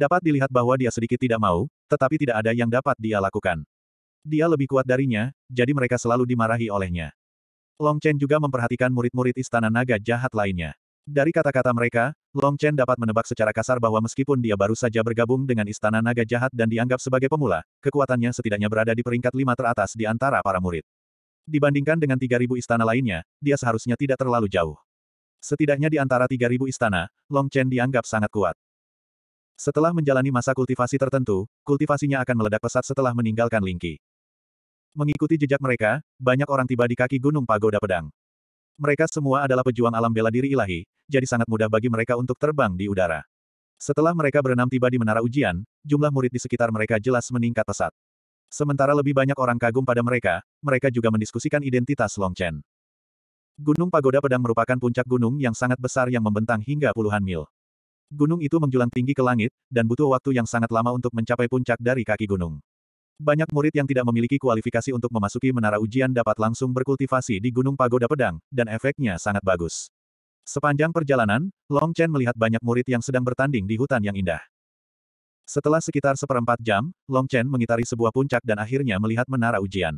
Dapat dilihat bahwa dia sedikit tidak mau, tetapi tidak ada yang dapat dia lakukan. Dia lebih kuat darinya, jadi mereka selalu dimarahi olehnya. Long Chen juga memperhatikan murid-murid istana naga jahat lainnya. Dari kata-kata mereka, Long Chen dapat menebak secara kasar bahwa meskipun dia baru saja bergabung dengan Istana Naga Jahat dan dianggap sebagai pemula, kekuatannya setidaknya berada di peringkat lima teratas di antara para murid. Dibandingkan dengan 3.000 istana lainnya, dia seharusnya tidak terlalu jauh. Setidaknya di antara 3.000 istana, Long Chen dianggap sangat kuat. Setelah menjalani masa kultivasi tertentu, kultivasinya akan meledak pesat setelah meninggalkan Lingki. Mengikuti jejak mereka, banyak orang tiba di kaki Gunung Pagoda Pedang. Mereka semua adalah pejuang alam bela diri ilahi, jadi sangat mudah bagi mereka untuk terbang di udara. Setelah mereka berenam tiba di menara ujian, jumlah murid di sekitar mereka jelas meningkat pesat. Sementara lebih banyak orang kagum pada mereka, mereka juga mendiskusikan identitas Long Chen. Gunung Pagoda Pedang merupakan puncak gunung yang sangat besar yang membentang hingga puluhan mil. Gunung itu menjulang tinggi ke langit, dan butuh waktu yang sangat lama untuk mencapai puncak dari kaki gunung. Banyak murid yang tidak memiliki kualifikasi untuk memasuki menara ujian dapat langsung berkultivasi di Gunung Pagoda Pedang, dan efeknya sangat bagus. Sepanjang perjalanan, Long Chen melihat banyak murid yang sedang bertanding di hutan yang indah. Setelah sekitar seperempat jam, Long Chen mengitari sebuah puncak dan akhirnya melihat menara ujian.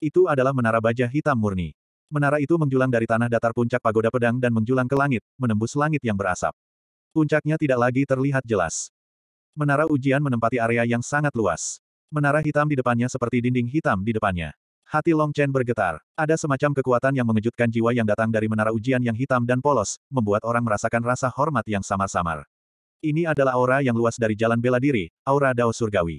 Itu adalah menara baja hitam murni. Menara itu menjulang dari tanah datar puncak pagoda pedang dan menjulang ke langit, menembus langit yang berasap. Puncaknya tidak lagi terlihat jelas. Menara ujian menempati area yang sangat luas. Menara hitam di depannya seperti dinding hitam di depannya. Hati Long Chen bergetar. Ada semacam kekuatan yang mengejutkan jiwa yang datang dari menara ujian yang hitam dan polos, membuat orang merasakan rasa hormat yang samar-samar. Ini adalah aura yang luas dari jalan bela diri, aura Dao Surgawi.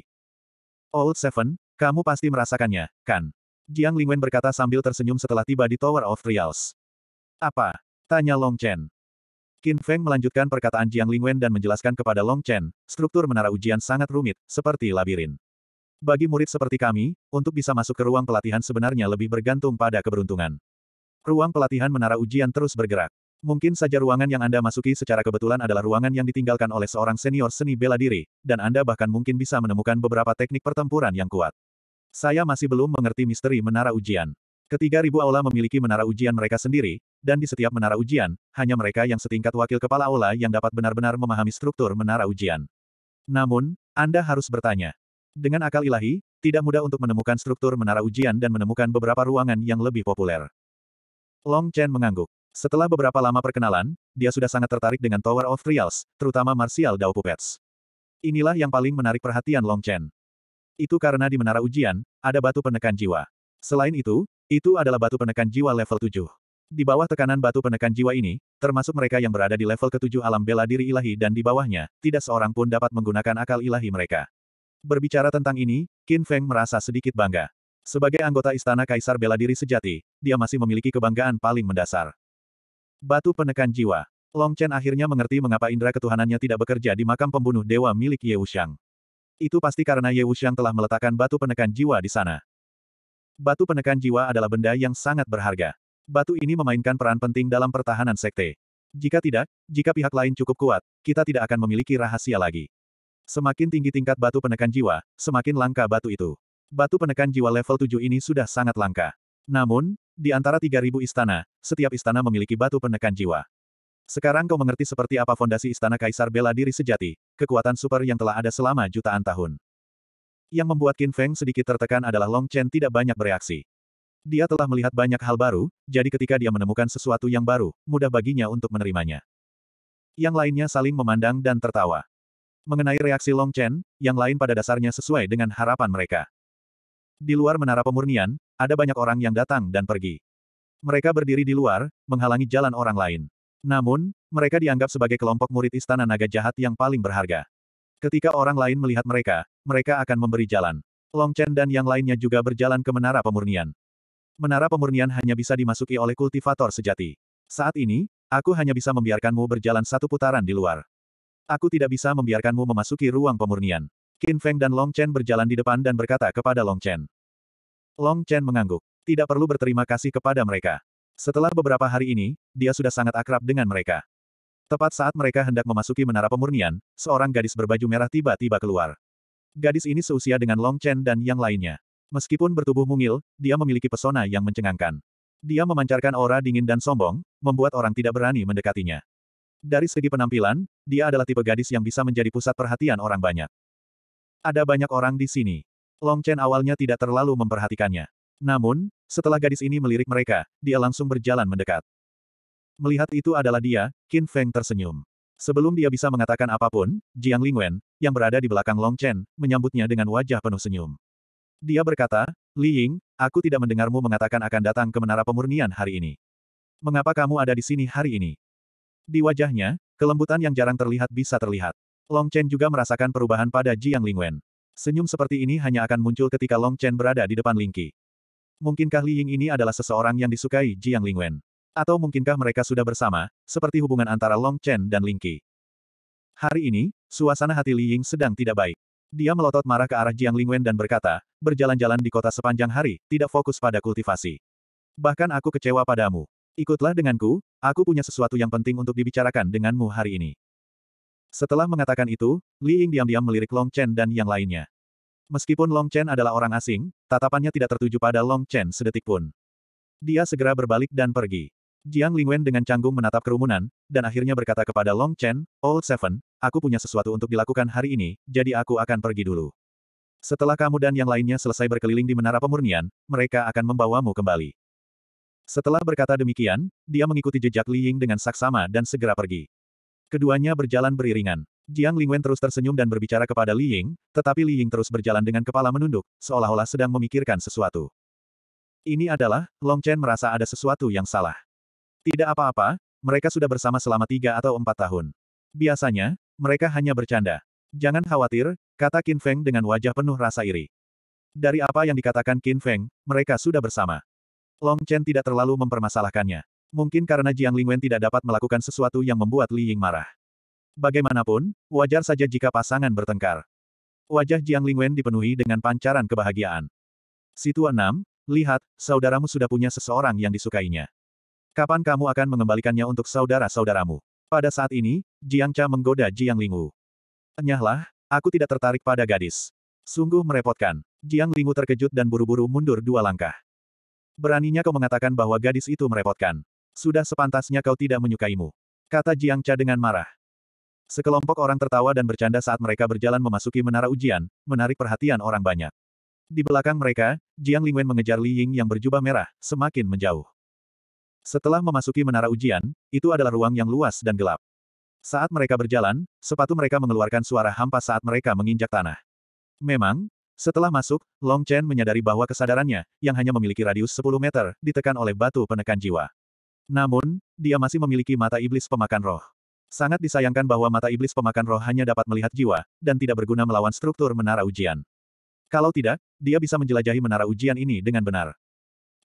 Old Seven, kamu pasti merasakannya, kan? Jiang Lingwen berkata sambil tersenyum setelah tiba di Tower of Trials. Apa? Tanya Long Chen. Qin Feng melanjutkan perkataan Jiang Lingwen dan menjelaskan kepada Long Chen, struktur menara ujian sangat rumit, seperti labirin. Bagi murid seperti kami, untuk bisa masuk ke ruang pelatihan sebenarnya lebih bergantung pada keberuntungan. Ruang pelatihan menara ujian terus bergerak. Mungkin saja ruangan yang Anda masuki secara kebetulan adalah ruangan yang ditinggalkan oleh seorang senior seni bela diri, dan Anda bahkan mungkin bisa menemukan beberapa teknik pertempuran yang kuat. Saya masih belum mengerti misteri menara ujian. Ketiga ribu aula memiliki menara ujian mereka sendiri, dan di setiap menara ujian, hanya mereka yang setingkat wakil kepala aula yang dapat benar-benar memahami struktur menara ujian. Namun, Anda harus bertanya. Dengan akal ilahi, tidak mudah untuk menemukan struktur menara ujian dan menemukan beberapa ruangan yang lebih populer. Long Chen mengangguk. Setelah beberapa lama perkenalan, dia sudah sangat tertarik dengan Tower of Trials, terutama Martial Dao Puppets. Inilah yang paling menarik perhatian Long Chen. Itu karena di menara ujian, ada batu penekan jiwa. Selain itu, itu adalah batu penekan jiwa level 7. Di bawah tekanan batu penekan jiwa ini, termasuk mereka yang berada di level ketujuh alam bela diri ilahi dan di bawahnya, tidak seorang pun dapat menggunakan akal ilahi mereka. Berbicara tentang ini, Qin Feng merasa sedikit bangga. Sebagai anggota Istana Kaisar Bela Diri Sejati, dia masih memiliki kebanggaan paling mendasar. Batu penekan jiwa. Long Chen akhirnya mengerti mengapa indera ketuhanannya tidak bekerja di makam pembunuh dewa milik Ye Wuxiang. Itu pasti karena Ye Wuxiang telah meletakkan batu penekan jiwa di sana. Batu penekan jiwa adalah benda yang sangat berharga. Batu ini memainkan peran penting dalam pertahanan sekte. Jika tidak, jika pihak lain cukup kuat, kita tidak akan memiliki rahasia lagi. Semakin tinggi tingkat batu penekan jiwa, semakin langka batu itu. Batu penekan jiwa level 7 ini sudah sangat langka. Namun, di antara 3.000 istana, setiap istana memiliki batu penekan jiwa. Sekarang kau mengerti seperti apa fondasi istana kaisar bela diri sejati, kekuatan super yang telah ada selama jutaan tahun. Yang membuat Qin Feng sedikit tertekan adalah Long Chen tidak banyak bereaksi. Dia telah melihat banyak hal baru, jadi ketika dia menemukan sesuatu yang baru, mudah baginya untuk menerimanya. Yang lainnya saling memandang dan tertawa. Mengenai reaksi Long Chen, yang lain pada dasarnya sesuai dengan harapan mereka. Di luar menara pemurnian, ada banyak orang yang datang dan pergi. Mereka berdiri di luar, menghalangi jalan orang lain. Namun, mereka dianggap sebagai kelompok murid istana naga jahat yang paling berharga. Ketika orang lain melihat mereka, mereka akan memberi jalan. Long Chen dan yang lainnya juga berjalan ke menara pemurnian. Menara pemurnian hanya bisa dimasuki oleh kultivator sejati. Saat ini, aku hanya bisa membiarkanmu berjalan satu putaran di luar. Aku tidak bisa membiarkanmu memasuki ruang pemurnian. Qin Feng dan Long Chen berjalan di depan dan berkata kepada Long Chen. Long Chen mengangguk. Tidak perlu berterima kasih kepada mereka. Setelah beberapa hari ini, dia sudah sangat akrab dengan mereka. Tepat saat mereka hendak memasuki menara pemurnian, seorang gadis berbaju merah tiba-tiba keluar. Gadis ini seusia dengan Long Chen dan yang lainnya. Meskipun bertubuh mungil, dia memiliki pesona yang mencengangkan. Dia memancarkan aura dingin dan sombong, membuat orang tidak berani mendekatinya. Dari segi penampilan, dia adalah tipe gadis yang bisa menjadi pusat perhatian orang banyak. Ada banyak orang di sini. Long Chen awalnya tidak terlalu memperhatikannya. Namun, setelah gadis ini melirik mereka, dia langsung berjalan mendekat. Melihat itu adalah dia, Qin Feng tersenyum. Sebelum dia bisa mengatakan apapun, Jiang Lingwen, yang berada di belakang Long Chen, menyambutnya dengan wajah penuh senyum. Dia berkata, Li Ying, aku tidak mendengarmu mengatakan akan datang ke Menara Pemurnian hari ini. Mengapa kamu ada di sini hari ini? Di wajahnya, kelembutan yang jarang terlihat bisa terlihat. Long Chen juga merasakan perubahan pada Jiang Lingwen. Senyum seperti ini hanya akan muncul ketika Long Chen berada di depan Lingqi. Mungkinkah Li Ying ini adalah seseorang yang disukai Jiang Lingwen? Atau mungkinkah mereka sudah bersama, seperti hubungan antara Long Chen dan Ling Qi? Hari ini, suasana hati Li Ying sedang tidak baik. Dia melotot marah ke arah Jiang Lingwen dan berkata, berjalan-jalan di kota sepanjang hari, tidak fokus pada kultivasi. Bahkan aku kecewa padamu. Ikutlah denganku, aku punya sesuatu yang penting untuk dibicarakan denganmu hari ini. Setelah mengatakan itu, Li Ying diam-diam melirik Long Chen dan yang lainnya. Meskipun Long Chen adalah orang asing, tatapannya tidak tertuju pada Long Chen sedetik pun. Dia segera berbalik dan pergi. Jiang Lingwen dengan canggung menatap kerumunan, dan akhirnya berkata kepada Long Chen, Old Seven, aku punya sesuatu untuk dilakukan hari ini, jadi aku akan pergi dulu. Setelah kamu dan yang lainnya selesai berkeliling di Menara Pemurnian, mereka akan membawamu kembali. Setelah berkata demikian, dia mengikuti jejak Li Ying dengan saksama dan segera pergi. Keduanya berjalan beriringan. Jiang Lingwen terus tersenyum dan berbicara kepada Li Ying, tetapi Li Ying terus berjalan dengan kepala menunduk, seolah-olah sedang memikirkan sesuatu. Ini adalah, Long Chen merasa ada sesuatu yang salah. Tidak apa-apa, mereka sudah bersama selama tiga atau empat tahun. Biasanya, mereka hanya bercanda. Jangan khawatir, kata Qin Feng dengan wajah penuh rasa iri. Dari apa yang dikatakan Qin Feng, mereka sudah bersama. Long Chen tidak terlalu mempermasalahkannya. Mungkin karena Jiang Lingwen tidak dapat melakukan sesuatu yang membuat Li Ying marah. Bagaimanapun, wajar saja jika pasangan bertengkar. Wajah Jiang Lingwen dipenuhi dengan pancaran kebahagiaan. Situ 6, lihat, saudaramu sudah punya seseorang yang disukainya. Kapan kamu akan mengembalikannya untuk saudara-saudaramu? Pada saat ini, Jiang Cha menggoda Jiang Lingwu. Enyahlah, aku tidak tertarik pada gadis. Sungguh merepotkan. Jiang Lingwu terkejut dan buru-buru mundur dua langkah. Beraninya kau mengatakan bahwa gadis itu merepotkan. Sudah sepantasnya kau tidak menyukaimu. Kata Jiang Cha dengan marah. Sekelompok orang tertawa dan bercanda saat mereka berjalan memasuki menara ujian, menarik perhatian orang banyak. Di belakang mereka, Jiang Lingwen mengejar Li Ying yang berjubah merah, semakin menjauh. Setelah memasuki menara ujian, itu adalah ruang yang luas dan gelap. Saat mereka berjalan, sepatu mereka mengeluarkan suara hampa saat mereka menginjak tanah. Memang, setelah masuk, Long Chen menyadari bahwa kesadarannya, yang hanya memiliki radius 10 meter, ditekan oleh batu penekan jiwa. Namun, dia masih memiliki mata iblis pemakan roh. Sangat disayangkan bahwa mata iblis pemakan roh hanya dapat melihat jiwa, dan tidak berguna melawan struktur menara ujian. Kalau tidak, dia bisa menjelajahi menara ujian ini dengan benar.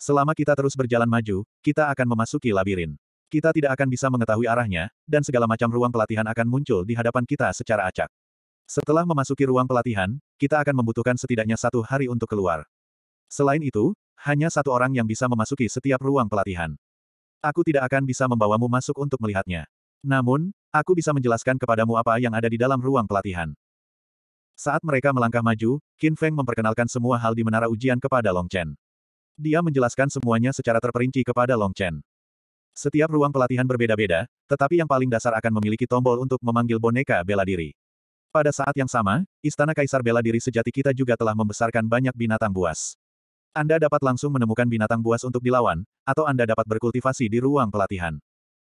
Selama kita terus berjalan maju, kita akan memasuki labirin. Kita tidak akan bisa mengetahui arahnya, dan segala macam ruang pelatihan akan muncul di hadapan kita secara acak. Setelah memasuki ruang pelatihan, kita akan membutuhkan setidaknya satu hari untuk keluar. Selain itu, hanya satu orang yang bisa memasuki setiap ruang pelatihan. Aku tidak akan bisa membawamu masuk untuk melihatnya. Namun, aku bisa menjelaskan kepadamu apa yang ada di dalam ruang pelatihan. Saat mereka melangkah maju, Qin Feng memperkenalkan semua hal di menara ujian kepada Long Chen. Dia menjelaskan semuanya secara terperinci kepada Long Chen. Setiap ruang pelatihan berbeda-beda, tetapi yang paling dasar akan memiliki tombol untuk memanggil boneka bela diri. Pada saat yang sama, Istana Kaisar Bela Diri sejati kita juga telah membesarkan banyak binatang buas. Anda dapat langsung menemukan binatang buas untuk dilawan, atau Anda dapat berkultivasi di ruang pelatihan.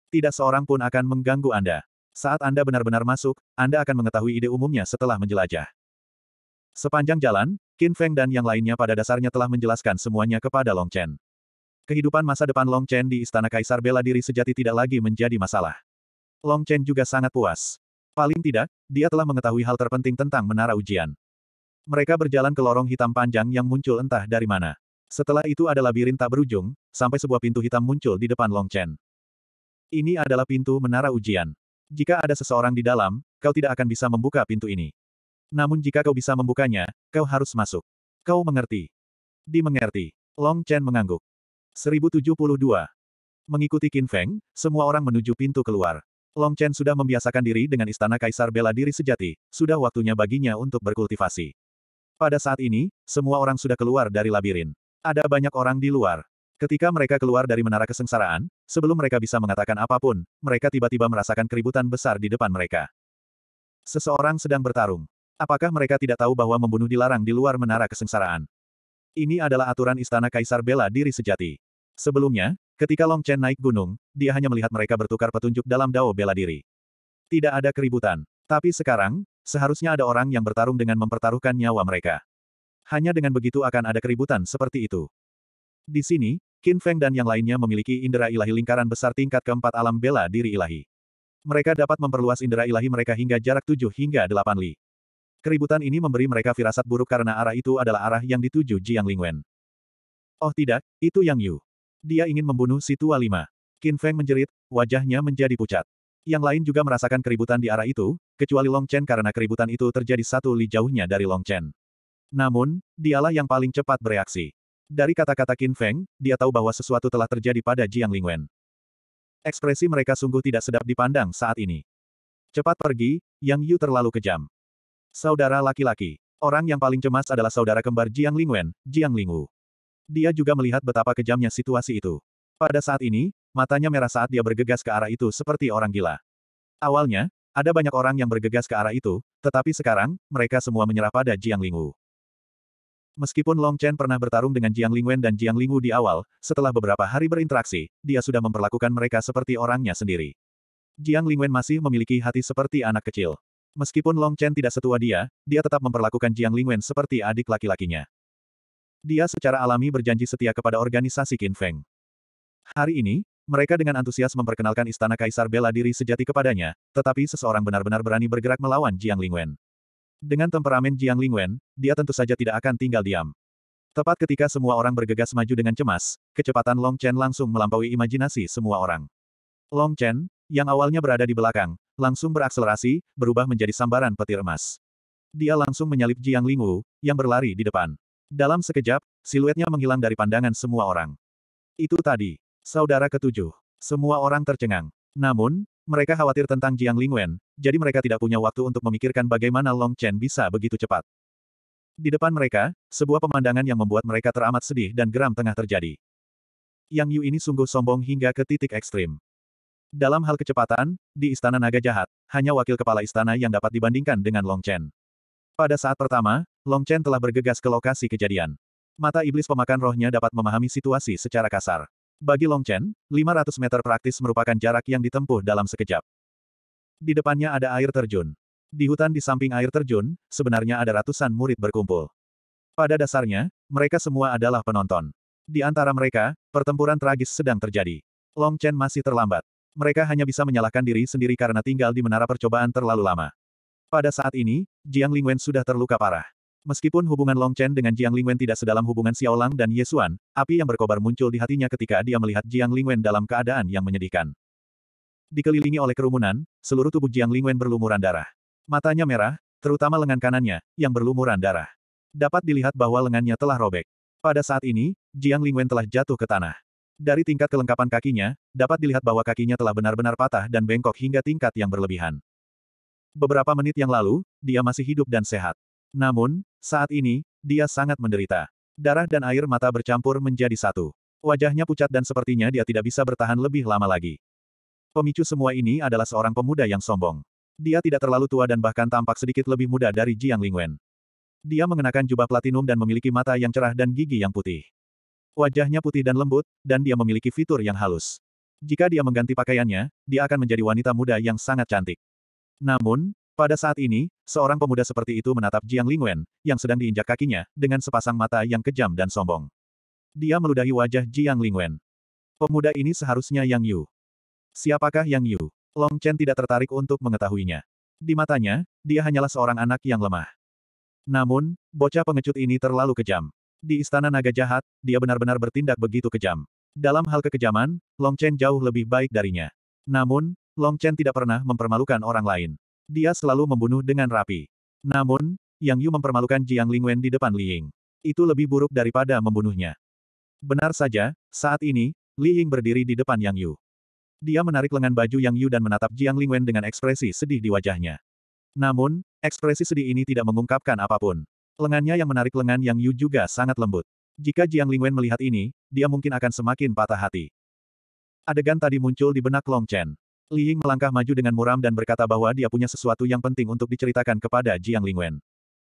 Tidak seorang pun akan mengganggu Anda. Saat Anda benar-benar masuk, Anda akan mengetahui ide umumnya setelah menjelajah. Sepanjang jalan, Qin Feng dan yang lainnya pada dasarnya telah menjelaskan semuanya kepada Long Chen. Kehidupan masa depan Long Chen di Istana Kaisar bela diri sejati tidak lagi menjadi masalah. Long Chen juga sangat puas. Paling tidak, dia telah mengetahui hal terpenting tentang menara ujian. Mereka berjalan ke lorong hitam panjang yang muncul entah dari mana. Setelah itu ada labirin tak berujung, sampai sebuah pintu hitam muncul di depan Long Chen. Ini adalah pintu menara ujian. Jika ada seseorang di dalam, kau tidak akan bisa membuka pintu ini. Namun jika kau bisa membukanya, kau harus masuk. Kau mengerti. Dimengerti. Long Chen mengangguk. 1072. Mengikuti Qin Feng, semua orang menuju pintu keluar. Long Chen sudah membiasakan diri dengan istana kaisar bela diri sejati, sudah waktunya baginya untuk berkultivasi. Pada saat ini, semua orang sudah keluar dari labirin. Ada banyak orang di luar. Ketika mereka keluar dari menara kesengsaraan, sebelum mereka bisa mengatakan apapun, mereka tiba-tiba merasakan keributan besar di depan mereka. Seseorang sedang bertarung. Apakah mereka tidak tahu bahwa membunuh dilarang di luar menara kesengsaraan? Ini adalah aturan istana Kaisar bela diri sejati. Sebelumnya, ketika Long Chen naik gunung, dia hanya melihat mereka bertukar petunjuk dalam dao bela diri. Tidak ada keributan. Tapi sekarang, seharusnya ada orang yang bertarung dengan mempertaruhkan nyawa mereka. Hanya dengan begitu akan ada keributan seperti itu. Di sini, Qin Feng dan yang lainnya memiliki indera ilahi lingkaran besar tingkat keempat alam bela diri ilahi. Mereka dapat memperluas indera ilahi mereka hingga jarak 7 hingga 8 li. Keributan ini memberi mereka firasat buruk karena arah itu adalah arah yang dituju Jiang Lingwen. Oh tidak, itu Yang Yu. Dia ingin membunuh si tua lima. Qin Feng menjerit, wajahnya menjadi pucat. Yang lain juga merasakan keributan di arah itu, kecuali Long Chen karena keributan itu terjadi satu li jauhnya dari Long Chen. Namun, dialah yang paling cepat bereaksi. Dari kata-kata Qin Feng, dia tahu bahwa sesuatu telah terjadi pada Jiang Lingwen. Ekspresi mereka sungguh tidak sedap dipandang saat ini. Cepat pergi, Yang Yu terlalu kejam. Saudara laki-laki. Orang yang paling cemas adalah saudara kembar Jiang Lingwen, Jiang Lingwu. Dia juga melihat betapa kejamnya situasi itu. Pada saat ini, matanya merah saat dia bergegas ke arah itu seperti orang gila. Awalnya, ada banyak orang yang bergegas ke arah itu, tetapi sekarang, mereka semua menyerah pada Jiang Lingwu. Meskipun Long Chen pernah bertarung dengan Jiang Lingwen dan Jiang Lingwu di awal, setelah beberapa hari berinteraksi, dia sudah memperlakukan mereka seperti orangnya sendiri. Jiang Lingwen masih memiliki hati seperti anak kecil. Meskipun Long Chen tidak setua dia, dia tetap memperlakukan Jiang Lingwen seperti adik laki-lakinya. Dia secara alami berjanji setia kepada organisasi Qin Feng. Hari ini, mereka dengan antusias memperkenalkan istana kaisar bela diri sejati kepadanya, tetapi seseorang benar-benar berani bergerak melawan Jiang Lingwen. Dengan temperamen Jiang Lingwen, dia tentu saja tidak akan tinggal diam. Tepat ketika semua orang bergegas maju dengan cemas, kecepatan Long Chen langsung melampaui imajinasi semua orang. Long Chen, yang awalnya berada di belakang, langsung berakselerasi, berubah menjadi sambaran petir emas. Dia langsung menyalip Jiang Lingwu, yang berlari di depan. Dalam sekejap, siluetnya menghilang dari pandangan semua orang. Itu tadi, saudara ketujuh. Semua orang tercengang. Namun, mereka khawatir tentang Jiang Lingwen, jadi mereka tidak punya waktu untuk memikirkan bagaimana Long Chen bisa begitu cepat. Di depan mereka, sebuah pemandangan yang membuat mereka teramat sedih dan geram tengah terjadi. Yang Yu ini sungguh sombong hingga ke titik ekstrim. Dalam hal kecepatan, di Istana Naga Jahat, hanya wakil kepala istana yang dapat dibandingkan dengan Long Chen. Pada saat pertama, Long Chen telah bergegas ke lokasi kejadian. Mata iblis pemakan rohnya dapat memahami situasi secara kasar. Bagi Long Chen, 500 meter praktis merupakan jarak yang ditempuh dalam sekejap. Di depannya ada air terjun. Di hutan di samping air terjun, sebenarnya ada ratusan murid berkumpul. Pada dasarnya, mereka semua adalah penonton. Di antara mereka, pertempuran tragis sedang terjadi. Long Chen masih terlambat. Mereka hanya bisa menyalahkan diri sendiri karena tinggal di menara percobaan terlalu lama. Pada saat ini, Jiang Lingwen sudah terluka parah. Meskipun hubungan Long Chen dengan Jiang Lingwen tidak sedalam hubungan Xiao Lang dan Yesuan, api yang berkobar muncul di hatinya ketika dia melihat Jiang Lingwen dalam keadaan yang menyedihkan. Dikelilingi oleh kerumunan, seluruh tubuh Jiang Lingwen berlumuran darah. Matanya merah, terutama lengan kanannya, yang berlumuran darah. Dapat dilihat bahwa lengannya telah robek. Pada saat ini, Jiang Lingwen telah jatuh ke tanah. Dari tingkat kelengkapan kakinya, dapat dilihat bahwa kakinya telah benar-benar patah dan bengkok hingga tingkat yang berlebihan. Beberapa menit yang lalu, dia masih hidup dan sehat. Namun, saat ini, dia sangat menderita. Darah dan air mata bercampur menjadi satu. Wajahnya pucat dan sepertinya dia tidak bisa bertahan lebih lama lagi. Pemicu semua ini adalah seorang pemuda yang sombong. Dia tidak terlalu tua dan bahkan tampak sedikit lebih muda dari Jiang Lingwen. Dia mengenakan jubah platinum dan memiliki mata yang cerah dan gigi yang putih. Wajahnya putih dan lembut, dan dia memiliki fitur yang halus. Jika dia mengganti pakaiannya, dia akan menjadi wanita muda yang sangat cantik. Namun, pada saat ini, seorang pemuda seperti itu menatap Jiang Lingwen, yang sedang diinjak kakinya, dengan sepasang mata yang kejam dan sombong. Dia meludahi wajah Jiang Lingwen. Pemuda ini seharusnya Yang Yu. Siapakah Yang Yu? Long Chen tidak tertarik untuk mengetahuinya. Di matanya, dia hanyalah seorang anak yang lemah. Namun, bocah pengecut ini terlalu kejam. Di Istana Naga Jahat, dia benar-benar bertindak begitu kejam. Dalam hal kekejaman, Long Chen jauh lebih baik darinya. Namun, Long Chen tidak pernah mempermalukan orang lain. Dia selalu membunuh dengan rapi. Namun, Yang Yu mempermalukan Jiang Lingwen di depan Li Ying. Itu lebih buruk daripada membunuhnya. Benar saja, saat ini, Li Ying berdiri di depan Yang Yu. Dia menarik lengan baju Yang Yu dan menatap Jiang Lingwen dengan ekspresi sedih di wajahnya. Namun, ekspresi sedih ini tidak mengungkapkan apapun. Lengannya yang menarik lengan Yang Yu juga sangat lembut. Jika Jiang Lingwen melihat ini, dia mungkin akan semakin patah hati. Adegan tadi muncul di benak Long Chen. Li Ying melangkah maju dengan muram dan berkata bahwa dia punya sesuatu yang penting untuk diceritakan kepada Jiang Lingwen.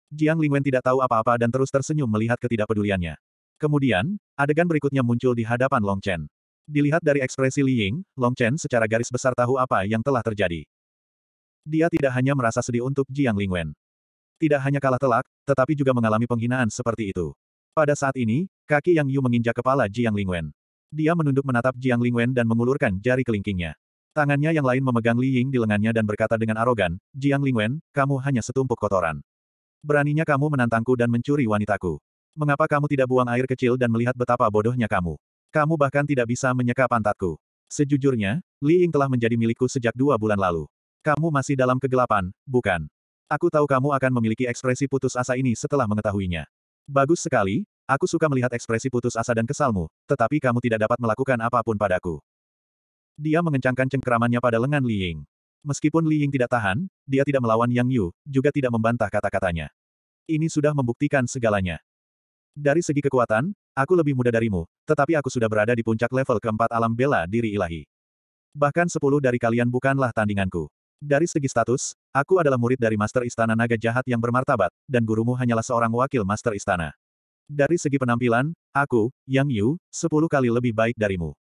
Jiang Lingwen tidak tahu apa-apa dan terus tersenyum melihat ketidakpeduliannya. Kemudian, adegan berikutnya muncul di hadapan Long Chen. Dilihat dari ekspresi Li Ying, Long Chen secara garis besar tahu apa yang telah terjadi. Dia tidak hanya merasa sedih untuk Jiang Lingwen tidak hanya kalah telak, tetapi juga mengalami penghinaan seperti itu. Pada saat ini, kaki Yang Yu menginjak kepala Jiang Lingwen. Dia menunduk menatap Jiang Lingwen dan mengulurkan jari kelingkingnya. Tangannya yang lain memegang Li Ying di lengannya dan berkata dengan arogan, Jiang Lingwen, kamu hanya setumpuk kotoran. Beraninya kamu menantangku dan mencuri wanitaku. Mengapa kamu tidak buang air kecil dan melihat betapa bodohnya kamu? Kamu bahkan tidak bisa menyeka pantatku. Sejujurnya, Li Ying telah menjadi milikku sejak dua bulan lalu. Kamu masih dalam kegelapan, bukan? Aku tahu kamu akan memiliki ekspresi putus asa ini setelah mengetahuinya. Bagus sekali, aku suka melihat ekspresi putus asa dan kesalmu, tetapi kamu tidak dapat melakukan apapun padaku. Dia mengencangkan cengkeramannya pada lengan Li Ying. Meskipun Li Ying tidak tahan, dia tidak melawan Yang Yu, juga tidak membantah kata-katanya. Ini sudah membuktikan segalanya. Dari segi kekuatan, aku lebih muda darimu, tetapi aku sudah berada di puncak level keempat alam bela diri ilahi. Bahkan sepuluh dari kalian bukanlah tandinganku. Dari segi status, aku adalah murid dari Master Istana Naga Jahat yang bermartabat, dan gurumu hanyalah seorang wakil Master Istana. Dari segi penampilan, aku, Yang Yu, sepuluh kali lebih baik darimu.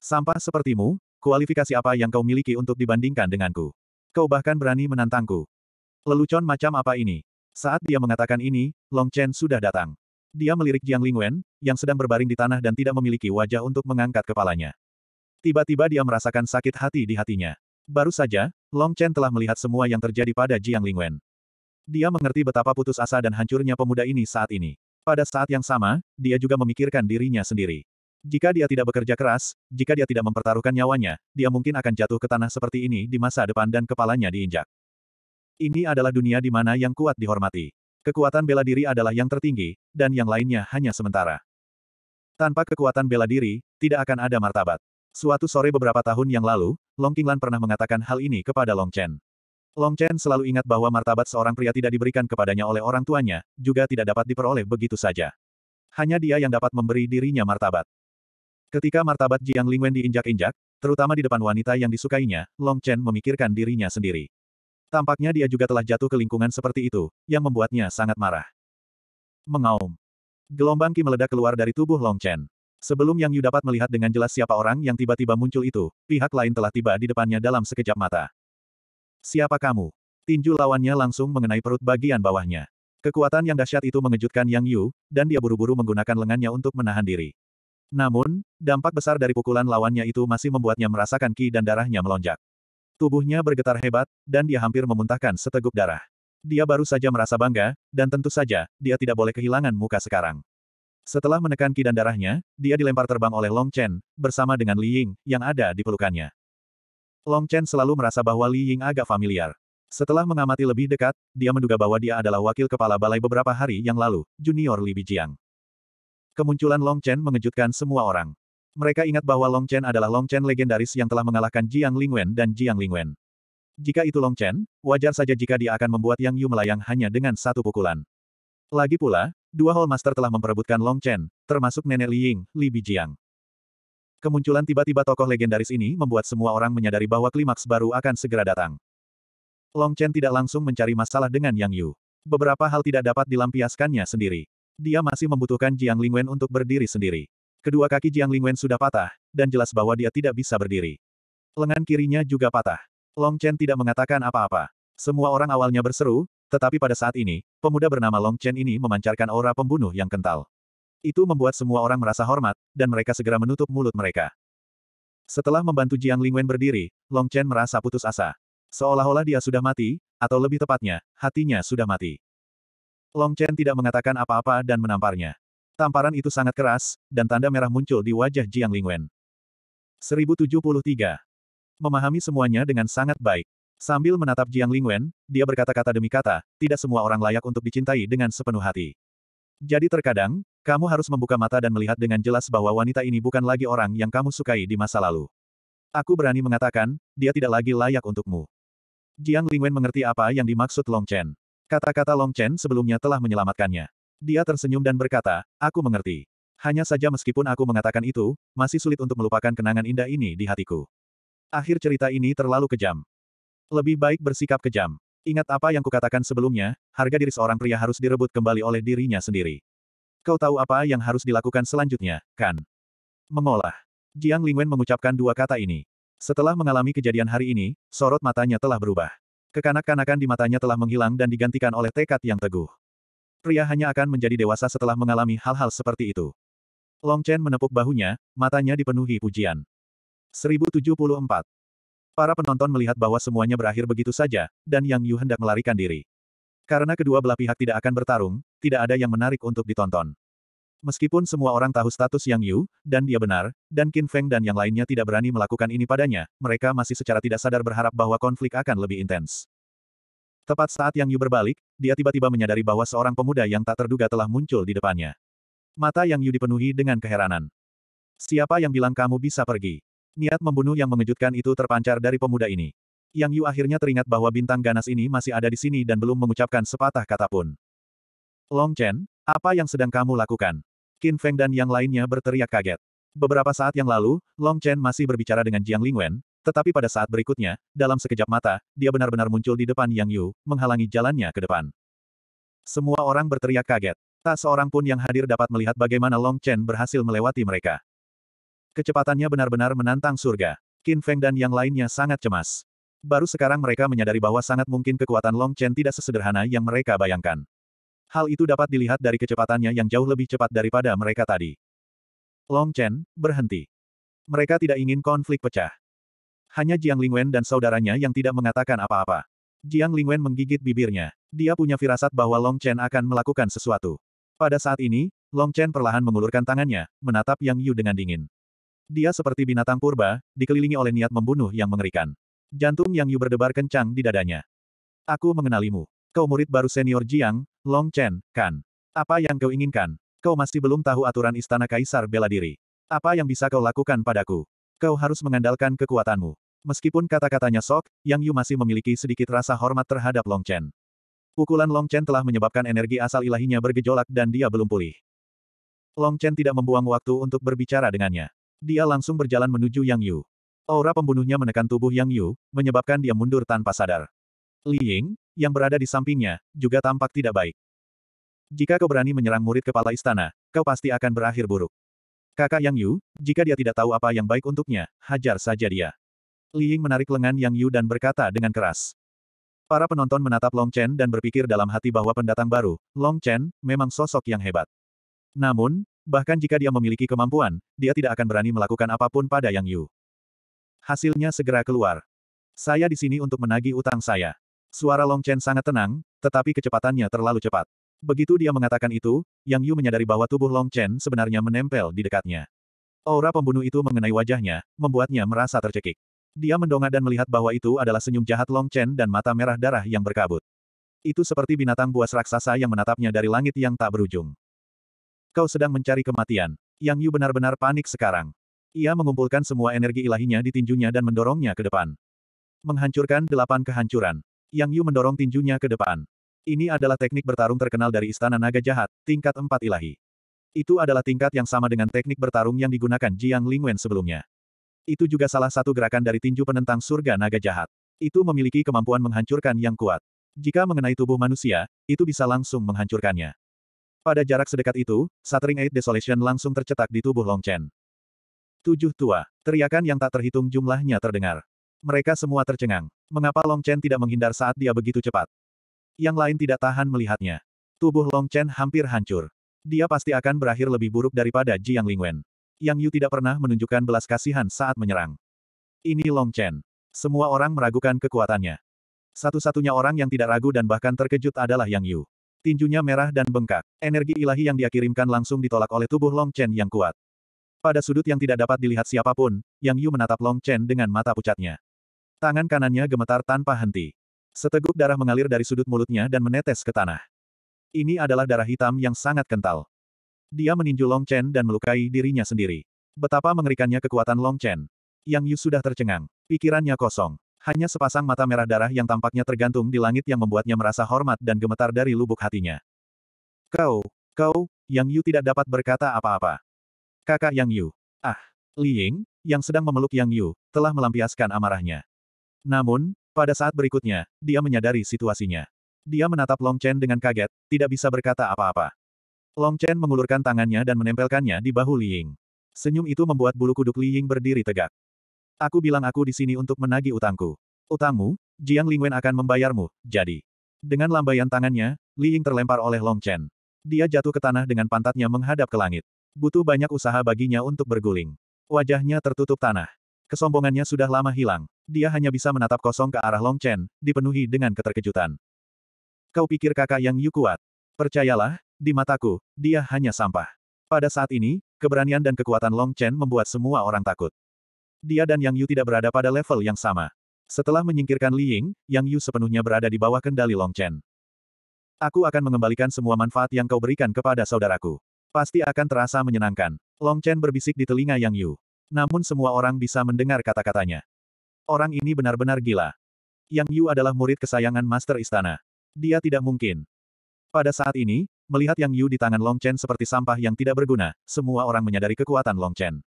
Sampah sepertimu, kualifikasi apa yang kau miliki untuk dibandingkan denganku? Kau bahkan berani menantangku. Lelucon macam apa ini? Saat dia mengatakan ini, Long Chen sudah datang. Dia melirik Jiang Lingwen, yang sedang berbaring di tanah dan tidak memiliki wajah untuk mengangkat kepalanya. Tiba-tiba dia merasakan sakit hati di hatinya. Baru saja, Long Chen telah melihat semua yang terjadi pada Jiang Lingwen. Dia mengerti betapa putus asa dan hancurnya pemuda ini saat ini. Pada saat yang sama, dia juga memikirkan dirinya sendiri. Jika dia tidak bekerja keras, jika dia tidak mempertaruhkan nyawanya, dia mungkin akan jatuh ke tanah seperti ini di masa depan dan kepalanya diinjak. Ini adalah dunia di mana yang kuat dihormati. Kekuatan bela diri adalah yang tertinggi, dan yang lainnya hanya sementara. Tanpa kekuatan bela diri, tidak akan ada martabat. Suatu sore beberapa tahun yang lalu, Long Qinglan pernah mengatakan hal ini kepada Long Chen. Long Chen selalu ingat bahwa martabat seorang pria tidak diberikan kepadanya oleh orang tuanya, juga tidak dapat diperoleh begitu saja. Hanya dia yang dapat memberi dirinya martabat. Ketika martabat Jiang Lingwen diinjak-injak, terutama di depan wanita yang disukainya, Long Chen memikirkan dirinya sendiri. Tampaknya dia juga telah jatuh ke lingkungan seperti itu, yang membuatnya sangat marah. Mengaum. Gelombang Qi meledak keluar dari tubuh Long Chen. Sebelum Yang Yu dapat melihat dengan jelas siapa orang yang tiba-tiba muncul itu, pihak lain telah tiba di depannya dalam sekejap mata. Siapa kamu? Tinju lawannya langsung mengenai perut bagian bawahnya. Kekuatan yang dahsyat itu mengejutkan Yang Yu, dan dia buru-buru menggunakan lengannya untuk menahan diri. Namun, dampak besar dari pukulan lawannya itu masih membuatnya merasakan ki dan darahnya melonjak. Tubuhnya bergetar hebat, dan dia hampir memuntahkan seteguk darah. Dia baru saja merasa bangga, dan tentu saja, dia tidak boleh kehilangan muka sekarang. Setelah menekan kidan darahnya, dia dilempar terbang oleh Long Chen, bersama dengan Li Ying, yang ada di pelukannya. Long Chen selalu merasa bahwa Li Ying agak familiar. Setelah mengamati lebih dekat, dia menduga bahwa dia adalah wakil kepala balai beberapa hari yang lalu, junior Li Bijiang. Kemunculan Long Chen mengejutkan semua orang. Mereka ingat bahwa Long Chen adalah Long Chen legendaris yang telah mengalahkan Jiang Lingwen dan Jiang Lingwen. Jika itu Long Chen, wajar saja jika dia akan membuat Yang Yu melayang hanya dengan satu pukulan. Lagi pula, dua Hall Master telah memperebutkan Long Chen, termasuk nenek Li Ying, Li Bijiang. Kemunculan tiba-tiba tokoh legendaris ini membuat semua orang menyadari bahwa klimaks baru akan segera datang. Long Chen tidak langsung mencari masalah dengan Yang Yu. Beberapa hal tidak dapat dilampiaskannya sendiri. Dia masih membutuhkan Jiang Lingwen untuk berdiri sendiri. Kedua kaki Jiang Lingwen sudah patah, dan jelas bahwa dia tidak bisa berdiri. Lengan kirinya juga patah. Long Chen tidak mengatakan apa-apa. Semua orang awalnya berseru, tetapi pada saat ini, pemuda bernama Long Chen ini memancarkan aura pembunuh yang kental. Itu membuat semua orang merasa hormat, dan mereka segera menutup mulut mereka. Setelah membantu Jiang Lingwen berdiri, Long Chen merasa putus asa. Seolah-olah dia sudah mati, atau lebih tepatnya, hatinya sudah mati. Long Chen tidak mengatakan apa-apa dan menamparnya. Tamparan itu sangat keras, dan tanda merah muncul di wajah Jiang Lingwen. 1073. Memahami semuanya dengan sangat baik. Sambil menatap Jiang Lingwen, dia berkata-kata demi kata, tidak semua orang layak untuk dicintai dengan sepenuh hati. Jadi terkadang, kamu harus membuka mata dan melihat dengan jelas bahwa wanita ini bukan lagi orang yang kamu sukai di masa lalu. Aku berani mengatakan, dia tidak lagi layak untukmu. Jiang Lingwen mengerti apa yang dimaksud Long Chen. Kata-kata Long Chen sebelumnya telah menyelamatkannya. Dia tersenyum dan berkata, aku mengerti. Hanya saja meskipun aku mengatakan itu, masih sulit untuk melupakan kenangan indah ini di hatiku. Akhir cerita ini terlalu kejam. Lebih baik bersikap kejam. Ingat apa yang kukatakan sebelumnya, harga diri seorang pria harus direbut kembali oleh dirinya sendiri. Kau tahu apa yang harus dilakukan selanjutnya, kan? Mengolah. Jiang Lingwen mengucapkan dua kata ini. Setelah mengalami kejadian hari ini, sorot matanya telah berubah. Kekanak-kanakan di matanya telah menghilang dan digantikan oleh tekad yang teguh. Pria hanya akan menjadi dewasa setelah mengalami hal-hal seperti itu. Long Chen menepuk bahunya, matanya dipenuhi pujian. 1074. Para penonton melihat bahwa semuanya berakhir begitu saja, dan Yang Yu hendak melarikan diri. Karena kedua belah pihak tidak akan bertarung, tidak ada yang menarik untuk ditonton. Meskipun semua orang tahu status Yang Yu, dan dia benar, dan Qin Feng dan yang lainnya tidak berani melakukan ini padanya, mereka masih secara tidak sadar berharap bahwa konflik akan lebih intens. Tepat saat Yang Yu berbalik, dia tiba-tiba menyadari bahwa seorang pemuda yang tak terduga telah muncul di depannya. Mata Yang Yu dipenuhi dengan keheranan. Siapa yang bilang kamu bisa pergi? Niat membunuh yang mengejutkan itu terpancar dari pemuda ini. Yang Yu akhirnya teringat bahwa bintang ganas ini masih ada di sini dan belum mengucapkan sepatah kata pun. Long Chen, apa yang sedang kamu lakukan? Qin Feng dan yang lainnya berteriak kaget. Beberapa saat yang lalu, Long Chen masih berbicara dengan Jiang Lingwen, tetapi pada saat berikutnya, dalam sekejap mata, dia benar-benar muncul di depan Yang Yu, menghalangi jalannya ke depan. Semua orang berteriak kaget. Tak seorang pun yang hadir dapat melihat bagaimana Long Chen berhasil melewati mereka. Kecepatannya benar-benar menantang surga. Qin Feng dan yang lainnya sangat cemas. Baru sekarang mereka menyadari bahwa sangat mungkin kekuatan Long Chen tidak sesederhana yang mereka bayangkan. Hal itu dapat dilihat dari kecepatannya yang jauh lebih cepat daripada mereka tadi. Long Chen, berhenti. Mereka tidak ingin konflik pecah. Hanya Jiang Lingwen dan saudaranya yang tidak mengatakan apa-apa. Jiang Lingwen menggigit bibirnya. Dia punya firasat bahwa Long Chen akan melakukan sesuatu. Pada saat ini, Long Chen perlahan mengulurkan tangannya, menatap Yang Yu dengan dingin. Dia seperti binatang purba, dikelilingi oleh niat membunuh yang mengerikan. Jantung Yang Yu berdebar kencang di dadanya. Aku mengenalimu. Kau murid baru senior Jiang, Long Chen, kan? Apa yang kau inginkan? Kau masih belum tahu aturan Istana Kaisar bela diri. Apa yang bisa kau lakukan padaku? Kau harus mengandalkan kekuatanmu. Meskipun kata-katanya sok, Yang Yu masih memiliki sedikit rasa hormat terhadap Long Chen. Pukulan Long Chen telah menyebabkan energi asal ilahinya bergejolak dan dia belum pulih. Long Chen tidak membuang waktu untuk berbicara dengannya. Dia langsung berjalan menuju Yang Yu. Aura pembunuhnya menekan tubuh Yang Yu, menyebabkan dia mundur tanpa sadar. Li Ying, yang berada di sampingnya, juga tampak tidak baik. Jika kau berani menyerang murid kepala istana, kau pasti akan berakhir buruk. Kakak Yang Yu, jika dia tidak tahu apa yang baik untuknya, hajar saja dia. Li Ying menarik lengan Yang Yu dan berkata dengan keras. Para penonton menatap Long Chen dan berpikir dalam hati bahwa pendatang baru, Long Chen, memang sosok yang hebat. Namun, Bahkan jika dia memiliki kemampuan, dia tidak akan berani melakukan apapun pada Yang Yu. Hasilnya segera keluar. Saya di sini untuk menagih utang saya. Suara Long Chen sangat tenang, tetapi kecepatannya terlalu cepat. Begitu dia mengatakan itu, Yang Yu menyadari bahwa tubuh Long Chen sebenarnya menempel di dekatnya. Aura pembunuh itu mengenai wajahnya, membuatnya merasa tercekik. Dia mendongak dan melihat bahwa itu adalah senyum jahat Long Chen dan mata merah darah yang berkabut. Itu seperti binatang buas raksasa yang menatapnya dari langit yang tak berujung. Kau sedang mencari kematian. Yang Yu benar-benar panik sekarang. Ia mengumpulkan semua energi ilahinya di tinjunya dan mendorongnya ke depan. Menghancurkan delapan kehancuran. Yang Yu mendorong tinjunya ke depan. Ini adalah teknik bertarung terkenal dari Istana Naga Jahat, tingkat empat ilahi. Itu adalah tingkat yang sama dengan teknik bertarung yang digunakan Jiang Lingwen sebelumnya. Itu juga salah satu gerakan dari tinju penentang surga naga jahat. Itu memiliki kemampuan menghancurkan yang kuat. Jika mengenai tubuh manusia, itu bisa langsung menghancurkannya. Pada jarak sedekat itu, Shattering Eight Desolation langsung tercetak di tubuh Long Chen. Tujuh tua. Teriakan yang tak terhitung jumlahnya terdengar. Mereka semua tercengang. Mengapa Long Chen tidak menghindar saat dia begitu cepat? Yang lain tidak tahan melihatnya. Tubuh Long Chen hampir hancur. Dia pasti akan berakhir lebih buruk daripada Jiang Lingwen. Yang Yu tidak pernah menunjukkan belas kasihan saat menyerang. Ini Long Chen. Semua orang meragukan kekuatannya. Satu-satunya orang yang tidak ragu dan bahkan terkejut adalah Yang Yu. Tinjunya merah dan bengkak. Energi ilahi yang dia kirimkan langsung ditolak oleh tubuh Long Chen yang kuat. Pada sudut yang tidak dapat dilihat siapapun, Yang Yu menatap Long Chen dengan mata pucatnya. Tangan kanannya gemetar tanpa henti. Seteguk darah mengalir dari sudut mulutnya dan menetes ke tanah. Ini adalah darah hitam yang sangat kental. Dia meninju Long Chen dan melukai dirinya sendiri. Betapa mengerikannya kekuatan Long Chen. Yang Yu sudah tercengang. Pikirannya kosong. Hanya sepasang mata merah darah yang tampaknya tergantung di langit yang membuatnya merasa hormat dan gemetar dari lubuk hatinya. Kau, kau, Yang Yu tidak dapat berkata apa-apa. Kakak Yang Yu. Ah, Li Ying, yang sedang memeluk Yang Yu, telah melampiaskan amarahnya. Namun, pada saat berikutnya, dia menyadari situasinya. Dia menatap Long Chen dengan kaget, tidak bisa berkata apa-apa. Long Chen mengulurkan tangannya dan menempelkannya di bahu Li Ying. Senyum itu membuat bulu kuduk Li Ying berdiri tegak. Aku bilang aku di sini untuk menagi utangku. Utangmu, Jiang Lingwen akan membayarmu, jadi. Dengan lambaian tangannya, Li Ying terlempar oleh Long Chen. Dia jatuh ke tanah dengan pantatnya menghadap ke langit. Butuh banyak usaha baginya untuk berguling. Wajahnya tertutup tanah. Kesombongannya sudah lama hilang. Dia hanya bisa menatap kosong ke arah Long Chen, dipenuhi dengan keterkejutan. Kau pikir kakak yang Yu kuat? Percayalah, di mataku, dia hanya sampah. Pada saat ini, keberanian dan kekuatan Long Chen membuat semua orang takut dia dan Yang Yu tidak berada pada level yang sama. Setelah menyingkirkan Li Ying, Yang Yu sepenuhnya berada di bawah kendali Long Chen. Aku akan mengembalikan semua manfaat yang kau berikan kepada saudaraku. Pasti akan terasa menyenangkan. Long Chen berbisik di telinga Yang Yu. Namun semua orang bisa mendengar kata-katanya. Orang ini benar-benar gila. Yang Yu adalah murid kesayangan Master Istana. Dia tidak mungkin. Pada saat ini, melihat Yang Yu di tangan Long Chen seperti sampah yang tidak berguna, semua orang menyadari kekuatan Long Chen.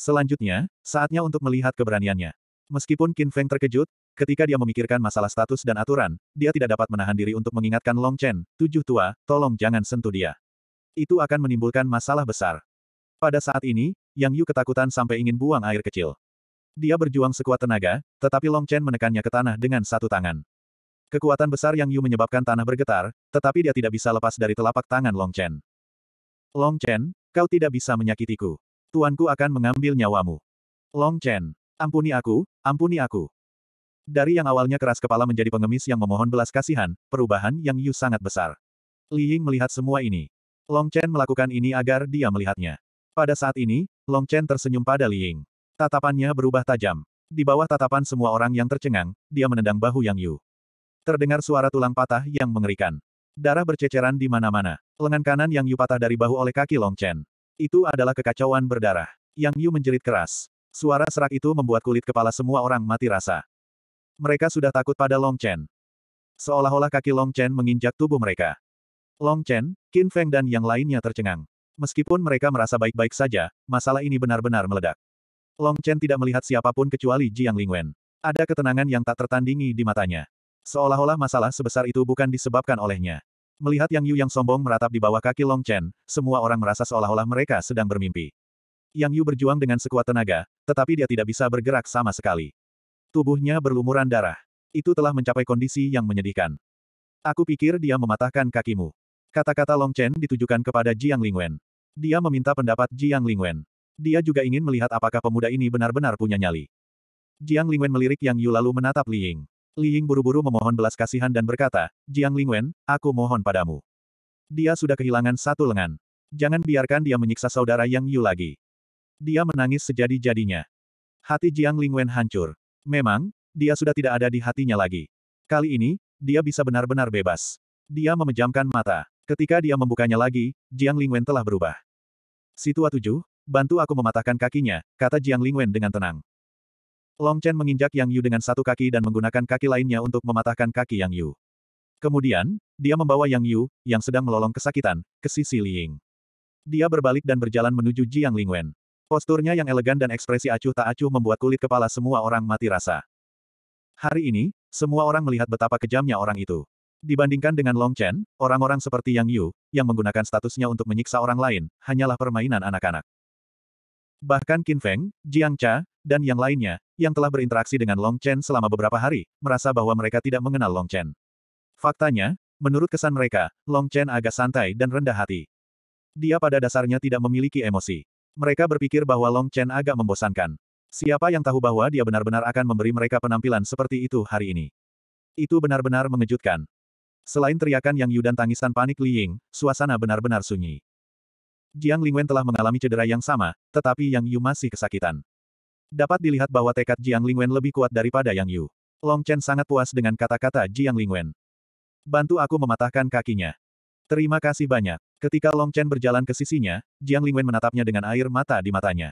Selanjutnya, saatnya untuk melihat keberaniannya. Meskipun Qin Feng terkejut, ketika dia memikirkan masalah status dan aturan, dia tidak dapat menahan diri untuk mengingatkan Long Chen, tujuh tua, tolong jangan sentuh dia. Itu akan menimbulkan masalah besar. Pada saat ini, Yang Yu ketakutan sampai ingin buang air kecil. Dia berjuang sekuat tenaga, tetapi Long Chen menekannya ke tanah dengan satu tangan. Kekuatan besar Yang Yu menyebabkan tanah bergetar, tetapi dia tidak bisa lepas dari telapak tangan Long Chen. Long Chen, kau tidak bisa menyakitiku. Tuanku akan mengambil nyawamu. Long Chen, ampuni aku, ampuni aku. Dari yang awalnya keras kepala menjadi pengemis yang memohon belas kasihan, perubahan Yang Yu sangat besar. Li Ying melihat semua ini. Long Chen melakukan ini agar dia melihatnya. Pada saat ini, Long Chen tersenyum pada Li Ying. Tatapannya berubah tajam. Di bawah tatapan semua orang yang tercengang, dia menendang bahu Yang Yu. Terdengar suara tulang patah yang mengerikan. Darah berceceran di mana-mana. Lengan kanan Yang Yu patah dari bahu oleh kaki Long Chen. Itu adalah kekacauan berdarah. Yang Yu menjerit keras. Suara serak itu membuat kulit kepala semua orang mati rasa. Mereka sudah takut pada Long Chen. Seolah-olah kaki Long Chen menginjak tubuh mereka. Long Chen, Qin Feng dan yang lainnya tercengang. Meskipun mereka merasa baik-baik saja, masalah ini benar-benar meledak. Long Chen tidak melihat siapapun kecuali Jiang Lingwen. Ada ketenangan yang tak tertandingi di matanya. Seolah-olah masalah sebesar itu bukan disebabkan olehnya. Melihat Yang Yu yang sombong meratap di bawah kaki Long Chen, semua orang merasa seolah-olah mereka sedang bermimpi. Yang Yu berjuang dengan sekuat tenaga, tetapi dia tidak bisa bergerak sama sekali. Tubuhnya berlumuran darah. Itu telah mencapai kondisi yang menyedihkan. Aku pikir dia mematahkan kakimu. Kata-kata Long Chen ditujukan kepada Jiang Lingwen. Dia meminta pendapat Jiang Lingwen. Dia juga ingin melihat apakah pemuda ini benar-benar punya nyali. Jiang Lingwen melirik Yang Yu lalu menatap Li Ying. Li Ying buru-buru memohon belas kasihan dan berkata, Jiang Lingwen, aku mohon padamu. Dia sudah kehilangan satu lengan. Jangan biarkan dia menyiksa saudara Yang Yu lagi. Dia menangis sejadi-jadinya. Hati Jiang Lingwen hancur. Memang, dia sudah tidak ada di hatinya lagi. Kali ini, dia bisa benar-benar bebas. Dia memejamkan mata. Ketika dia membukanya lagi, Jiang Lingwen telah berubah. Situa tujuh, bantu aku mematahkan kakinya, kata Jiang Lingwen dengan tenang. Long Chen menginjak Yang Yu dengan satu kaki dan menggunakan kaki lainnya untuk mematahkan kaki Yang Yu. Kemudian, dia membawa Yang Yu, yang sedang melolong kesakitan, ke sisi Li Ying. Dia berbalik dan berjalan menuju Jiang Lingwen. Posturnya yang elegan dan ekspresi acuh tak acuh membuat kulit kepala semua orang mati rasa. Hari ini, semua orang melihat betapa kejamnya orang itu. Dibandingkan dengan Long Chen, orang-orang seperti Yang Yu, yang menggunakan statusnya untuk menyiksa orang lain, hanyalah permainan anak-anak. Bahkan Qin Feng, Jiang Cha, dan yang lainnya, yang telah berinteraksi dengan Long Chen selama beberapa hari, merasa bahwa mereka tidak mengenal Long Chen. Faktanya, menurut kesan mereka, Long Chen agak santai dan rendah hati. Dia pada dasarnya tidak memiliki emosi. Mereka berpikir bahwa Long Chen agak membosankan. Siapa yang tahu bahwa dia benar-benar akan memberi mereka penampilan seperti itu hari ini? Itu benar-benar mengejutkan. Selain teriakan Yang Yu dan tangisan panik Li Ying, suasana benar-benar sunyi. Jiang Lingwen telah mengalami cedera yang sama, tetapi Yang Yu masih kesakitan. Dapat dilihat bahwa tekad Jiang Lingwen lebih kuat daripada Yang Yu. Long Chen sangat puas dengan kata-kata Jiang Lingwen. Bantu aku mematahkan kakinya. Terima kasih banyak. Ketika Long Chen berjalan ke sisinya, Jiang Lingwen menatapnya dengan air mata di matanya.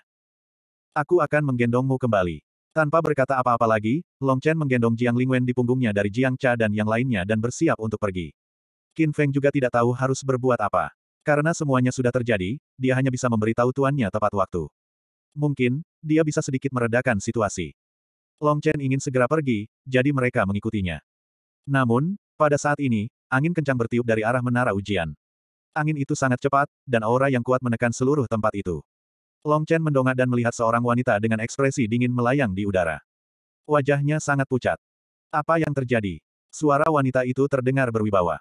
Aku akan menggendongmu kembali. Tanpa berkata apa-apa lagi, Long Chen menggendong Jiang Lingwen di punggungnya dari Jiang Cha dan yang lainnya dan bersiap untuk pergi. Qin Feng juga tidak tahu harus berbuat apa. Karena semuanya sudah terjadi, dia hanya bisa memberitahu tuannya tepat waktu. Mungkin, dia bisa sedikit meredakan situasi. Long Chen ingin segera pergi, jadi mereka mengikutinya. Namun, pada saat ini, angin kencang bertiup dari arah menara ujian. Angin itu sangat cepat, dan aura yang kuat menekan seluruh tempat itu. Long Chen mendongak dan melihat seorang wanita dengan ekspresi dingin melayang di udara. Wajahnya sangat pucat. Apa yang terjadi? Suara wanita itu terdengar berwibawa.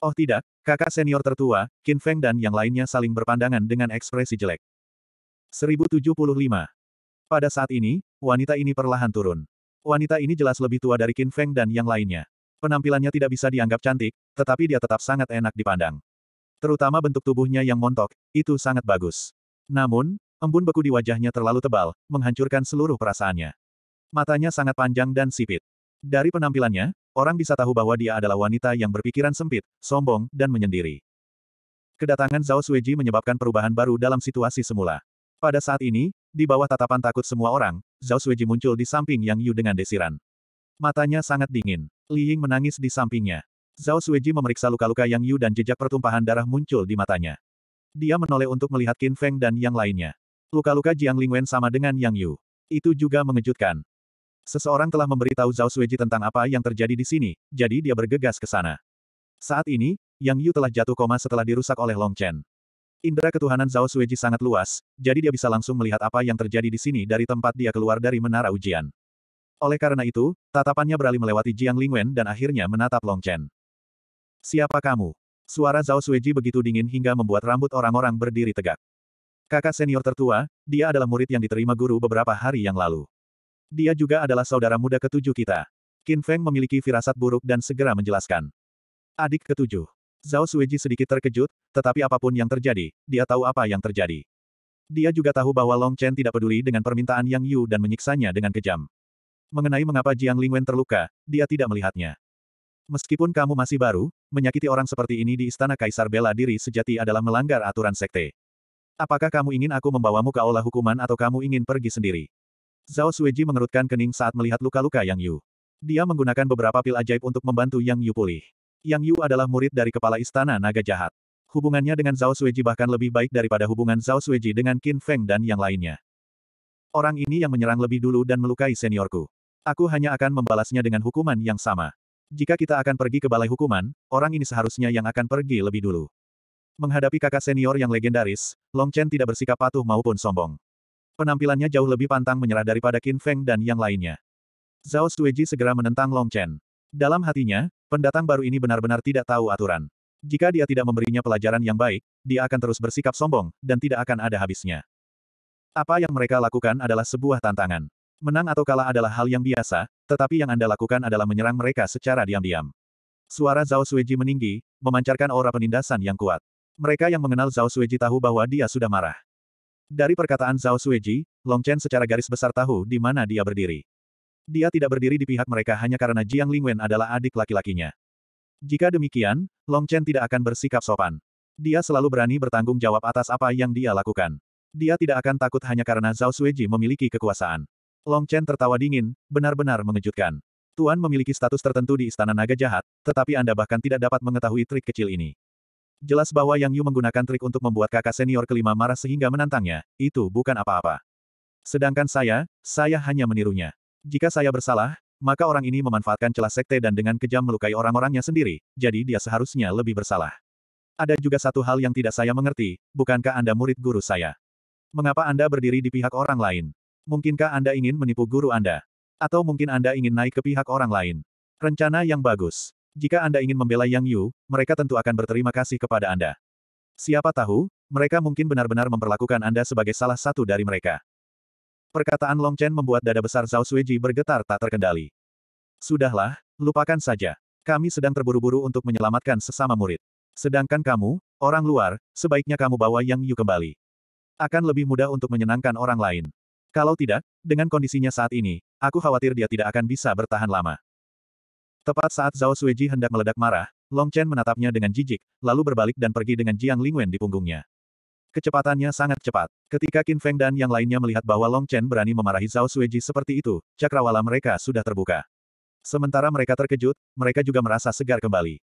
Oh tidak, kakak senior tertua, Qin Feng dan yang lainnya saling berpandangan dengan ekspresi jelek. 1075. Pada saat ini, wanita ini perlahan turun. Wanita ini jelas lebih tua dari Qin Feng dan yang lainnya. Penampilannya tidak bisa dianggap cantik, tetapi dia tetap sangat enak dipandang. Terutama bentuk tubuhnya yang montok, itu sangat bagus. Namun, embun beku di wajahnya terlalu tebal, menghancurkan seluruh perasaannya. Matanya sangat panjang dan sipit. Dari penampilannya, orang bisa tahu bahwa dia adalah wanita yang berpikiran sempit, sombong, dan menyendiri. Kedatangan Zhao Suiji menyebabkan perubahan baru dalam situasi semula. Pada saat ini, di bawah tatapan takut semua orang, Zhao Suiji muncul di samping Yang Yu dengan desiran. Matanya sangat dingin. Li Ying menangis di sampingnya. Zhao Suiji memeriksa luka-luka Yang Yu dan jejak pertumpahan darah muncul di matanya. Dia menoleh untuk melihat Qin Feng dan yang lainnya. Luka-luka Jiang Lingwen sama dengan Yang Yu. Itu juga mengejutkan. Seseorang telah memberitahu Zhao Suiji tentang apa yang terjadi di sini, jadi dia bergegas ke sana. Saat ini, Yang Yu telah jatuh koma setelah dirusak oleh Long Chen. Indra ketuhanan Zhao Suiji sangat luas, jadi dia bisa langsung melihat apa yang terjadi di sini dari tempat dia keluar dari menara ujian. Oleh karena itu, tatapannya beralih melewati Jiang Lingwen dan akhirnya menatap Long Chen. Siapa kamu? Suara Zhao Suiji begitu dingin hingga membuat rambut orang-orang berdiri tegak. Kakak senior tertua, dia adalah murid yang diterima guru beberapa hari yang lalu. Dia juga adalah saudara muda ketujuh kita. Qin Feng memiliki firasat buruk dan segera menjelaskan. Adik ketujuh. Zhao Suiji sedikit terkejut, tetapi apapun yang terjadi, dia tahu apa yang terjadi. Dia juga tahu bahwa Long Chen tidak peduli dengan permintaan Yang Yu dan menyiksanya dengan kejam. Mengenai mengapa Jiang Lingwen terluka, dia tidak melihatnya. Meskipun kamu masih baru, menyakiti orang seperti ini di istana kaisar bela diri sejati adalah melanggar aturan sekte. Apakah kamu ingin aku membawamu ke aula hukuman atau kamu ingin pergi sendiri? Zhao Suiji mengerutkan kening saat melihat luka-luka Yang Yu. Dia menggunakan beberapa pil ajaib untuk membantu Yang Yu pulih. Yang Yu adalah murid dari kepala istana naga jahat. Hubungannya dengan Zhao Suiji bahkan lebih baik daripada hubungan Zhao Suiji dengan Qin Feng dan yang lainnya. Orang ini yang menyerang lebih dulu dan melukai seniorku. Aku hanya akan membalasnya dengan hukuman yang sama. Jika kita akan pergi ke balai hukuman, orang ini seharusnya yang akan pergi lebih dulu. Menghadapi kakak senior yang legendaris, Long Chen tidak bersikap patuh maupun sombong. Penampilannya jauh lebih pantang menyerah daripada Qin Feng dan yang lainnya. Zhao Suiji segera menentang Long Chen. Dalam hatinya, pendatang baru ini benar-benar tidak tahu aturan. Jika dia tidak memberinya pelajaran yang baik, dia akan terus bersikap sombong, dan tidak akan ada habisnya. Apa yang mereka lakukan adalah sebuah tantangan. Menang atau kalah adalah hal yang biasa, tetapi yang Anda lakukan adalah menyerang mereka secara diam-diam. Suara Zhao Suiji meninggi, memancarkan aura penindasan yang kuat. Mereka yang mengenal Zhao Suiji tahu bahwa dia sudah marah. Dari perkataan Zhao Suiji, Long Chen secara garis besar tahu di mana dia berdiri. Dia tidak berdiri di pihak mereka hanya karena Jiang Lingwen adalah adik laki-lakinya. Jika demikian, Long Chen tidak akan bersikap sopan. Dia selalu berani bertanggung jawab atas apa yang dia lakukan. Dia tidak akan takut hanya karena Zhao Suiji memiliki kekuasaan. Long Chen tertawa dingin, benar-benar mengejutkan. Tuan memiliki status tertentu di Istana Naga Jahat, tetapi Anda bahkan tidak dapat mengetahui trik kecil ini. Jelas bahwa Yang Yu menggunakan trik untuk membuat kakak senior kelima marah sehingga menantangnya, itu bukan apa-apa. Sedangkan saya, saya hanya menirunya. Jika saya bersalah, maka orang ini memanfaatkan celah sekte dan dengan kejam melukai orang-orangnya sendiri, jadi dia seharusnya lebih bersalah. Ada juga satu hal yang tidak saya mengerti, bukankah Anda murid guru saya? Mengapa Anda berdiri di pihak orang lain? Mungkinkah Anda ingin menipu guru Anda? Atau mungkin Anda ingin naik ke pihak orang lain? Rencana yang bagus. Jika Anda ingin membela Yang Yu, mereka tentu akan berterima kasih kepada Anda. Siapa tahu, mereka mungkin benar-benar memperlakukan Anda sebagai salah satu dari mereka. Perkataan Long Chen membuat dada besar Zhao Suiji bergetar tak terkendali. Sudahlah, lupakan saja. Kami sedang terburu-buru untuk menyelamatkan sesama murid. Sedangkan kamu, orang luar, sebaiknya kamu bawa Yang Yu kembali. Akan lebih mudah untuk menyenangkan orang lain. Kalau tidak, dengan kondisinya saat ini, aku khawatir dia tidak akan bisa bertahan lama. Tepat saat Zhao Suiji hendak meledak marah, Long Chen menatapnya dengan jijik, lalu berbalik dan pergi dengan Jiang Lingwen di punggungnya. Kecepatannya sangat cepat. Ketika Qin Feng dan yang lainnya melihat bahwa Long Chen berani memarahi Zhao Suiji seperti itu, cakrawala mereka sudah terbuka. Sementara mereka terkejut, mereka juga merasa segar kembali.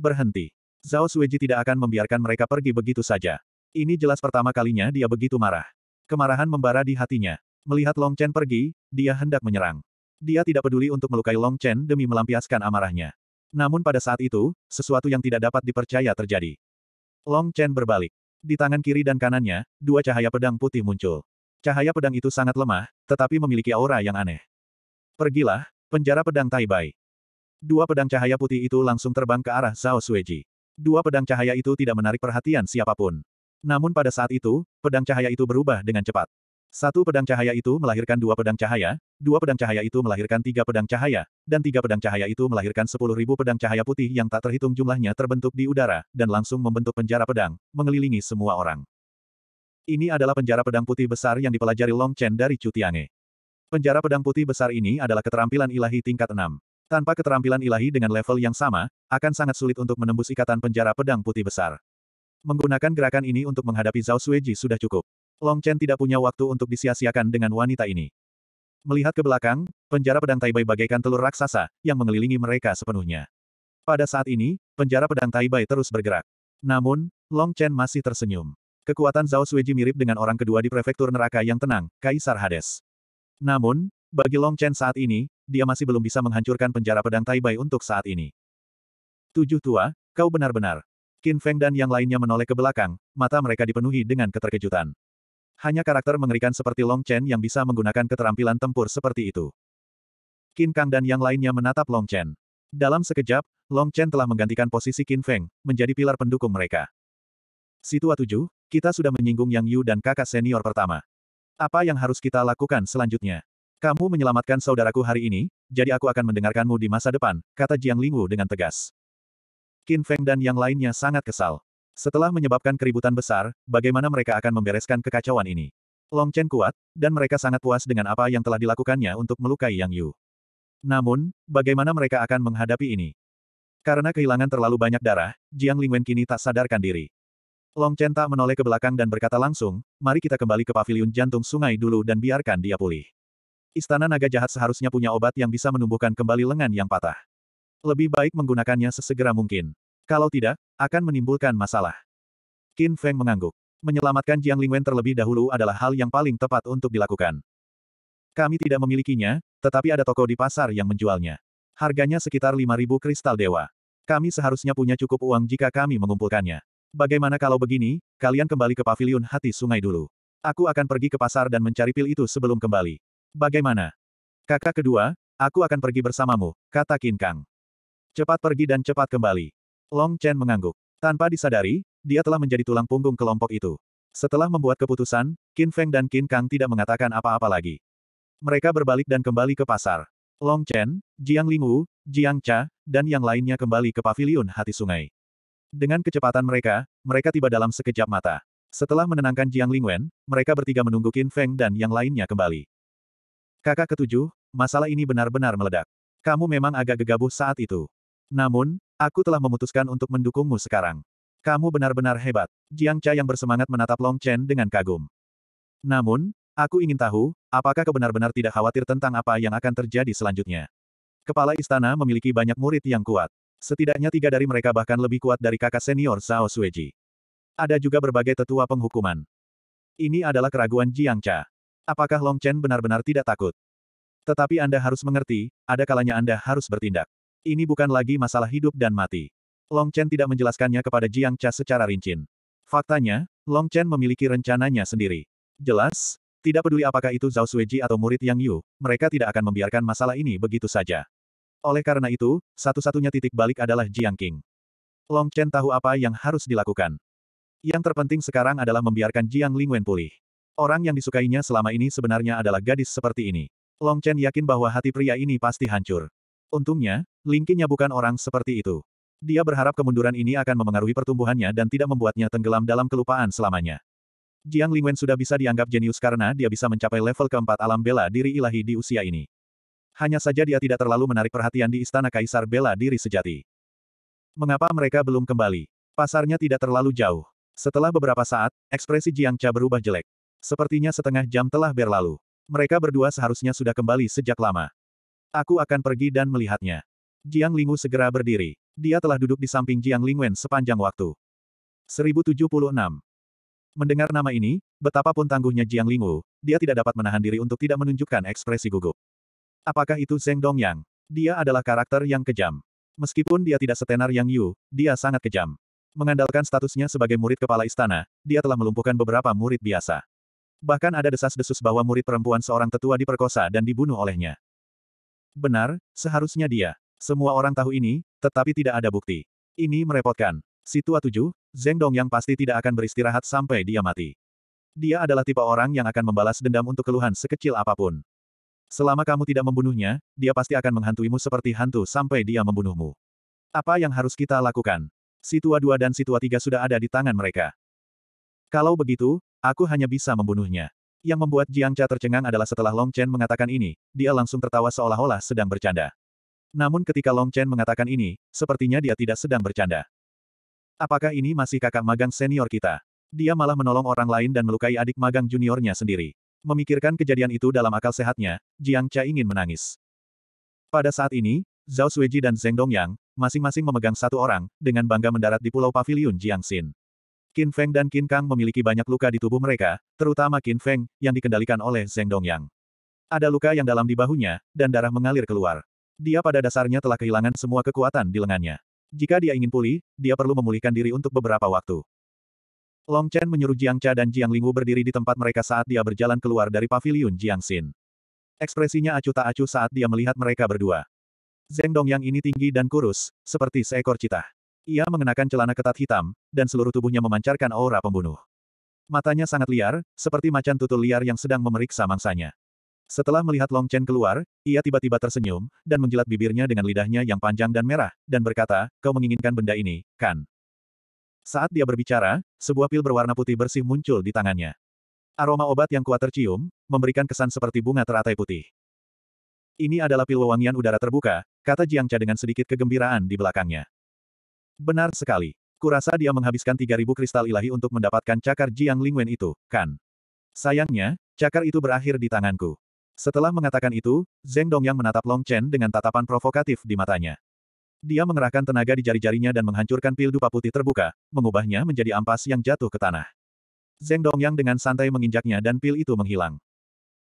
Berhenti. Zhao Suiji tidak akan membiarkan mereka pergi begitu saja. Ini jelas pertama kalinya dia begitu marah. Kemarahan membara di hatinya. Melihat Long Chen pergi, dia hendak menyerang. Dia tidak peduli untuk melukai Long Chen demi melampiaskan amarahnya. Namun pada saat itu, sesuatu yang tidak dapat dipercaya terjadi. Long Chen berbalik. Di tangan kiri dan kanannya, dua cahaya pedang putih muncul. Cahaya pedang itu sangat lemah, tetapi memiliki aura yang aneh. Pergilah, penjara pedang Taibai. Dua pedang cahaya putih itu langsung terbang ke arah Zhao Sueji. Dua pedang cahaya itu tidak menarik perhatian siapapun. Namun pada saat itu, pedang cahaya itu berubah dengan cepat. Satu pedang cahaya itu melahirkan dua pedang cahaya, dua pedang cahaya itu melahirkan tiga pedang cahaya, dan tiga pedang cahaya itu melahirkan sepuluh ribu pedang cahaya putih yang tak terhitung jumlahnya terbentuk di udara, dan langsung membentuk penjara pedang, mengelilingi semua orang. Ini adalah penjara pedang putih besar yang dipelajari Long Chen dari Cutiange. Penjara pedang putih besar ini adalah keterampilan ilahi tingkat enam. Tanpa keterampilan ilahi dengan level yang sama, akan sangat sulit untuk menembus ikatan penjara pedang putih besar. Menggunakan gerakan ini untuk menghadapi Zhao Suiji sudah cukup. Long Chen tidak punya waktu untuk disia-siakan dengan wanita ini. Melihat ke belakang, penjara pedang Taibai bagaikan telur raksasa, yang mengelilingi mereka sepenuhnya. Pada saat ini, penjara pedang Taibai terus bergerak. Namun, Long Chen masih tersenyum. Kekuatan Zhao Suiji mirip dengan orang kedua di prefektur neraka yang tenang, Kaisar Hades. Namun, bagi Long Chen saat ini, dia masih belum bisa menghancurkan penjara pedang Taibai untuk saat ini. Tujuh tua, kau benar-benar. Qin Feng dan yang lainnya menoleh ke belakang, mata mereka dipenuhi dengan keterkejutan hanya karakter mengerikan seperti Long Chen yang bisa menggunakan keterampilan tempur seperti itu. Qin Kang dan yang lainnya menatap Long Chen. Dalam sekejap, Long Chen telah menggantikan posisi Qin Feng, menjadi pilar pendukung mereka. Situa 7, kita sudah menyinggung Yang Yu dan kakak senior pertama. Apa yang harus kita lakukan selanjutnya? Kamu menyelamatkan saudaraku hari ini, jadi aku akan mendengarkanmu di masa depan, kata Jiang Lingwu dengan tegas. Qin Feng dan yang lainnya sangat kesal. Setelah menyebabkan keributan besar, bagaimana mereka akan membereskan kekacauan ini? Long Chen kuat, dan mereka sangat puas dengan apa yang telah dilakukannya untuk melukai Yang Yu. Namun, bagaimana mereka akan menghadapi ini? Karena kehilangan terlalu banyak darah, Jiang Lingwen kini tak sadarkan diri. Long Chen tak menoleh ke belakang dan berkata langsung, mari kita kembali ke paviliun jantung sungai dulu dan biarkan dia pulih. Istana naga jahat seharusnya punya obat yang bisa menumbuhkan kembali lengan yang patah. Lebih baik menggunakannya sesegera mungkin. Kalau tidak, akan menimbulkan masalah. Qin Feng mengangguk. Menyelamatkan Jiang Lingwen terlebih dahulu adalah hal yang paling tepat untuk dilakukan. Kami tidak memilikinya, tetapi ada toko di pasar yang menjualnya. Harganya sekitar 5.000 kristal dewa. Kami seharusnya punya cukup uang jika kami mengumpulkannya. Bagaimana kalau begini, kalian kembali ke pavilion hati sungai dulu. Aku akan pergi ke pasar dan mencari pil itu sebelum kembali. Bagaimana? Kakak kedua, aku akan pergi bersamamu, kata Kin Kang. Cepat pergi dan cepat kembali. Long Chen mengangguk. Tanpa disadari, dia telah menjadi tulang punggung kelompok itu. Setelah membuat keputusan, Qin Feng dan Qin Kang tidak mengatakan apa-apa lagi. Mereka berbalik dan kembali ke pasar. Long Chen, Jiang Lingwu, Jiang Cha, dan yang lainnya kembali ke paviliun hati sungai. Dengan kecepatan mereka, mereka tiba dalam sekejap mata. Setelah menenangkan Jiang Lingwen, mereka bertiga menunggu Qin Feng dan yang lainnya kembali. Kakak ketujuh, masalah ini benar-benar meledak. Kamu memang agak gegabah saat itu. Namun, aku telah memutuskan untuk mendukungmu sekarang. Kamu benar-benar hebat. Jiang Cha yang bersemangat menatap Long Chen dengan kagum. Namun, aku ingin tahu, apakah kau benar-benar tidak khawatir tentang apa yang akan terjadi selanjutnya? Kepala istana memiliki banyak murid yang kuat. Setidaknya tiga dari mereka bahkan lebih kuat dari kakak senior Zhao Sueji. Ada juga berbagai tetua penghukuman. Ini adalah keraguan Jiang Cha. Apakah Long Chen benar-benar tidak takut? Tetapi Anda harus mengerti, ada kalanya Anda harus bertindak. Ini bukan lagi masalah hidup dan mati. Long Chen tidak menjelaskannya kepada Jiang Cha secara rinci. Faktanya, Long Chen memiliki rencananya sendiri. Jelas, tidak peduli apakah itu Zhao Suiji atau murid Yang Yu, mereka tidak akan membiarkan masalah ini begitu saja. Oleh karena itu, satu-satunya titik balik adalah Jiang King. Long Chen tahu apa yang harus dilakukan. Yang terpenting sekarang adalah membiarkan Jiang Lingwen pulih. Orang yang disukainya selama ini sebenarnya adalah gadis seperti ini. Long Chen yakin bahwa hati pria ini pasti hancur. Untungnya, Lingkinya bukan orang seperti itu. Dia berharap kemunduran ini akan memengaruhi pertumbuhannya dan tidak membuatnya tenggelam dalam kelupaan selamanya. Jiang Lingwen sudah bisa dianggap jenius karena dia bisa mencapai level keempat alam bela diri ilahi di usia ini. Hanya saja dia tidak terlalu menarik perhatian di istana kaisar bela diri sejati. Mengapa mereka belum kembali? Pasarnya tidak terlalu jauh. Setelah beberapa saat, ekspresi Jiang Cha berubah jelek. Sepertinya setengah jam telah berlalu. Mereka berdua seharusnya sudah kembali sejak lama. Aku akan pergi dan melihatnya. Jiang Lingwu segera berdiri. Dia telah duduk di samping Jiang Lingwen sepanjang waktu. 1076. Mendengar nama ini, betapapun tangguhnya Jiang Lingwu, dia tidak dapat menahan diri untuk tidak menunjukkan ekspresi gugup. Apakah itu Zeng Dongyang? Dia adalah karakter yang kejam. Meskipun dia tidak setenar Yang Yu, dia sangat kejam. Mengandalkan statusnya sebagai murid kepala istana, dia telah melumpuhkan beberapa murid biasa. Bahkan ada desas-desus bahwa murid perempuan seorang tetua diperkosa dan dibunuh olehnya. Benar, seharusnya dia. Semua orang tahu ini, tetapi tidak ada bukti. Ini merepotkan. situa tua tujuh, Zeng yang pasti tidak akan beristirahat sampai dia mati. Dia adalah tipe orang yang akan membalas dendam untuk keluhan sekecil apapun. Selama kamu tidak membunuhnya, dia pasti akan menghantuimu seperti hantu sampai dia membunuhmu. Apa yang harus kita lakukan? situa tua dua dan si tua tiga sudah ada di tangan mereka. Kalau begitu, aku hanya bisa membunuhnya. Yang membuat Jiang Cha tercengang adalah setelah Long Chen mengatakan ini, dia langsung tertawa seolah-olah sedang bercanda. Namun ketika Long Chen mengatakan ini, sepertinya dia tidak sedang bercanda. Apakah ini masih kakak magang senior kita? Dia malah menolong orang lain dan melukai adik magang juniornya sendiri. Memikirkan kejadian itu dalam akal sehatnya, Jiang Cha ingin menangis. Pada saat ini, Zhao Suiji dan Zheng Dongyang, masing-masing memegang satu orang, dengan bangga mendarat di Pulau Pavilion Jiang Xin. Qin Feng dan Qin Kang memiliki banyak luka di tubuh mereka, terutama Qin Feng, yang dikendalikan oleh Zheng Dongyang. Ada luka yang dalam di bahunya, dan darah mengalir keluar. Dia pada dasarnya telah kehilangan semua kekuatan di lengannya. Jika dia ingin pulih, dia perlu memulihkan diri untuk beberapa waktu. Long Chen menyuruh Jiang Cha dan Jiang Lingwu berdiri di tempat mereka saat dia berjalan keluar dari paviliun Jiang Xin. Ekspresinya acuh tak acuh saat dia melihat mereka berdua. Zheng Dongyang ini tinggi dan kurus, seperti seekor citah. Ia mengenakan celana ketat hitam, dan seluruh tubuhnya memancarkan aura pembunuh. Matanya sangat liar, seperti macan tutul liar yang sedang memeriksa mangsanya. Setelah melihat Long Chen keluar, ia tiba-tiba tersenyum, dan menjilat bibirnya dengan lidahnya yang panjang dan merah, dan berkata, kau menginginkan benda ini, kan? Saat dia berbicara, sebuah pil berwarna putih bersih muncul di tangannya. Aroma obat yang kuat tercium, memberikan kesan seperti bunga teratai putih. Ini adalah pil wewangian udara terbuka, kata Jiang Cha dengan sedikit kegembiraan di belakangnya. Benar sekali. Kurasa dia menghabiskan 3000 kristal ilahi untuk mendapatkan cakar Jiang Lingwen itu, kan? Sayangnya, cakar itu berakhir di tanganku. Setelah mengatakan itu, Zeng Dongyang menatap Long Chen dengan tatapan provokatif di matanya. Dia mengerahkan tenaga di jari-jarinya dan menghancurkan pil dupa putih terbuka, mengubahnya menjadi ampas yang jatuh ke tanah. Zeng Dongyang dengan santai menginjaknya dan pil itu menghilang.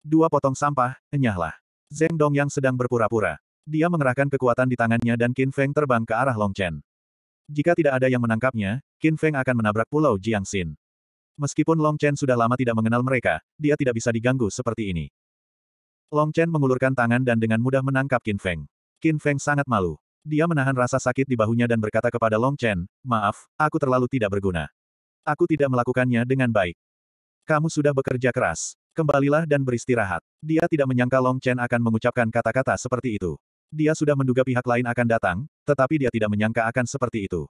Dua potong sampah, enyahlah. Zeng Dongyang sedang berpura-pura. Dia mengerahkan kekuatan di tangannya dan Qin Feng terbang ke arah Long Chen. Jika tidak ada yang menangkapnya, Qin Feng akan menabrak pulau Jiangxin. Meskipun Long Chen sudah lama tidak mengenal mereka, dia tidak bisa diganggu seperti ini. Long Chen mengulurkan tangan dan dengan mudah menangkap Qin Feng. Qin Feng sangat malu. Dia menahan rasa sakit di bahunya dan berkata kepada Long Chen, maaf, aku terlalu tidak berguna. Aku tidak melakukannya dengan baik. Kamu sudah bekerja keras. Kembalilah dan beristirahat. Dia tidak menyangka Long Chen akan mengucapkan kata-kata seperti itu. Dia sudah menduga pihak lain akan datang, tetapi dia tidak menyangka akan seperti itu.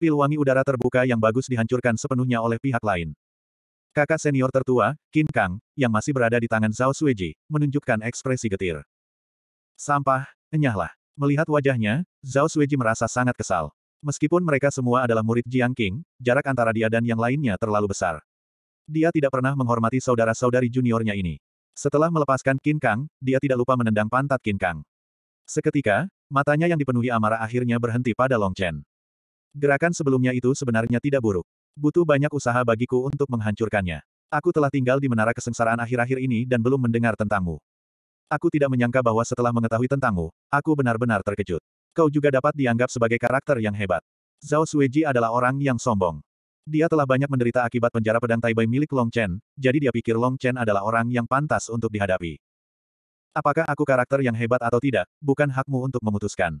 Pil wangi udara terbuka yang bagus dihancurkan sepenuhnya oleh pihak lain. Kakak senior tertua, Qin Kang, yang masih berada di tangan Zhao Suiji, menunjukkan ekspresi getir. Sampah, enyahlah. Melihat wajahnya, Zhao Suiji merasa sangat kesal. Meskipun mereka semua adalah murid Jiang Qing, jarak antara dia dan yang lainnya terlalu besar. Dia tidak pernah menghormati saudara-saudari juniornya ini. Setelah melepaskan Qin Kang, dia tidak lupa menendang pantat Qin Kang. Seketika, matanya yang dipenuhi amarah akhirnya berhenti pada Long Chen. Gerakan sebelumnya itu sebenarnya tidak buruk. Butuh banyak usaha bagiku untuk menghancurkannya. Aku telah tinggal di menara kesengsaraan akhir-akhir ini dan belum mendengar tentangmu. Aku tidak menyangka bahwa setelah mengetahui tentangmu, aku benar-benar terkejut. Kau juga dapat dianggap sebagai karakter yang hebat. Zhao Suiji adalah orang yang sombong. Dia telah banyak menderita akibat penjara pedang Taibai milik Long Chen, jadi dia pikir Long Chen adalah orang yang pantas untuk dihadapi. Apakah aku karakter yang hebat atau tidak, bukan hakmu untuk memutuskan.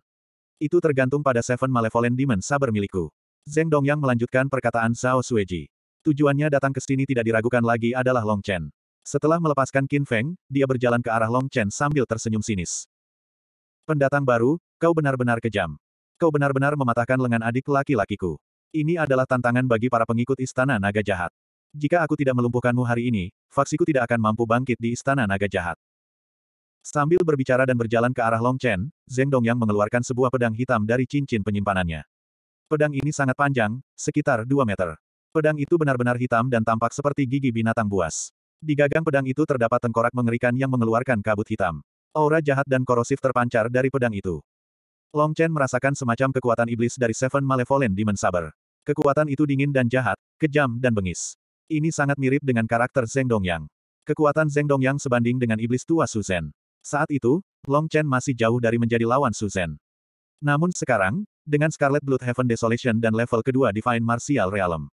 Itu tergantung pada Seven Malevolent Demon saber milikku. Zeng Dongyang melanjutkan perkataan Zhao Suiji. Tujuannya datang ke sini tidak diragukan lagi adalah Long Chen. Setelah melepaskan Qin Feng, dia berjalan ke arah Long Chen sambil tersenyum sinis. Pendatang baru, kau benar-benar kejam. Kau benar-benar mematahkan lengan adik laki-lakiku. Ini adalah tantangan bagi para pengikut Istana Naga Jahat. Jika aku tidak melumpuhkanmu hari ini, faksiku tidak akan mampu bangkit di Istana Naga Jahat. Sambil berbicara dan berjalan ke arah Long Chen, Zeng Dongyang mengeluarkan sebuah pedang hitam dari cincin penyimpanannya. Pedang ini sangat panjang, sekitar 2 meter. Pedang itu benar-benar hitam dan tampak seperti gigi binatang buas. Di gagang pedang itu terdapat tengkorak mengerikan yang mengeluarkan kabut hitam. Aura jahat dan korosif terpancar dari pedang itu. Long Chen merasakan semacam kekuatan iblis dari Seven Malevolent Demon Saber. Kekuatan itu dingin dan jahat, kejam dan bengis. Ini sangat mirip dengan karakter Zeng Dongyang. Kekuatan Zeng Dongyang sebanding dengan iblis tua Suzen. Saat itu, Long Chen masih jauh dari menjadi lawan Suzen. Namun sekarang, dengan Scarlet Blood Heaven Desolation dan level kedua Divine Martial Realm.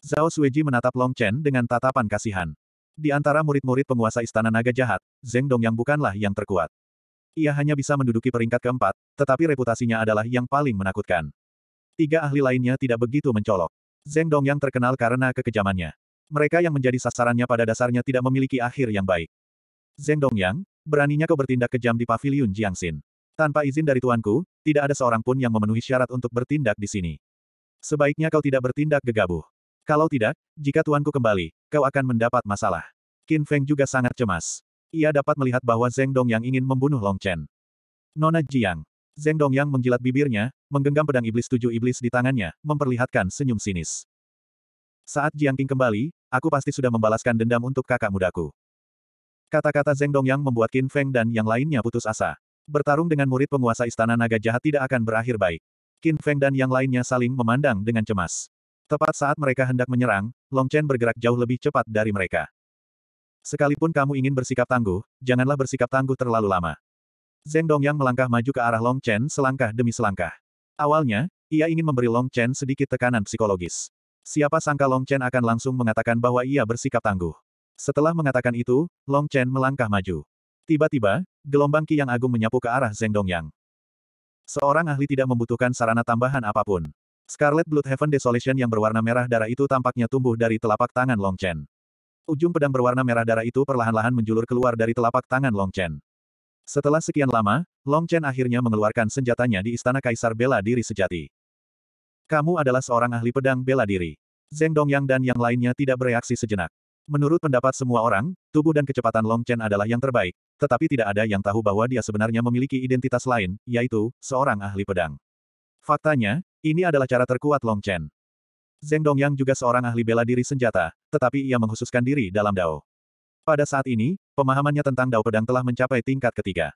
Zhao Suiji menatap Long Chen dengan tatapan kasihan. Di antara murid-murid penguasa Istana Naga Jahat, Zeng Dong yang bukanlah yang terkuat. Ia hanya bisa menduduki peringkat keempat, tetapi reputasinya adalah yang paling menakutkan. Tiga ahli lainnya tidak begitu mencolok. Zeng Dong yang terkenal karena kekejamannya. Mereka yang menjadi sasarannya pada dasarnya tidak memiliki akhir yang baik. Zeng Dongyang, Beraninya kau bertindak kejam di paviliun Jiangxin. Tanpa izin dari tuanku, tidak ada seorang pun yang memenuhi syarat untuk bertindak di sini. Sebaiknya kau tidak bertindak gegabah. Kalau tidak, jika tuanku kembali, kau akan mendapat masalah. Qin Feng juga sangat cemas. Ia dapat melihat bahwa Zeng Dong yang ingin membunuh Long Chen. Nona Jiang. Zeng Dong yang menjilat bibirnya, menggenggam pedang iblis tujuh iblis di tangannya, memperlihatkan senyum sinis. Saat Jiang King kembali, aku pasti sudah membalaskan dendam untuk kakak mudaku. Kata-kata Zeng Dongyang membuat Qin Feng dan yang lainnya putus asa. Bertarung dengan murid penguasa istana naga jahat tidak akan berakhir baik. Qin Feng dan yang lainnya saling memandang dengan cemas. Tepat saat mereka hendak menyerang, Long Chen bergerak jauh lebih cepat dari mereka. Sekalipun kamu ingin bersikap tangguh, janganlah bersikap tangguh terlalu lama. Zeng Dongyang melangkah maju ke arah Long Chen selangkah demi selangkah. Awalnya, ia ingin memberi Long Chen sedikit tekanan psikologis. Siapa sangka Long Chen akan langsung mengatakan bahwa ia bersikap tangguh. Setelah mengatakan itu, Long Chen melangkah maju. Tiba-tiba, gelombang Qi yang agung menyapu ke arah Zeng Dongyang. Seorang ahli tidak membutuhkan sarana tambahan apapun. Scarlet Blood Heaven Desolation yang berwarna merah darah itu tampaknya tumbuh dari telapak tangan Long Chen. Ujung pedang berwarna merah darah itu perlahan-lahan menjulur keluar dari telapak tangan Long Chen. Setelah sekian lama, Long Chen akhirnya mengeluarkan senjatanya di Istana Kaisar Bela Diri Sejati. Kamu adalah seorang ahli pedang bela diri. Zeng Dongyang dan yang lainnya tidak bereaksi sejenak. Menurut pendapat semua orang, tubuh dan kecepatan Long Chen adalah yang terbaik, tetapi tidak ada yang tahu bahwa dia sebenarnya memiliki identitas lain, yaitu, seorang ahli pedang. Faktanya, ini adalah cara terkuat Long Chen. Zeng Dongyang juga seorang ahli bela diri senjata, tetapi ia menghususkan diri dalam dao. Pada saat ini, pemahamannya tentang dao pedang telah mencapai tingkat ketiga.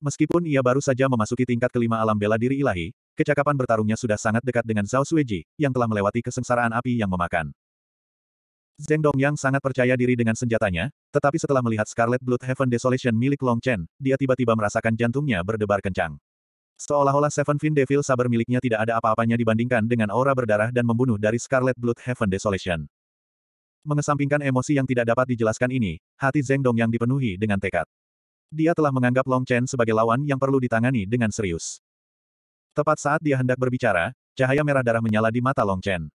Meskipun ia baru saja memasuki tingkat kelima alam bela diri ilahi, kecakapan bertarungnya sudah sangat dekat dengan Zhao Suiji, yang telah melewati kesengsaraan api yang memakan. Zheng Dongyang sangat percaya diri dengan senjatanya, tetapi setelah melihat Scarlet Blood Heaven Desolation milik Long Chen, dia tiba-tiba merasakan jantungnya berdebar kencang. Seolah-olah Seven Fin Devil saber miliknya tidak ada apa-apanya dibandingkan dengan aura berdarah dan membunuh dari Scarlet Blood Heaven Desolation. Mengesampingkan emosi yang tidak dapat dijelaskan ini, hati Zheng Dongyang dipenuhi dengan tekad. Dia telah menganggap Long Chen sebagai lawan yang perlu ditangani dengan serius. Tepat saat dia hendak berbicara, cahaya merah darah menyala di mata Long Chen.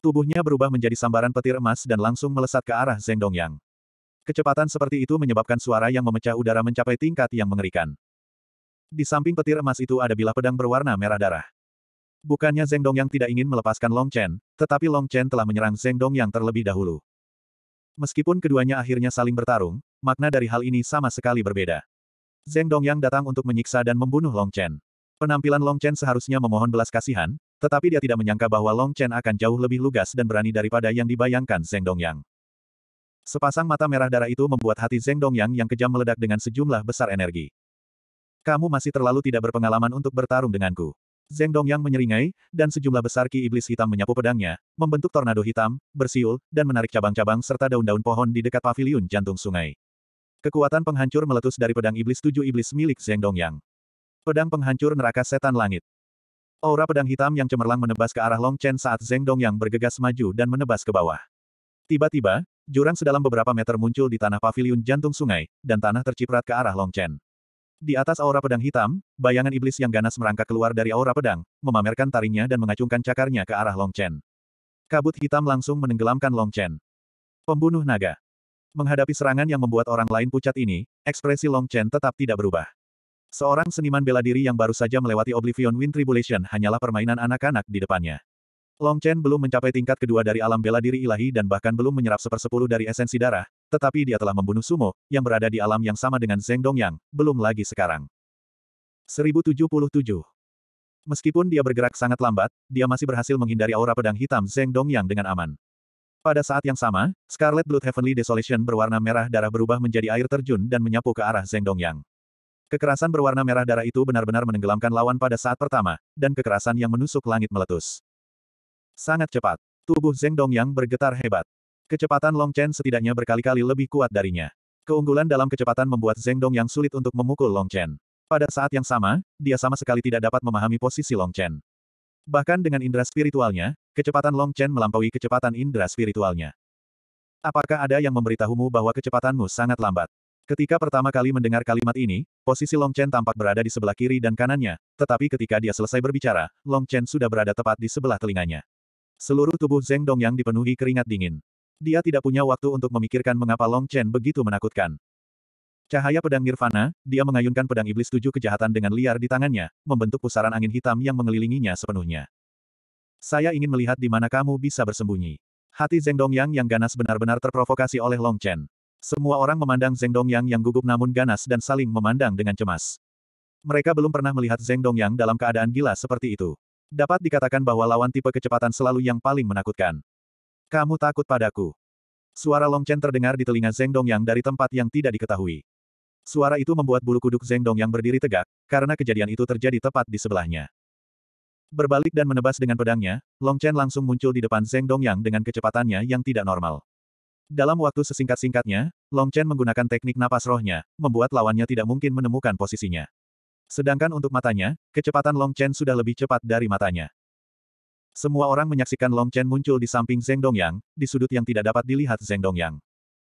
Tubuhnya berubah menjadi sambaran petir emas dan langsung melesat ke arah Zeng Dongyang. Kecepatan seperti itu menyebabkan suara yang memecah udara mencapai tingkat yang mengerikan. Di samping petir emas itu ada bilah pedang berwarna merah darah. Bukannya Zeng Dongyang tidak ingin melepaskan Long Chen, tetapi Long Chen telah menyerang Zeng Dongyang terlebih dahulu. Meskipun keduanya akhirnya saling bertarung, makna dari hal ini sama sekali berbeda. Zeng Dongyang datang untuk menyiksa dan membunuh Long Chen. Penampilan Long Chen seharusnya memohon belas kasihan, tetapi dia tidak menyangka bahwa Long Chen akan jauh lebih lugas dan berani daripada yang dibayangkan Zeng Dongyang. Sepasang mata merah darah itu membuat hati Zeng Dongyang yang kejam meledak dengan sejumlah besar energi. Kamu masih terlalu tidak berpengalaman untuk bertarung denganku. Zeng Dongyang menyeringai, dan sejumlah besar ki iblis hitam menyapu pedangnya, membentuk tornado hitam, bersiul, dan menarik cabang-cabang serta daun-daun pohon di dekat paviliun jantung sungai. Kekuatan penghancur meletus dari pedang iblis tujuh iblis milik Zeng Dongyang. Pedang penghancur neraka setan langit. Aura pedang hitam yang cemerlang menebas ke arah Long Chen saat Zeng Dong yang bergegas maju dan menebas ke bawah. Tiba-tiba, jurang sedalam beberapa meter muncul di tanah pavilion jantung sungai, dan tanah terciprat ke arah Long Chen. Di atas aura pedang hitam, bayangan iblis yang ganas merangkak keluar dari aura pedang, memamerkan taringnya dan mengacungkan cakarnya ke arah Long Chen. Kabut hitam langsung menenggelamkan Long Chen. Pembunuh naga. Menghadapi serangan yang membuat orang lain pucat ini, ekspresi Long Chen tetap tidak berubah. Seorang seniman bela diri yang baru saja melewati Oblivion Wind Tribulation hanyalah permainan anak-anak di depannya. Long Chen belum mencapai tingkat kedua dari alam bela diri ilahi dan bahkan belum menyerap sepersepuluh dari esensi darah, tetapi dia telah membunuh Sumo, yang berada di alam yang sama dengan Zeng Dongyang, belum lagi sekarang. 1077 Meskipun dia bergerak sangat lambat, dia masih berhasil menghindari aura pedang hitam Zeng Dongyang dengan aman. Pada saat yang sama, Scarlet Blood Heavenly Desolation berwarna merah darah berubah menjadi air terjun dan menyapu ke arah Zeng Dongyang. Kekerasan berwarna merah darah itu benar-benar menenggelamkan lawan pada saat pertama, dan kekerasan yang menusuk langit meletus. Sangat cepat. Tubuh Zeng Dongyang bergetar hebat. Kecepatan Long Chen setidaknya berkali-kali lebih kuat darinya. Keunggulan dalam kecepatan membuat Zeng Dongyang sulit untuk memukul Long Chen. Pada saat yang sama, dia sama sekali tidak dapat memahami posisi Long Chen. Bahkan dengan indera spiritualnya, kecepatan Long Chen melampaui kecepatan indera spiritualnya. Apakah ada yang memberitahumu bahwa kecepatanmu sangat lambat? Ketika pertama kali mendengar kalimat ini, posisi Long Chen tampak berada di sebelah kiri dan kanannya, tetapi ketika dia selesai berbicara, Long Chen sudah berada tepat di sebelah telinganya. Seluruh tubuh Zeng Dongyang dipenuhi keringat dingin. Dia tidak punya waktu untuk memikirkan mengapa Long Chen begitu menakutkan. Cahaya pedang Nirvana, dia mengayunkan pedang iblis tujuh kejahatan dengan liar di tangannya, membentuk pusaran angin hitam yang mengelilinginya sepenuhnya. Saya ingin melihat di mana kamu bisa bersembunyi. Hati Zeng Dongyang yang ganas benar-benar terprovokasi oleh Long Chen. Semua orang memandang Zeng Dongyang yang gugup namun ganas dan saling memandang dengan cemas. Mereka belum pernah melihat Zeng Dongyang dalam keadaan gila seperti itu. Dapat dikatakan bahwa lawan tipe kecepatan selalu yang paling menakutkan. Kamu takut padaku. Suara Long Chen terdengar di telinga Zeng Dongyang dari tempat yang tidak diketahui. Suara itu membuat bulu kuduk Zeng Dongyang berdiri tegak, karena kejadian itu terjadi tepat di sebelahnya. Berbalik dan menebas dengan pedangnya, Long Chen langsung muncul di depan Zeng Dongyang dengan kecepatannya yang tidak normal. Dalam waktu sesingkat-singkatnya, Long Chen menggunakan teknik napas rohnya, membuat lawannya tidak mungkin menemukan posisinya. Sedangkan untuk matanya, kecepatan Long Chen sudah lebih cepat dari matanya. Semua orang menyaksikan Long Chen muncul di samping Zeng Dongyang, di sudut yang tidak dapat dilihat Zeng Dongyang.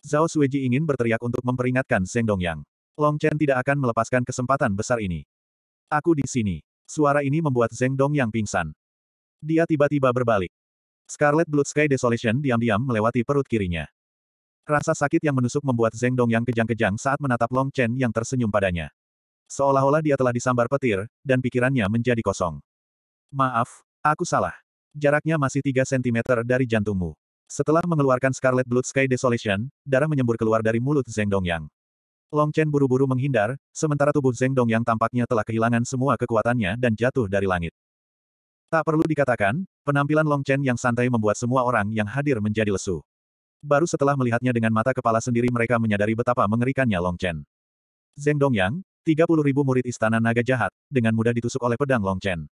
Zhao Suiji ingin berteriak untuk memperingatkan Zeng Dongyang. Long Chen tidak akan melepaskan kesempatan besar ini. Aku di sini. Suara ini membuat Zheng Dongyang pingsan. Dia tiba-tiba berbalik. Scarlet Blood Sky Desolation diam-diam melewati perut kirinya. Rasa sakit yang menusuk membuat Zeng Dongyang kejang-kejang saat menatap Long Chen yang tersenyum padanya. Seolah-olah dia telah disambar petir, dan pikirannya menjadi kosong. Maaf, aku salah. Jaraknya masih 3 cm dari jantungmu. Setelah mengeluarkan Scarlet Blood Sky Desolation, darah menyembur keluar dari mulut Zeng Dongyang. Long Chen buru-buru menghindar, sementara tubuh Zeng Dongyang tampaknya telah kehilangan semua kekuatannya dan jatuh dari langit. Tak perlu dikatakan, penampilan Long Chen yang santai membuat semua orang yang hadir menjadi lesu. Baru setelah melihatnya dengan mata kepala sendiri mereka menyadari betapa mengerikannya Long Chen. Zeng Dongyang, 30 ribu murid istana naga jahat, dengan mudah ditusuk oleh pedang Long Chen.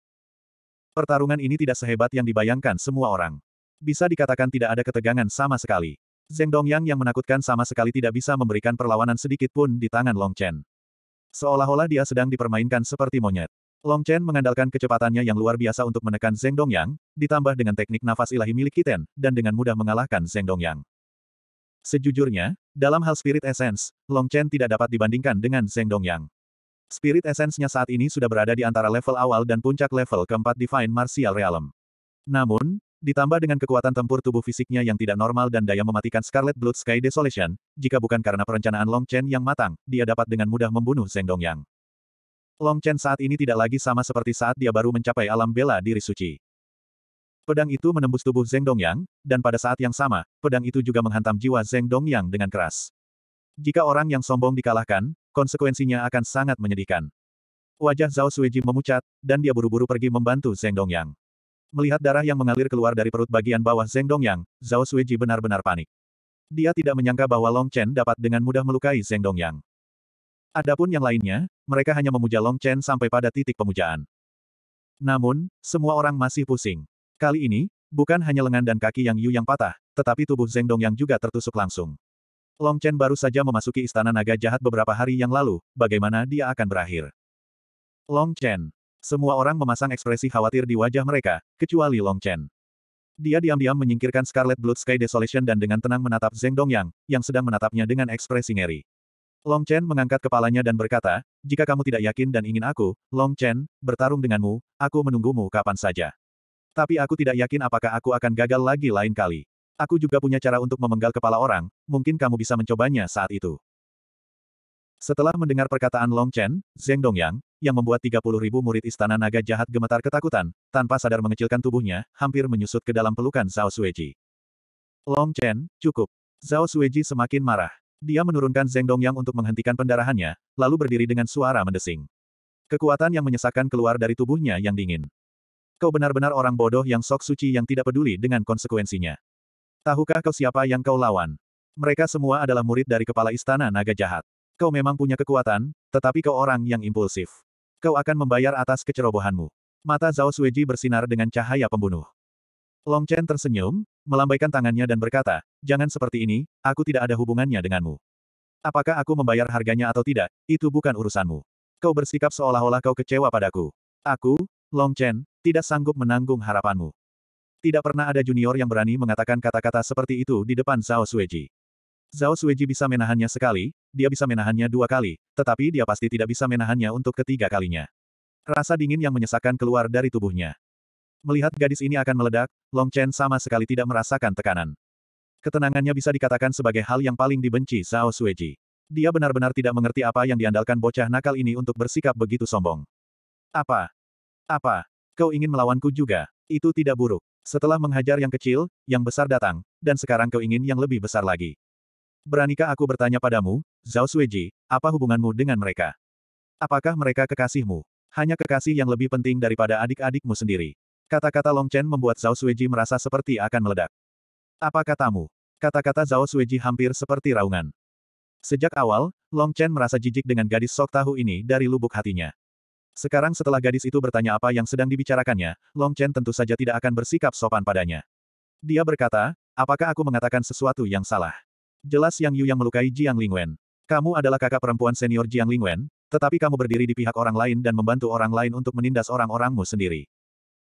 Pertarungan ini tidak sehebat yang dibayangkan semua orang. Bisa dikatakan tidak ada ketegangan sama sekali. Zeng Dongyang yang menakutkan sama sekali tidak bisa memberikan perlawanan sedikit pun di tangan Long Chen. Seolah-olah dia sedang dipermainkan seperti monyet. Long Chen mengandalkan kecepatannya yang luar biasa untuk menekan Zeng Dongyang, ditambah dengan teknik nafas ilahi milik Kiten, dan dengan mudah mengalahkan Zeng Dongyang. Sejujurnya, dalam hal spirit essence, Long Chen tidak dapat dibandingkan dengan Zheng Dongyang. Spirit essence-nya saat ini sudah berada di antara level awal dan puncak level keempat Divine Martial Realm. Namun, ditambah dengan kekuatan tempur tubuh fisiknya yang tidak normal dan daya mematikan Scarlet Blood Sky Desolation, jika bukan karena perencanaan Long Chen yang matang, dia dapat dengan mudah membunuh Zheng Dongyang. Long Chen saat ini tidak lagi sama seperti saat dia baru mencapai alam bela diri suci. Pedang itu menembus tubuh Zeng Dongyang, dan pada saat yang sama, pedang itu juga menghantam jiwa Zeng Dongyang dengan keras. Jika orang yang sombong dikalahkan, konsekuensinya akan sangat menyedihkan. Wajah Zhao Suiji memucat, dan dia buru-buru pergi membantu Zeng Dongyang. Melihat darah yang mengalir keluar dari perut bagian bawah Zeng Dongyang, Zhao Suiji benar-benar panik. Dia tidak menyangka bahwa Long Chen dapat dengan mudah melukai Zeng Dongyang. Adapun yang lainnya, mereka hanya memuja Long Chen sampai pada titik pemujaan. Namun, semua orang masih pusing. Kali ini, bukan hanya lengan dan kaki yang Yu yang patah, tetapi tubuh Zeng Dong yang juga tertusuk langsung. Long Chen baru saja memasuki istana naga jahat beberapa hari yang lalu, bagaimana dia akan berakhir? Long Chen. Semua orang memasang ekspresi khawatir di wajah mereka, kecuali Long Chen. Dia diam-diam menyingkirkan Scarlet Blood Sky Desolation dan dengan tenang menatap Zeng Dongyang, yang sedang menatapnya dengan ekspresi ngeri. Long Chen mengangkat kepalanya dan berkata, jika kamu tidak yakin dan ingin aku, Long Chen, bertarung denganmu, aku menunggumu kapan saja. Tapi aku tidak yakin apakah aku akan gagal lagi lain kali. Aku juga punya cara untuk memenggal kepala orang, mungkin kamu bisa mencobanya saat itu. Setelah mendengar perkataan Long Chen, Zeng Dongyang, yang membuat 30 ribu murid istana naga jahat gemetar ketakutan, tanpa sadar mengecilkan tubuhnya, hampir menyusut ke dalam pelukan Zhao Suiji. Long Chen, cukup. Zhao Suiji semakin marah. Dia menurunkan Zeng Dongyang untuk menghentikan pendarahannya, lalu berdiri dengan suara mendesing. Kekuatan yang menyesakkan keluar dari tubuhnya yang dingin. Kau benar-benar orang bodoh yang sok suci yang tidak peduli dengan konsekuensinya. Tahukah kau siapa yang kau lawan? Mereka semua adalah murid dari kepala istana naga jahat. Kau memang punya kekuatan, tetapi kau orang yang impulsif. Kau akan membayar atas kecerobohanmu. Mata Zhao Suiji bersinar dengan cahaya pembunuh. Long Chen tersenyum, melambaikan tangannya dan berkata, Jangan seperti ini, aku tidak ada hubungannya denganmu. Apakah aku membayar harganya atau tidak, itu bukan urusanmu. Kau bersikap seolah-olah kau kecewa padaku. Aku, Long Chen, tidak sanggup menanggung harapanmu. Tidak pernah ada junior yang berani mengatakan kata-kata seperti itu di depan Zhao Suiji. Zhao Suiji bisa menahannya sekali, dia bisa menahannya dua kali, tetapi dia pasti tidak bisa menahannya untuk ketiga kalinya. Rasa dingin yang menyesakkan keluar dari tubuhnya. Melihat gadis ini akan meledak, Long Chen sama sekali tidak merasakan tekanan. Ketenangannya bisa dikatakan sebagai hal yang paling dibenci Zhao Suiji. Dia benar-benar tidak mengerti apa yang diandalkan bocah nakal ini untuk bersikap begitu sombong. Apa? Apa? kau ingin melawanku juga, itu tidak buruk. Setelah menghajar yang kecil, yang besar datang, dan sekarang kau ingin yang lebih besar lagi. Beranikah aku bertanya padamu, Zhao Suiji, apa hubunganmu dengan mereka? Apakah mereka kekasihmu? Hanya kekasih yang lebih penting daripada adik-adikmu sendiri. Kata-kata Long Chen membuat Zhao Suiji merasa seperti akan meledak. Apa katamu? Kata-kata Zhao Suiji hampir seperti raungan. Sejak awal, Long Chen merasa jijik dengan gadis sok tahu ini dari lubuk hatinya. Sekarang setelah gadis itu bertanya apa yang sedang dibicarakannya, Long Chen tentu saja tidak akan bersikap sopan padanya. Dia berkata, apakah aku mengatakan sesuatu yang salah? Jelas Yang Yu yang melukai Jiang Lingwen. Kamu adalah kakak perempuan senior Jiang Lingwen, tetapi kamu berdiri di pihak orang lain dan membantu orang lain untuk menindas orang-orangmu sendiri.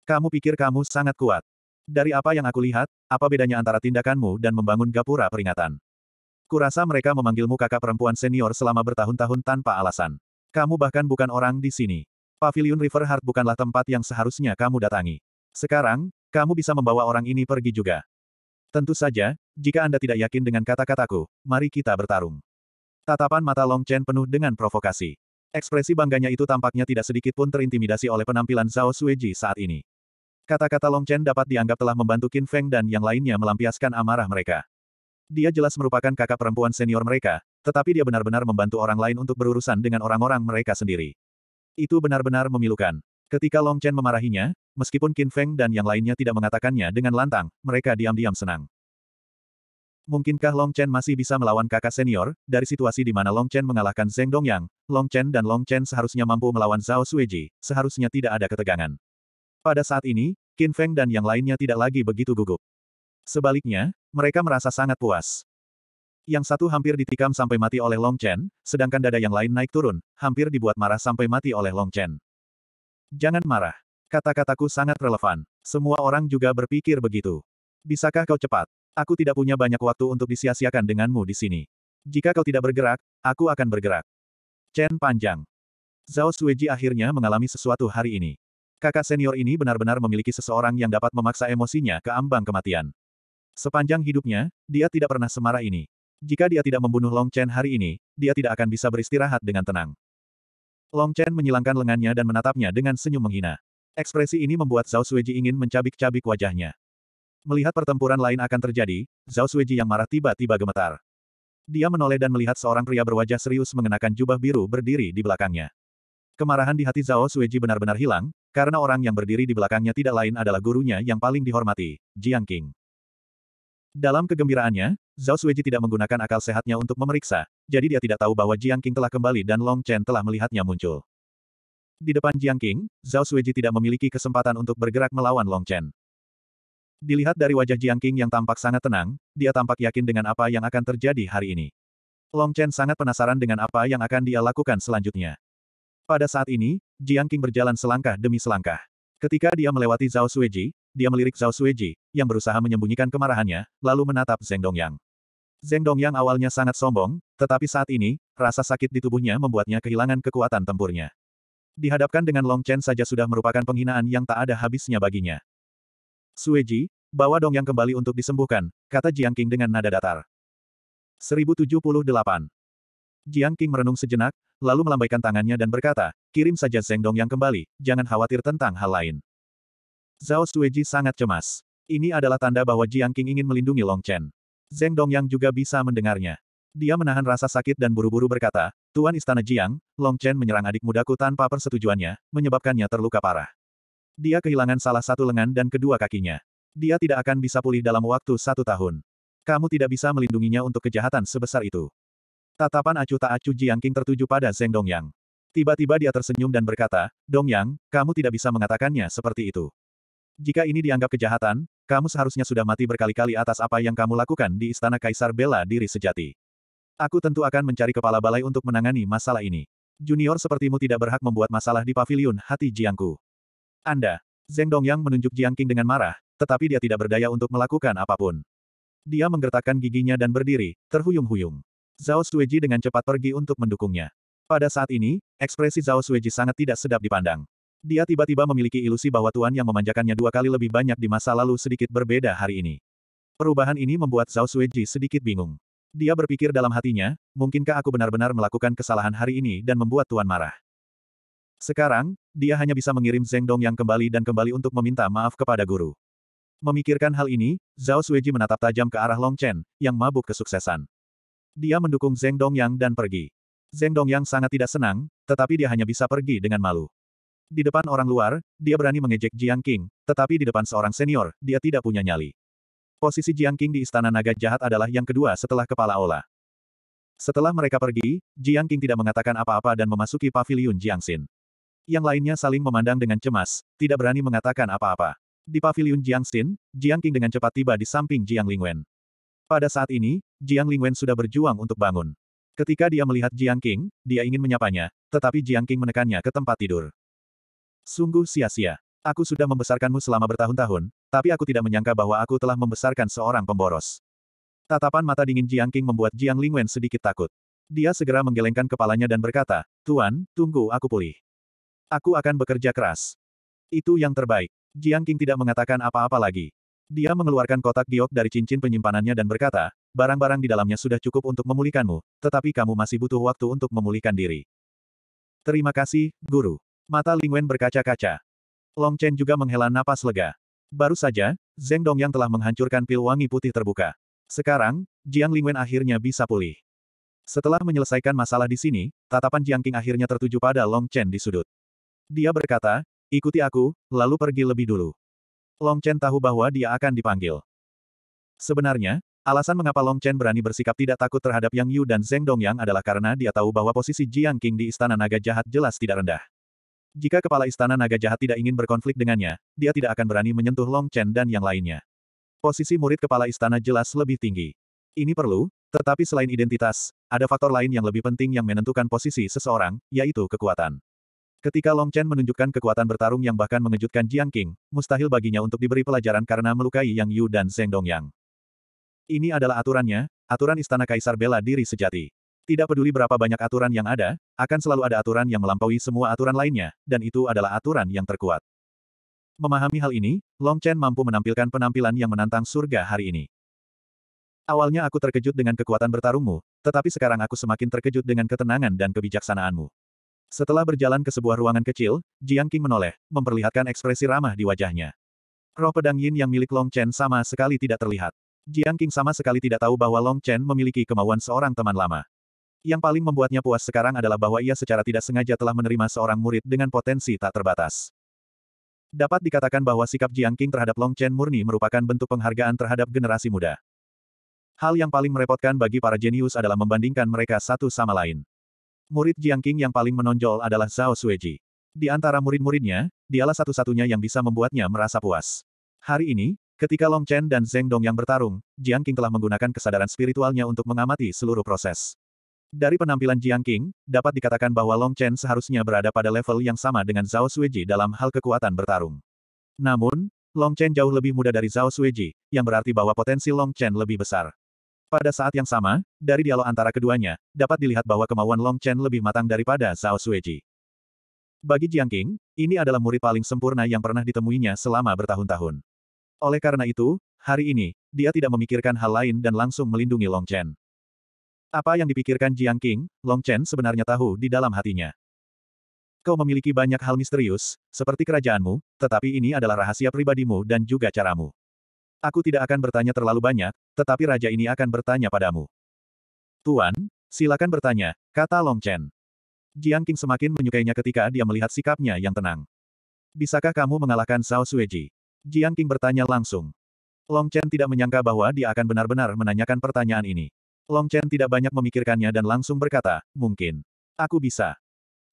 Kamu pikir kamu sangat kuat. Dari apa yang aku lihat, apa bedanya antara tindakanmu dan membangun gapura peringatan? Kurasa mereka memanggilmu kakak perempuan senior selama bertahun-tahun tanpa alasan. Kamu bahkan bukan orang di sini. Pavilion River Heart bukanlah tempat yang seharusnya kamu datangi. Sekarang, kamu bisa membawa orang ini pergi juga. Tentu saja, jika Anda tidak yakin dengan kata-kataku, mari kita bertarung. Tatapan mata Long Chen penuh dengan provokasi. Ekspresi bangganya itu tampaknya tidak sedikit pun terintimidasi oleh penampilan Zhao Suiji saat ini. Kata-kata Long Chen dapat dianggap telah membantu Qin Feng dan yang lainnya melampiaskan amarah mereka. Dia jelas merupakan kakak perempuan senior mereka, tetapi dia benar-benar membantu orang lain untuk berurusan dengan orang-orang mereka sendiri. Itu benar-benar memilukan. Ketika Long Chen memarahinya, meskipun Qin Feng dan yang lainnya tidak mengatakannya dengan lantang, mereka diam-diam senang. Mungkinkah Long Chen masih bisa melawan kakak senior, dari situasi di mana Long Chen mengalahkan Zeng Dongyang, Long Chen dan Long Chen seharusnya mampu melawan Zhao Suiji. seharusnya tidak ada ketegangan. Pada saat ini, Qin Feng dan yang lainnya tidak lagi begitu gugup. Sebaliknya, mereka merasa sangat puas. Yang satu hampir ditikam sampai mati oleh Long Chen, sedangkan dada yang lain naik turun, hampir dibuat marah sampai mati oleh Long Chen. Jangan marah. Kata-kataku sangat relevan. Semua orang juga berpikir begitu. Bisakah kau cepat? Aku tidak punya banyak waktu untuk disia-siakan denganmu di sini. Jika kau tidak bergerak, aku akan bergerak. Chen panjang. Zhao Suiji akhirnya mengalami sesuatu hari ini. Kakak senior ini benar-benar memiliki seseorang yang dapat memaksa emosinya ke ambang kematian. Sepanjang hidupnya, dia tidak pernah semarah ini. Jika dia tidak membunuh Long Chen hari ini, dia tidak akan bisa beristirahat dengan tenang. Long Chen menyilangkan lengannya dan menatapnya dengan senyum menghina. Ekspresi ini membuat Zhao Suiji ingin mencabik-cabik wajahnya. Melihat pertempuran lain akan terjadi, Zhao Suiji yang marah tiba-tiba gemetar. Dia menoleh dan melihat seorang pria berwajah serius mengenakan jubah biru berdiri di belakangnya. Kemarahan di hati Zhao Suiji benar-benar hilang, karena orang yang berdiri di belakangnya tidak lain adalah gurunya yang paling dihormati, Jiang King. Dalam kegembiraannya, Zhao Suiji tidak menggunakan akal sehatnya untuk memeriksa, jadi dia tidak tahu bahwa Jiang Qing telah kembali dan Long Chen telah melihatnya muncul. Di depan Jiang Qing, Zhao Suiji tidak memiliki kesempatan untuk bergerak melawan Long Chen. Dilihat dari wajah Jiang Qing yang tampak sangat tenang, dia tampak yakin dengan apa yang akan terjadi hari ini. Long Chen sangat penasaran dengan apa yang akan dia lakukan selanjutnya. Pada saat ini, Jiang Qing berjalan selangkah demi selangkah. Ketika dia melewati Zhao Suiji, dia melirik Zhao Suiji, yang berusaha menyembunyikan kemarahannya, lalu menatap Zeng Dongyang. Zeng Dongyang awalnya sangat sombong, tetapi saat ini, rasa sakit di tubuhnya membuatnya kehilangan kekuatan tempurnya. Dihadapkan dengan Long Chen saja sudah merupakan penghinaan yang tak ada habisnya baginya. Suiji, bawa Dongyang kembali untuk disembuhkan, kata Jiang Qing dengan nada datar. 1078. Jiang Qing merenung sejenak, lalu melambaikan tangannya dan berkata, kirim saja Zeng Dongyang kembali, jangan khawatir tentang hal lain. Zhao Sueji sangat cemas. Ini adalah tanda bahwa Jiang Qing ingin melindungi Long Chen. Zeng Dongyang juga bisa mendengarnya. Dia menahan rasa sakit dan buru-buru berkata, Tuan Istana Jiang, Long Chen menyerang adik mudaku tanpa persetujuannya, menyebabkannya terluka parah. Dia kehilangan salah satu lengan dan kedua kakinya. Dia tidak akan bisa pulih dalam waktu satu tahun. Kamu tidak bisa melindunginya untuk kejahatan sebesar itu. Tatapan acuh tak acuh Jiang Qing tertuju pada Zeng Dongyang. Tiba-tiba dia tersenyum dan berkata, Dongyang, kamu tidak bisa mengatakannya seperti itu. Jika ini dianggap kejahatan, kamu seharusnya sudah mati berkali-kali atas apa yang kamu lakukan di Istana Kaisar Bela Diri Sejati. Aku tentu akan mencari kepala balai untuk menangani masalah ini. Junior sepertimu tidak berhak membuat masalah di pavilion hati Jiangku. Anda, Zeng Dongyang menunjuk Jiang Qing dengan marah, tetapi dia tidak berdaya untuk melakukan apapun. Dia menggertakkan giginya dan berdiri, terhuyung-huyung. Zhao Sueji dengan cepat pergi untuk mendukungnya. Pada saat ini, ekspresi Zhao Sueji sangat tidak sedap dipandang. Dia tiba-tiba memiliki ilusi bahwa Tuan yang memanjakannya dua kali lebih banyak di masa lalu sedikit berbeda hari ini. Perubahan ini membuat Zhao Suiji sedikit bingung. Dia berpikir dalam hatinya, mungkinkah aku benar-benar melakukan kesalahan hari ini dan membuat Tuan marah. Sekarang, dia hanya bisa mengirim Zeng Dong yang kembali dan kembali untuk meminta maaf kepada guru. Memikirkan hal ini, Zhao Suiji menatap tajam ke arah Long Chen, yang mabuk kesuksesan. Dia mendukung Zeng Dong Yang dan pergi. Zeng yang sangat tidak senang, tetapi dia hanya bisa pergi dengan malu. Di depan orang luar, dia berani mengejek Jiang King, tetapi di depan seorang senior, dia tidak punya nyali. Posisi Jiang King di Istana Naga Jahat adalah yang kedua setelah Kepala ola. Setelah mereka pergi, Jiang King tidak mengatakan apa-apa dan memasuki paviliun Jiangxin. Yang lainnya saling memandang dengan cemas, tidak berani mengatakan apa-apa. Di paviliun Jiangxin, Jiang King dengan cepat tiba di samping Jiang Lingwen. Pada saat ini, Jiang Lingwen sudah berjuang untuk bangun. Ketika dia melihat Jiang King, dia ingin menyapanya, tetapi Jiang King menekannya ke tempat tidur. Sungguh sia-sia. Aku sudah membesarkanmu selama bertahun-tahun, tapi aku tidak menyangka bahwa aku telah membesarkan seorang pemboros. Tatapan mata dingin Jiang Qing membuat Jiang Lingwen sedikit takut. Dia segera menggelengkan kepalanya dan berkata, Tuan, tunggu aku pulih. Aku akan bekerja keras. Itu yang terbaik. Jiang Qing tidak mengatakan apa-apa lagi. Dia mengeluarkan kotak giok dari cincin penyimpanannya dan berkata, barang-barang di dalamnya sudah cukup untuk memulihkanmu, tetapi kamu masih butuh waktu untuk memulihkan diri. Terima kasih, Guru. Mata Lingwen berkaca-kaca. Long Chen juga menghela napas lega. Baru saja, Zeng Dong yang telah menghancurkan pil wangi putih terbuka. Sekarang, Jiang Lingwen akhirnya bisa pulih. Setelah menyelesaikan masalah di sini, tatapan Jiang King akhirnya tertuju pada Long Chen di sudut. Dia berkata, ikuti aku, lalu pergi lebih dulu. Long Chen tahu bahwa dia akan dipanggil. Sebenarnya, alasan mengapa Long Chen berani bersikap tidak takut terhadap Yang Yu dan Zeng Dong Yang adalah karena dia tahu bahwa posisi Jiang King di Istana Naga Jahat jelas tidak rendah. Jika kepala istana naga jahat tidak ingin berkonflik dengannya, dia tidak akan berani menyentuh Long Chen dan yang lainnya. Posisi murid kepala istana jelas lebih tinggi. Ini perlu, tetapi selain identitas, ada faktor lain yang lebih penting yang menentukan posisi seseorang, yaitu kekuatan. Ketika Long Chen menunjukkan kekuatan bertarung yang bahkan mengejutkan Jiang King, mustahil baginya untuk diberi pelajaran karena melukai Yang Yu dan Zheng Dongyang. Ini adalah aturannya, aturan Istana Kaisar bela diri sejati. Tidak peduli berapa banyak aturan yang ada, akan selalu ada aturan yang melampaui semua aturan lainnya, dan itu adalah aturan yang terkuat. Memahami hal ini, Long Chen mampu menampilkan penampilan yang menantang surga hari ini. Awalnya aku terkejut dengan kekuatan bertarungmu, tetapi sekarang aku semakin terkejut dengan ketenangan dan kebijaksanaanmu. Setelah berjalan ke sebuah ruangan kecil, Jiang Qing menoleh, memperlihatkan ekspresi ramah di wajahnya. Roh pedang Yin yang milik Long Chen sama sekali tidak terlihat. Jiang Qing sama sekali tidak tahu bahwa Long Chen memiliki kemauan seorang teman lama. Yang paling membuatnya puas sekarang adalah bahwa ia secara tidak sengaja telah menerima seorang murid dengan potensi tak terbatas. Dapat dikatakan bahwa sikap Jiang Qing terhadap Long Chen murni merupakan bentuk penghargaan terhadap generasi muda. Hal yang paling merepotkan bagi para jenius adalah membandingkan mereka satu sama lain. Murid Jiang Qing yang paling menonjol adalah Zhao Sueji. Di antara murid-muridnya, dialah satu-satunya yang bisa membuatnya merasa puas. Hari ini, ketika Long Chen dan Zheng Dong yang bertarung, Jiang Qing telah menggunakan kesadaran spiritualnya untuk mengamati seluruh proses. Dari penampilan Jiang Qing, dapat dikatakan bahwa Long Chen seharusnya berada pada level yang sama dengan Zhao Suiji dalam hal kekuatan bertarung. Namun, Long Chen jauh lebih muda dari Zhao Suiji, yang berarti bahwa potensi Long Chen lebih besar. Pada saat yang sama, dari dialog antara keduanya, dapat dilihat bahwa kemauan Long Chen lebih matang daripada Zhao Suiji. Bagi Jiang Qing, ini adalah murid paling sempurna yang pernah ditemuinya selama bertahun-tahun. Oleh karena itu, hari ini, dia tidak memikirkan hal lain dan langsung melindungi Long Chen. Apa yang dipikirkan Jiang King, Long Chen sebenarnya tahu di dalam hatinya. Kau memiliki banyak hal misterius, seperti kerajaanmu, tetapi ini adalah rahasia pribadimu dan juga caramu. Aku tidak akan bertanya terlalu banyak, tetapi raja ini akan bertanya padamu. Tuan, silakan bertanya, kata Long Chen. Jiang King semakin menyukainya ketika dia melihat sikapnya yang tenang. Bisakah kamu mengalahkan Zhao Suiji? Jiang King bertanya langsung. Long Chen tidak menyangka bahwa dia akan benar-benar menanyakan pertanyaan ini. Long Chen tidak banyak memikirkannya dan langsung berkata, mungkin. Aku bisa.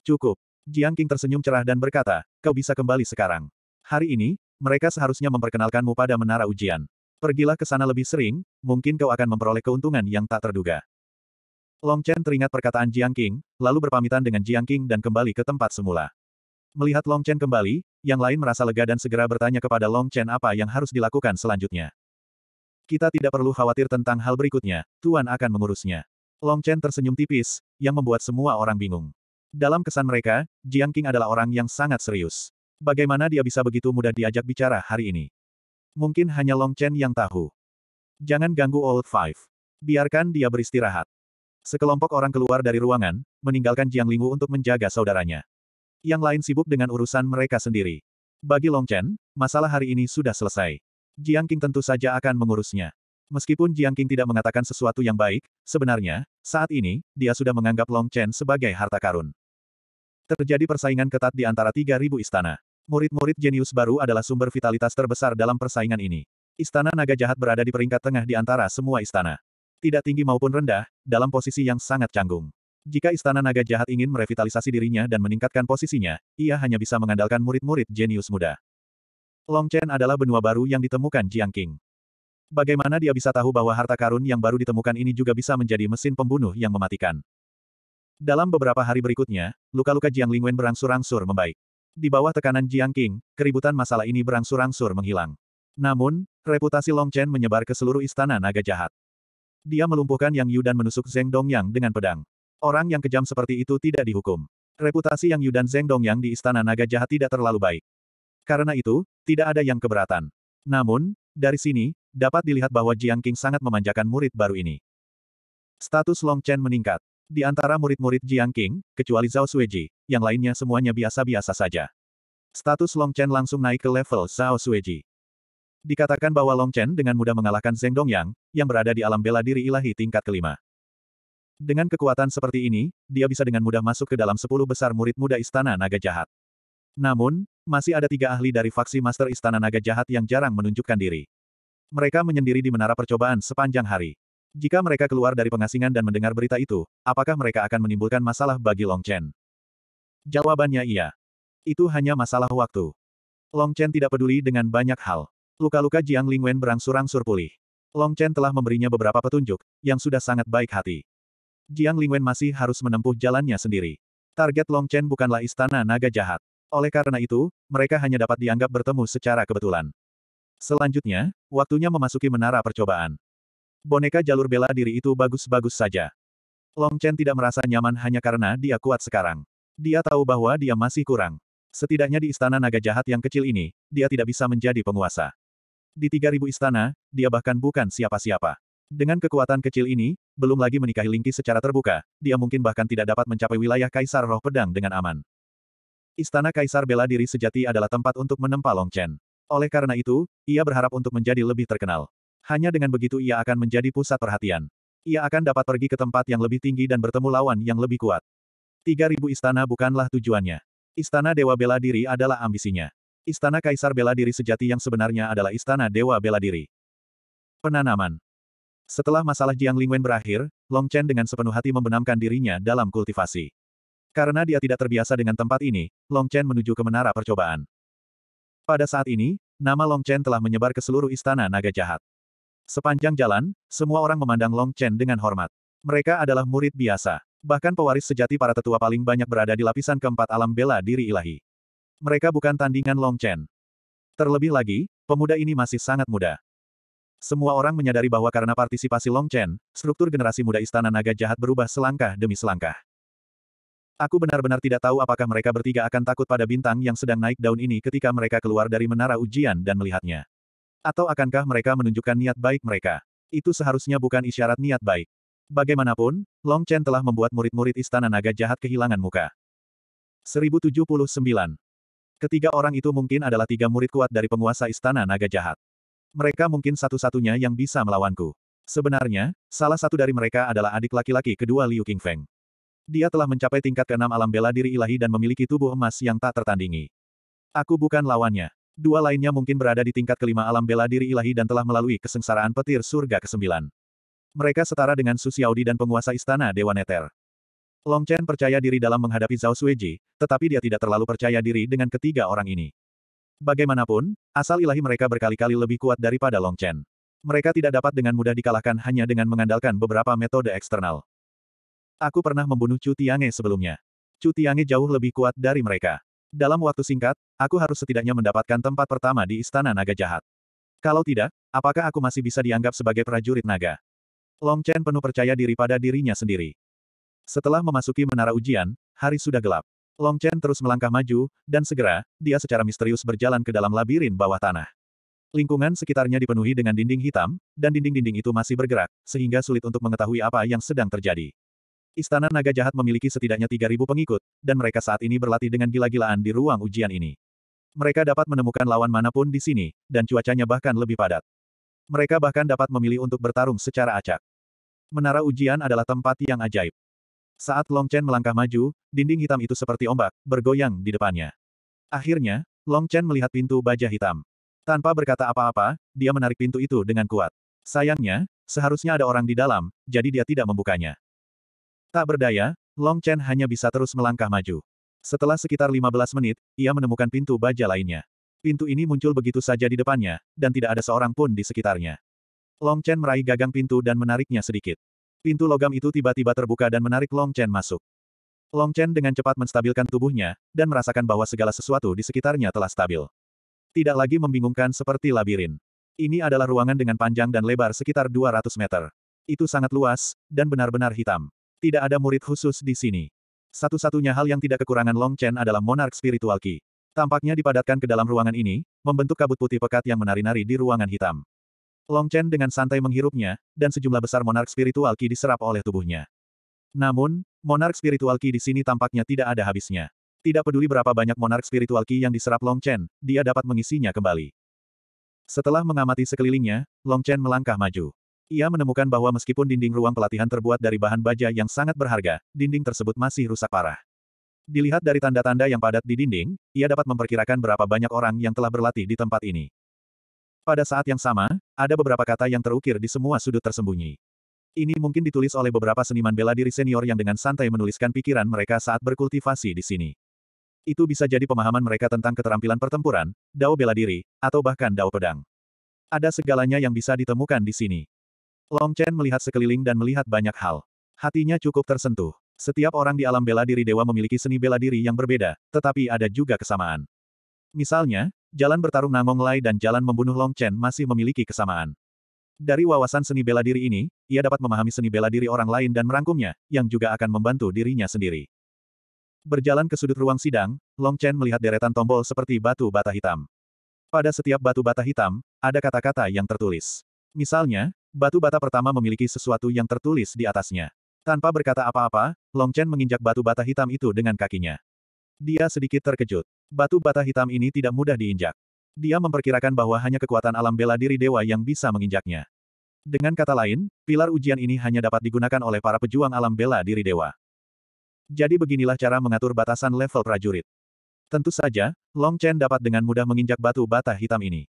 Cukup. Jiang King tersenyum cerah dan berkata, kau bisa kembali sekarang. Hari ini, mereka seharusnya memperkenalkanmu pada menara ujian. Pergilah ke sana lebih sering, mungkin kau akan memperoleh keuntungan yang tak terduga. Long Chen teringat perkataan Jiang King, lalu berpamitan dengan Jiang King dan kembali ke tempat semula. Melihat Long Chen kembali, yang lain merasa lega dan segera bertanya kepada Long Chen apa yang harus dilakukan selanjutnya. Kita tidak perlu khawatir tentang hal berikutnya, Tuan akan mengurusnya. Long Chen tersenyum tipis, yang membuat semua orang bingung. Dalam kesan mereka, Jiang Qing adalah orang yang sangat serius. Bagaimana dia bisa begitu mudah diajak bicara hari ini? Mungkin hanya Long Chen yang tahu. Jangan ganggu Old Five. Biarkan dia beristirahat. Sekelompok orang keluar dari ruangan, meninggalkan Jiang Lingwu untuk menjaga saudaranya. Yang lain sibuk dengan urusan mereka sendiri. Bagi Long Chen, masalah hari ini sudah selesai. Jiang King tentu saja akan mengurusnya. Meskipun Jiang King tidak mengatakan sesuatu yang baik, sebenarnya, saat ini, dia sudah menganggap Long Chen sebagai harta karun. Terjadi persaingan ketat di antara 3.000 istana. Murid-murid jenius baru adalah sumber vitalitas terbesar dalam persaingan ini. Istana Naga Jahat berada di peringkat tengah di antara semua istana. Tidak tinggi maupun rendah, dalam posisi yang sangat canggung. Jika Istana Naga Jahat ingin merevitalisasi dirinya dan meningkatkan posisinya, ia hanya bisa mengandalkan murid-murid jenius muda. Long Chen adalah benua baru yang ditemukan Jiang Qing. Bagaimana dia bisa tahu bahwa harta karun yang baru ditemukan ini juga bisa menjadi mesin pembunuh yang mematikan? Dalam beberapa hari berikutnya, luka-luka Jiang Lingwen berangsur-angsur membaik. Di bawah tekanan Jiang Qing, keributan masalah ini berangsur-angsur menghilang. Namun, reputasi Long Chen menyebar ke seluruh istana naga jahat. Dia melumpuhkan Yang Yu dan menusuk Zeng Dongyang dengan pedang. Orang yang kejam seperti itu tidak dihukum. Reputasi Yang Yu dan Zeng Dongyang di istana naga jahat tidak terlalu baik. Karena itu, tidak ada yang keberatan. Namun, dari sini, dapat dilihat bahwa Jiang Qing sangat memanjakan murid baru ini. Status Long Chen meningkat. Di antara murid-murid Jiang Qing, kecuali Zhao Suiji, yang lainnya semuanya biasa-biasa saja. Status Long Chen langsung naik ke level Zhao Suiji. Dikatakan bahwa Long Chen dengan mudah mengalahkan Zeng Dongyang, yang berada di alam bela diri ilahi tingkat kelima. Dengan kekuatan seperti ini, dia bisa dengan mudah masuk ke dalam sepuluh besar murid muda Istana Naga Jahat. Namun, masih ada tiga ahli dari faksi Master Istana Naga Jahat yang jarang menunjukkan diri. Mereka menyendiri di menara percobaan sepanjang hari. Jika mereka keluar dari pengasingan dan mendengar berita itu, apakah mereka akan menimbulkan masalah bagi Long Chen? Jawabannya iya. Itu hanya masalah waktu. Long Chen tidak peduli dengan banyak hal. Luka-luka Jiang Lingwen berangsur-angsur pulih. Long Chen telah memberinya beberapa petunjuk, yang sudah sangat baik hati. Jiang Lingwen masih harus menempuh jalannya sendiri. Target Long Chen bukanlah istana naga jahat. Oleh karena itu, mereka hanya dapat dianggap bertemu secara kebetulan. Selanjutnya, waktunya memasuki menara percobaan. Boneka jalur bela diri itu bagus-bagus saja. Long Chen tidak merasa nyaman hanya karena dia kuat sekarang. Dia tahu bahwa dia masih kurang. Setidaknya di istana naga jahat yang kecil ini, dia tidak bisa menjadi penguasa. Di 3000 istana, dia bahkan bukan siapa-siapa. Dengan kekuatan kecil ini, belum lagi menikahi lingki secara terbuka, dia mungkin bahkan tidak dapat mencapai wilayah Kaisar Roh Pedang dengan aman. Istana Kaisar Bela Diri sejati adalah tempat untuk menempa Long Chen. Oleh karena itu, ia berharap untuk menjadi lebih terkenal. Hanya dengan begitu ia akan menjadi pusat perhatian. Ia akan dapat pergi ke tempat yang lebih tinggi dan bertemu lawan yang lebih kuat. 3000 istana bukanlah tujuannya. Istana Dewa Bela Diri adalah ambisinya. Istana Kaisar Bela Diri sejati yang sebenarnya adalah Istana Dewa Bela Diri. Penanaman Setelah masalah Jiang Lingwen berakhir, Long Chen dengan sepenuh hati membenamkan dirinya dalam kultivasi. Karena dia tidak terbiasa dengan tempat ini, Long Chen menuju ke menara percobaan. Pada saat ini, nama Long Chen telah menyebar ke seluruh istana naga jahat. Sepanjang jalan, semua orang memandang Long Chen dengan hormat. Mereka adalah murid biasa. Bahkan pewaris sejati para tetua paling banyak berada di lapisan keempat alam bela diri ilahi. Mereka bukan tandingan Long Chen. Terlebih lagi, pemuda ini masih sangat muda. Semua orang menyadari bahwa karena partisipasi Long Chen, struktur generasi muda istana naga jahat berubah selangkah demi selangkah. Aku benar-benar tidak tahu apakah mereka bertiga akan takut pada bintang yang sedang naik daun ini ketika mereka keluar dari menara ujian dan melihatnya. Atau akankah mereka menunjukkan niat baik mereka? Itu seharusnya bukan isyarat niat baik. Bagaimanapun, Long Chen telah membuat murid-murid istana naga jahat kehilangan muka. 1079. Ketiga orang itu mungkin adalah tiga murid kuat dari penguasa istana naga jahat. Mereka mungkin satu-satunya yang bisa melawanku. Sebenarnya, salah satu dari mereka adalah adik laki-laki kedua Liu Qingfeng. Dia telah mencapai tingkat keenam alam bela diri ilahi dan memiliki tubuh emas yang tak tertandingi. Aku bukan lawannya. Dua lainnya mungkin berada di tingkat kelima alam bela diri ilahi dan telah melalui kesengsaraan petir surga ke kesembilan. Mereka setara dengan Su Xiaodi dan penguasa istana Dewa Neter. Long Chen percaya diri dalam menghadapi Zhao Suiji, tetapi dia tidak terlalu percaya diri dengan ketiga orang ini. Bagaimanapun, asal ilahi mereka berkali-kali lebih kuat daripada Long Chen. Mereka tidak dapat dengan mudah dikalahkan hanya dengan mengandalkan beberapa metode eksternal. Aku pernah membunuh Chu Tiange sebelumnya. Chu Tiange jauh lebih kuat dari mereka. Dalam waktu singkat, aku harus setidaknya mendapatkan tempat pertama di Istana Naga Jahat. Kalau tidak, apakah aku masih bisa dianggap sebagai prajurit naga? Long Chen penuh percaya diri pada dirinya sendiri. Setelah memasuki menara ujian, hari sudah gelap. Long Chen terus melangkah maju, dan segera, dia secara misterius berjalan ke dalam labirin bawah tanah. Lingkungan sekitarnya dipenuhi dengan dinding hitam, dan dinding-dinding itu masih bergerak, sehingga sulit untuk mengetahui apa yang sedang terjadi. Istana Naga Jahat memiliki setidaknya 3.000 pengikut, dan mereka saat ini berlatih dengan gila-gilaan di ruang ujian ini. Mereka dapat menemukan lawan manapun di sini, dan cuacanya bahkan lebih padat. Mereka bahkan dapat memilih untuk bertarung secara acak. Menara ujian adalah tempat yang ajaib. Saat Long Chen melangkah maju, dinding hitam itu seperti ombak, bergoyang di depannya. Akhirnya, Long Chen melihat pintu baja hitam. Tanpa berkata apa-apa, dia menarik pintu itu dengan kuat. Sayangnya, seharusnya ada orang di dalam, jadi dia tidak membukanya. Tak berdaya, Long Chen hanya bisa terus melangkah maju. Setelah sekitar 15 menit, ia menemukan pintu baja lainnya. Pintu ini muncul begitu saja di depannya, dan tidak ada seorang pun di sekitarnya. Long Chen meraih gagang pintu dan menariknya sedikit. Pintu logam itu tiba-tiba terbuka dan menarik Long Chen masuk. Long Chen dengan cepat menstabilkan tubuhnya, dan merasakan bahwa segala sesuatu di sekitarnya telah stabil. Tidak lagi membingungkan seperti labirin. Ini adalah ruangan dengan panjang dan lebar sekitar 200 meter. Itu sangat luas, dan benar-benar hitam. Tidak ada murid khusus di sini. Satu-satunya hal yang tidak kekurangan Long Chen adalah monark spiritual Qi. Tampaknya dipadatkan ke dalam ruangan ini, membentuk kabut putih pekat yang menari-nari di ruangan hitam. Long Chen dengan santai menghirupnya, dan sejumlah besar monark spiritual Qi diserap oleh tubuhnya. Namun, monark spiritual Qi di sini tampaknya tidak ada habisnya. Tidak peduli berapa banyak monark spiritual Qi yang diserap Long Chen, dia dapat mengisinya kembali. Setelah mengamati sekelilingnya, Long Chen melangkah maju. Ia menemukan bahwa meskipun dinding ruang pelatihan terbuat dari bahan baja yang sangat berharga, dinding tersebut masih rusak parah. Dilihat dari tanda-tanda yang padat di dinding, ia dapat memperkirakan berapa banyak orang yang telah berlatih di tempat ini. Pada saat yang sama, ada beberapa kata yang terukir di semua sudut tersembunyi. Ini mungkin ditulis oleh beberapa seniman bela diri senior yang dengan santai menuliskan pikiran mereka saat berkultivasi di sini. Itu bisa jadi pemahaman mereka tentang keterampilan pertempuran, dao bela diri, atau bahkan dao pedang. Ada segalanya yang bisa ditemukan di sini. Long Chen melihat sekeliling dan melihat banyak hal. Hatinya cukup tersentuh. Setiap orang di alam bela diri dewa memiliki seni bela diri yang berbeda, tetapi ada juga kesamaan. Misalnya, jalan bertarung Nangong Lai dan jalan membunuh Long Chen masih memiliki kesamaan. Dari wawasan seni bela diri ini, ia dapat memahami seni bela diri orang lain dan merangkumnya, yang juga akan membantu dirinya sendiri. Berjalan ke sudut ruang sidang, Long Chen melihat deretan tombol seperti batu bata hitam. Pada setiap batu bata hitam, ada kata-kata yang tertulis. Misalnya, Batu bata pertama memiliki sesuatu yang tertulis di atasnya. Tanpa berkata apa-apa, Long Chen menginjak batu bata hitam itu dengan kakinya. Dia sedikit terkejut. Batu bata hitam ini tidak mudah diinjak. Dia memperkirakan bahwa hanya kekuatan alam bela diri dewa yang bisa menginjaknya. Dengan kata lain, pilar ujian ini hanya dapat digunakan oleh para pejuang alam bela diri dewa. Jadi beginilah cara mengatur batasan level prajurit. Tentu saja, Long Chen dapat dengan mudah menginjak batu bata hitam ini.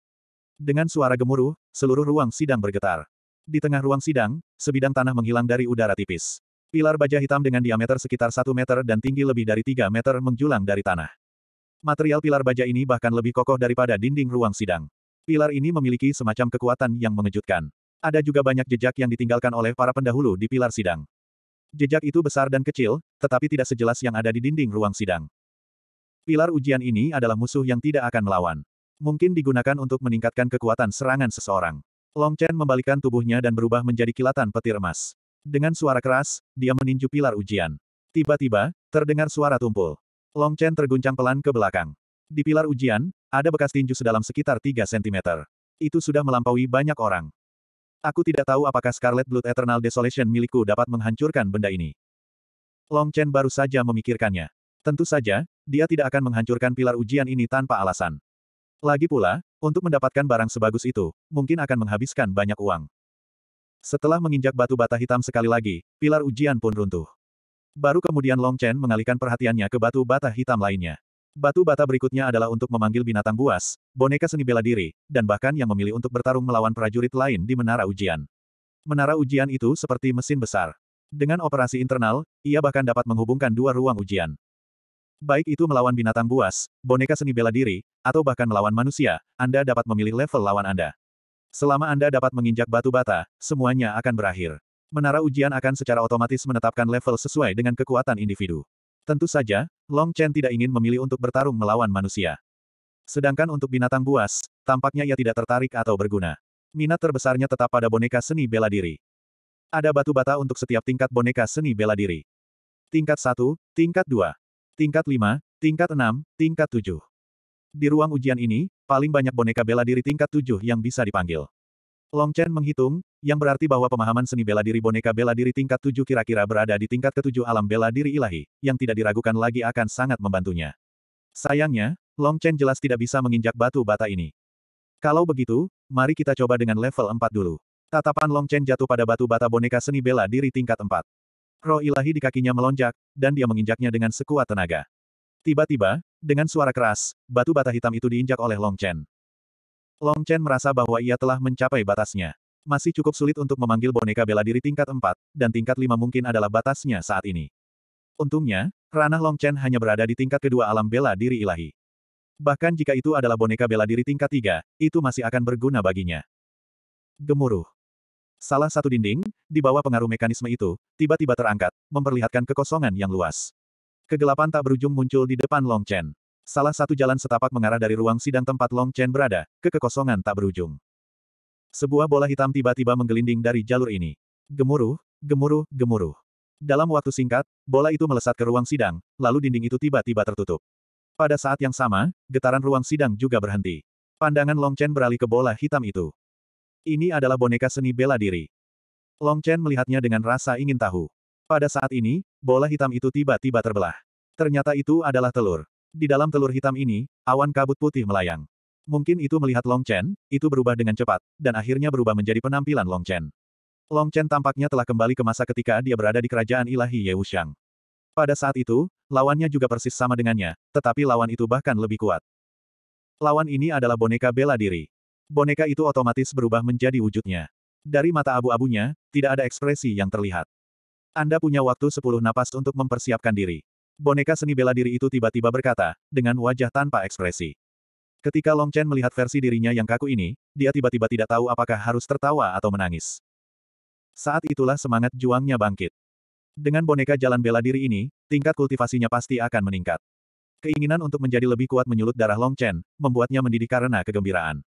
Dengan suara gemuruh, seluruh ruang sidang bergetar. Di tengah ruang sidang, sebidang tanah menghilang dari udara tipis. Pilar baja hitam dengan diameter sekitar 1 meter dan tinggi lebih dari 3 meter menjulang dari tanah. Material pilar baja ini bahkan lebih kokoh daripada dinding ruang sidang. Pilar ini memiliki semacam kekuatan yang mengejutkan. Ada juga banyak jejak yang ditinggalkan oleh para pendahulu di pilar sidang. Jejak itu besar dan kecil, tetapi tidak sejelas yang ada di dinding ruang sidang. Pilar ujian ini adalah musuh yang tidak akan melawan. Mungkin digunakan untuk meningkatkan kekuatan serangan seseorang. Long Chen membalikan tubuhnya dan berubah menjadi kilatan petir emas. Dengan suara keras, dia meninju pilar ujian. Tiba-tiba, terdengar suara tumpul. Long Chen terguncang pelan ke belakang. Di pilar ujian, ada bekas tinju sedalam sekitar 3 cm. Itu sudah melampaui banyak orang. Aku tidak tahu apakah Scarlet Blood Eternal Desolation milikku dapat menghancurkan benda ini. Long Chen baru saja memikirkannya. Tentu saja, dia tidak akan menghancurkan pilar ujian ini tanpa alasan. Lagi pula, untuk mendapatkan barang sebagus itu, mungkin akan menghabiskan banyak uang. Setelah menginjak batu bata hitam sekali lagi, pilar ujian pun runtuh. Baru kemudian Long Chen mengalihkan perhatiannya ke batu bata hitam lainnya. Batu bata berikutnya adalah untuk memanggil binatang buas, boneka seni bela diri, dan bahkan yang memilih untuk bertarung melawan prajurit lain di menara ujian. Menara ujian itu seperti mesin besar. Dengan operasi internal, ia bahkan dapat menghubungkan dua ruang ujian. Baik itu melawan binatang buas, boneka seni bela diri, atau bahkan melawan manusia, Anda dapat memilih level lawan Anda. Selama Anda dapat menginjak batu bata, semuanya akan berakhir. Menara ujian akan secara otomatis menetapkan level sesuai dengan kekuatan individu. Tentu saja, Long Chen tidak ingin memilih untuk bertarung melawan manusia. Sedangkan untuk binatang buas, tampaknya ia tidak tertarik atau berguna. Minat terbesarnya tetap pada boneka seni bela diri. Ada batu bata untuk setiap tingkat boneka seni bela diri. Tingkat 1, tingkat 2, tingkat 5, tingkat 6, tingkat 7. Di ruang ujian ini, paling banyak boneka bela diri tingkat 7 yang bisa dipanggil. Long Chen menghitung, yang berarti bahwa pemahaman seni bela diri boneka bela diri tingkat 7 kira-kira berada di tingkat ketujuh alam bela diri ilahi, yang tidak diragukan lagi akan sangat membantunya. Sayangnya, Long Chen jelas tidak bisa menginjak batu bata ini. Kalau begitu, mari kita coba dengan level 4 dulu. Tatapan Long Chen jatuh pada batu bata boneka seni bela diri tingkat 4. Roh ilahi di kakinya melonjak, dan dia menginjaknya dengan sekuat tenaga. Tiba-tiba, dengan suara keras, batu bata hitam itu diinjak oleh Long Chen. Long Chen merasa bahwa ia telah mencapai batasnya. Masih cukup sulit untuk memanggil boneka bela diri tingkat 4, dan tingkat 5 mungkin adalah batasnya saat ini. Untungnya, ranah Long Chen hanya berada di tingkat kedua alam bela diri ilahi. Bahkan jika itu adalah boneka bela diri tingkat 3, itu masih akan berguna baginya. Gemuruh. Salah satu dinding, di bawah pengaruh mekanisme itu, tiba-tiba terangkat, memperlihatkan kekosongan yang luas. Kegelapan tak berujung muncul di depan Long Chen. Salah satu jalan setapak mengarah dari ruang sidang tempat Long Chen berada, ke kekosongan tak berujung. Sebuah bola hitam tiba-tiba menggelinding dari jalur ini. Gemuruh, gemuruh, gemuruh. Dalam waktu singkat, bola itu melesat ke ruang sidang, lalu dinding itu tiba-tiba tertutup. Pada saat yang sama, getaran ruang sidang juga berhenti. Pandangan Long Chen beralih ke bola hitam itu. Ini adalah boneka seni bela diri. Long Chen melihatnya dengan rasa ingin tahu. Pada saat ini, bola hitam itu tiba-tiba terbelah. Ternyata itu adalah telur. Di dalam telur hitam ini, awan kabut putih melayang. Mungkin itu melihat Long Chen, itu berubah dengan cepat, dan akhirnya berubah menjadi penampilan Long Chen. Long Chen tampaknya telah kembali ke masa ketika dia berada di kerajaan ilahi Ye Pada saat itu, lawannya juga persis sama dengannya, tetapi lawan itu bahkan lebih kuat. Lawan ini adalah boneka bela diri boneka itu otomatis berubah menjadi wujudnya. Dari mata abu-abunya, tidak ada ekspresi yang terlihat. Anda punya waktu sepuluh napas untuk mempersiapkan diri. Boneka seni bela diri itu tiba-tiba berkata, dengan wajah tanpa ekspresi. Ketika Long Chen melihat versi dirinya yang kaku ini, dia tiba-tiba tidak tahu apakah harus tertawa atau menangis. Saat itulah semangat juangnya bangkit. Dengan boneka jalan bela diri ini, tingkat kultivasinya pasti akan meningkat. Keinginan untuk menjadi lebih kuat menyulut darah Long Chen, membuatnya mendidih karena kegembiraan.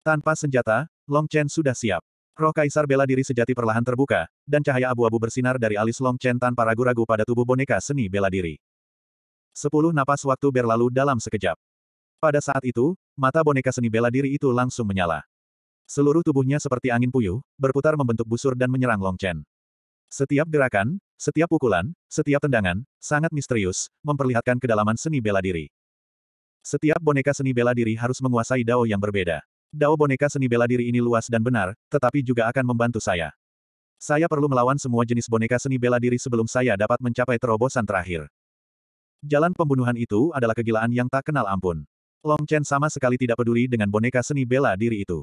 Tanpa senjata, Long Chen sudah siap. Roh kaisar bela diri sejati perlahan terbuka, dan cahaya abu-abu bersinar dari alis Long Chen tanpa ragu-ragu pada tubuh boneka seni bela diri. Sepuluh napas waktu berlalu dalam sekejap. Pada saat itu, mata boneka seni bela diri itu langsung menyala. Seluruh tubuhnya seperti angin puyuh, berputar membentuk busur dan menyerang Long Chen. Setiap gerakan, setiap pukulan, setiap tendangan, sangat misterius, memperlihatkan kedalaman seni bela diri. Setiap boneka seni bela diri harus menguasai dao yang berbeda. Dao boneka seni bela diri ini luas dan benar, tetapi juga akan membantu saya. Saya perlu melawan semua jenis boneka seni bela diri sebelum saya dapat mencapai terobosan terakhir. Jalan pembunuhan itu adalah kegilaan yang tak kenal ampun. Long Chen sama sekali tidak peduli dengan boneka seni bela diri itu.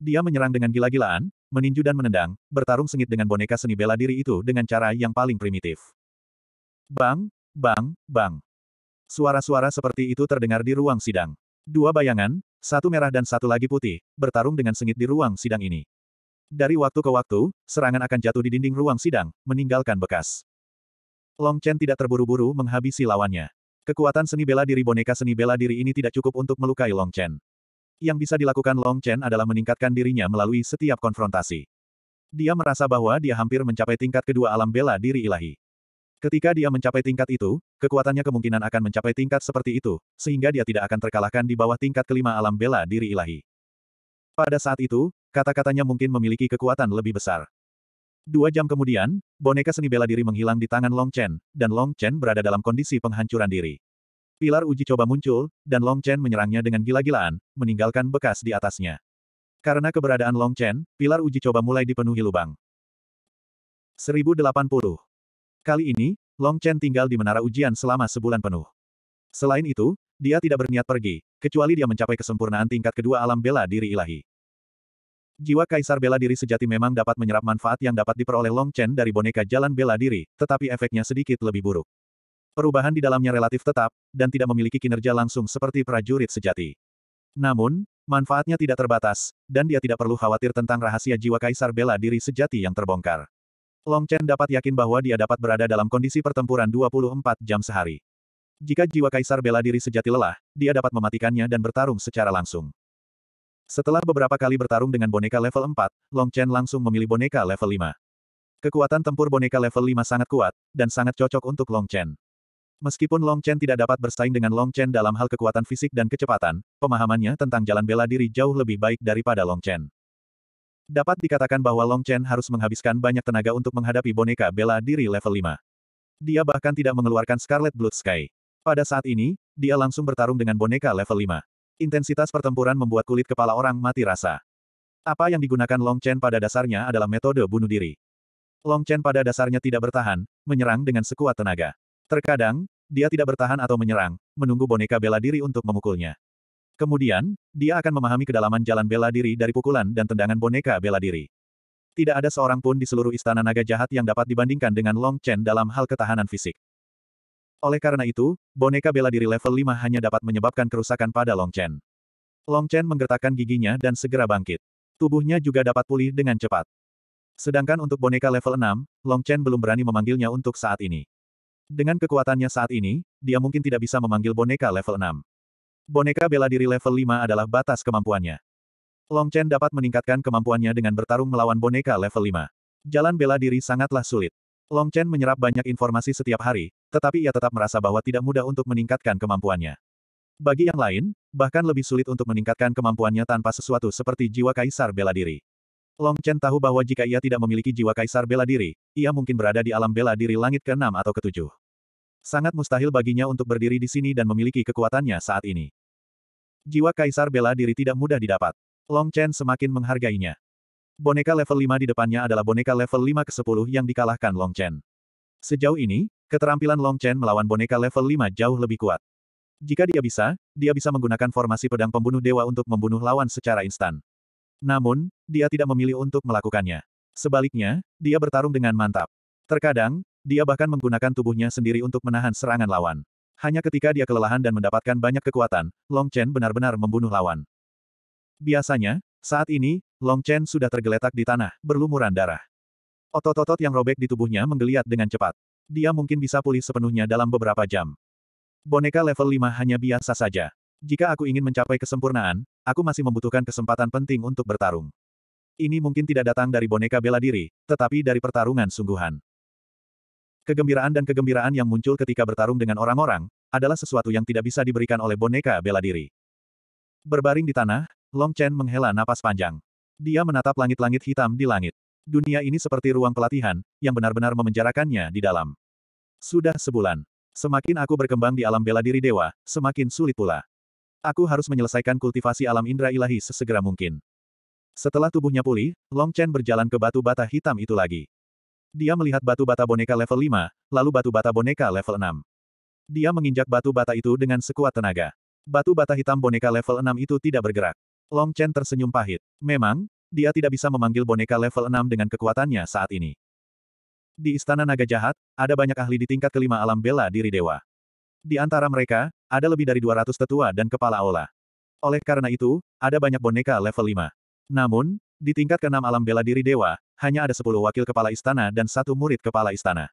Dia menyerang dengan gila-gilaan, meninju dan menendang, bertarung sengit dengan boneka seni bela diri itu dengan cara yang paling primitif. Bang, bang, bang. Suara-suara seperti itu terdengar di ruang sidang. Dua bayangan, satu merah dan satu lagi putih, bertarung dengan sengit di ruang sidang ini. Dari waktu ke waktu, serangan akan jatuh di dinding ruang sidang, meninggalkan bekas. Long Chen tidak terburu-buru menghabisi lawannya. Kekuatan seni bela diri boneka seni bela diri ini tidak cukup untuk melukai Long Chen. Yang bisa dilakukan Long Chen adalah meningkatkan dirinya melalui setiap konfrontasi. Dia merasa bahwa dia hampir mencapai tingkat kedua alam bela diri ilahi. Ketika dia mencapai tingkat itu, kekuatannya kemungkinan akan mencapai tingkat seperti itu, sehingga dia tidak akan terkalahkan di bawah tingkat kelima alam bela diri ilahi. Pada saat itu, kata-katanya mungkin memiliki kekuatan lebih besar. Dua jam kemudian, boneka seni bela diri menghilang di tangan Long Chen, dan Long Chen berada dalam kondisi penghancuran diri. Pilar uji coba muncul, dan Long Chen menyerangnya dengan gila-gilaan, meninggalkan bekas di atasnya. Karena keberadaan Long Chen, pilar uji coba mulai dipenuhi lubang. 1080 Kali ini, Long Chen tinggal di menara ujian selama sebulan penuh. Selain itu, dia tidak berniat pergi, kecuali dia mencapai kesempurnaan tingkat kedua alam bela diri ilahi. Jiwa kaisar bela diri sejati memang dapat menyerap manfaat yang dapat diperoleh Long Chen dari boneka jalan bela diri, tetapi efeknya sedikit lebih buruk. Perubahan di dalamnya relatif tetap, dan tidak memiliki kinerja langsung seperti prajurit sejati. Namun, manfaatnya tidak terbatas, dan dia tidak perlu khawatir tentang rahasia jiwa kaisar bela diri sejati yang terbongkar. Long Chen dapat yakin bahwa dia dapat berada dalam kondisi pertempuran 24 jam sehari. Jika jiwa kaisar bela diri sejati lelah, dia dapat mematikannya dan bertarung secara langsung. Setelah beberapa kali bertarung dengan boneka level 4, Long Chen langsung memilih boneka level 5. Kekuatan tempur boneka level 5 sangat kuat, dan sangat cocok untuk Long Chen. Meskipun Long Chen tidak dapat bersaing dengan Long Chen dalam hal kekuatan fisik dan kecepatan, pemahamannya tentang jalan bela diri jauh lebih baik daripada Long Chen. Dapat dikatakan bahwa Long Chen harus menghabiskan banyak tenaga untuk menghadapi boneka bela diri level 5. Dia bahkan tidak mengeluarkan Scarlet Blood Sky. Pada saat ini, dia langsung bertarung dengan boneka level 5. Intensitas pertempuran membuat kulit kepala orang mati rasa. Apa yang digunakan Long Chen pada dasarnya adalah metode bunuh diri. Long Chen pada dasarnya tidak bertahan, menyerang dengan sekuat tenaga. Terkadang, dia tidak bertahan atau menyerang, menunggu boneka bela diri untuk memukulnya. Kemudian, dia akan memahami kedalaman jalan bela diri dari pukulan dan tendangan boneka bela diri. Tidak ada seorang pun di seluruh istana naga jahat yang dapat dibandingkan dengan Long Chen dalam hal ketahanan fisik. Oleh karena itu, boneka bela diri level 5 hanya dapat menyebabkan kerusakan pada Long Chen. Long Chen menggertakkan giginya dan segera bangkit. Tubuhnya juga dapat pulih dengan cepat. Sedangkan untuk boneka level 6, Long Chen belum berani memanggilnya untuk saat ini. Dengan kekuatannya saat ini, dia mungkin tidak bisa memanggil boneka level 6. Boneka bela diri level 5 adalah batas kemampuannya. Long Chen dapat meningkatkan kemampuannya dengan bertarung melawan boneka level 5. Jalan bela diri sangatlah sulit. Long Chen menyerap banyak informasi setiap hari, tetapi ia tetap merasa bahwa tidak mudah untuk meningkatkan kemampuannya. Bagi yang lain, bahkan lebih sulit untuk meningkatkan kemampuannya tanpa sesuatu seperti jiwa kaisar bela diri. Long Chen tahu bahwa jika ia tidak memiliki jiwa kaisar bela diri, ia mungkin berada di alam bela diri langit ke-6 atau ke-7. Sangat mustahil baginya untuk berdiri di sini dan memiliki kekuatannya saat ini. Jiwa kaisar bela diri tidak mudah didapat. Long Chen semakin menghargainya. Boneka level 5 di depannya adalah boneka level 5 ke-10 yang dikalahkan Long Chen. Sejauh ini, keterampilan Long Chen melawan boneka level 5 jauh lebih kuat. Jika dia bisa, dia bisa menggunakan formasi pedang pembunuh dewa untuk membunuh lawan secara instan. Namun, dia tidak memilih untuk melakukannya. Sebaliknya, dia bertarung dengan mantap. Terkadang, dia bahkan menggunakan tubuhnya sendiri untuk menahan serangan lawan. Hanya ketika dia kelelahan dan mendapatkan banyak kekuatan, Long Chen benar-benar membunuh lawan. Biasanya, saat ini, Long Chen sudah tergeletak di tanah, berlumuran darah. Otot-otot yang robek di tubuhnya menggeliat dengan cepat. Dia mungkin bisa pulih sepenuhnya dalam beberapa jam. Boneka level 5 hanya biasa saja. Jika aku ingin mencapai kesempurnaan, aku masih membutuhkan kesempatan penting untuk bertarung. Ini mungkin tidak datang dari boneka bela diri, tetapi dari pertarungan sungguhan. Kegembiraan dan kegembiraan yang muncul ketika bertarung dengan orang-orang, adalah sesuatu yang tidak bisa diberikan oleh boneka bela diri. Berbaring di tanah, Long Chen menghela napas panjang. Dia menatap langit-langit hitam di langit. Dunia ini seperti ruang pelatihan, yang benar-benar memenjarakannya di dalam. Sudah sebulan. Semakin aku berkembang di alam bela diri dewa, semakin sulit pula. Aku harus menyelesaikan kultivasi alam indra ilahi sesegera mungkin. Setelah tubuhnya pulih, Long Chen berjalan ke batu bata hitam itu lagi. Dia melihat batu bata boneka level 5, lalu batu bata boneka level 6. Dia menginjak batu bata itu dengan sekuat tenaga. Batu bata hitam boneka level 6 itu tidak bergerak. Long Chen tersenyum pahit. Memang, dia tidak bisa memanggil boneka level 6 dengan kekuatannya saat ini. Di Istana Naga Jahat, ada banyak ahli di tingkat kelima alam bela diri dewa. Di antara mereka, ada lebih dari 200 tetua dan kepala aula. Oleh karena itu, ada banyak boneka level 5. Namun, di tingkat keenam alam bela diri dewa, hanya ada 10 wakil kepala istana dan satu murid kepala istana.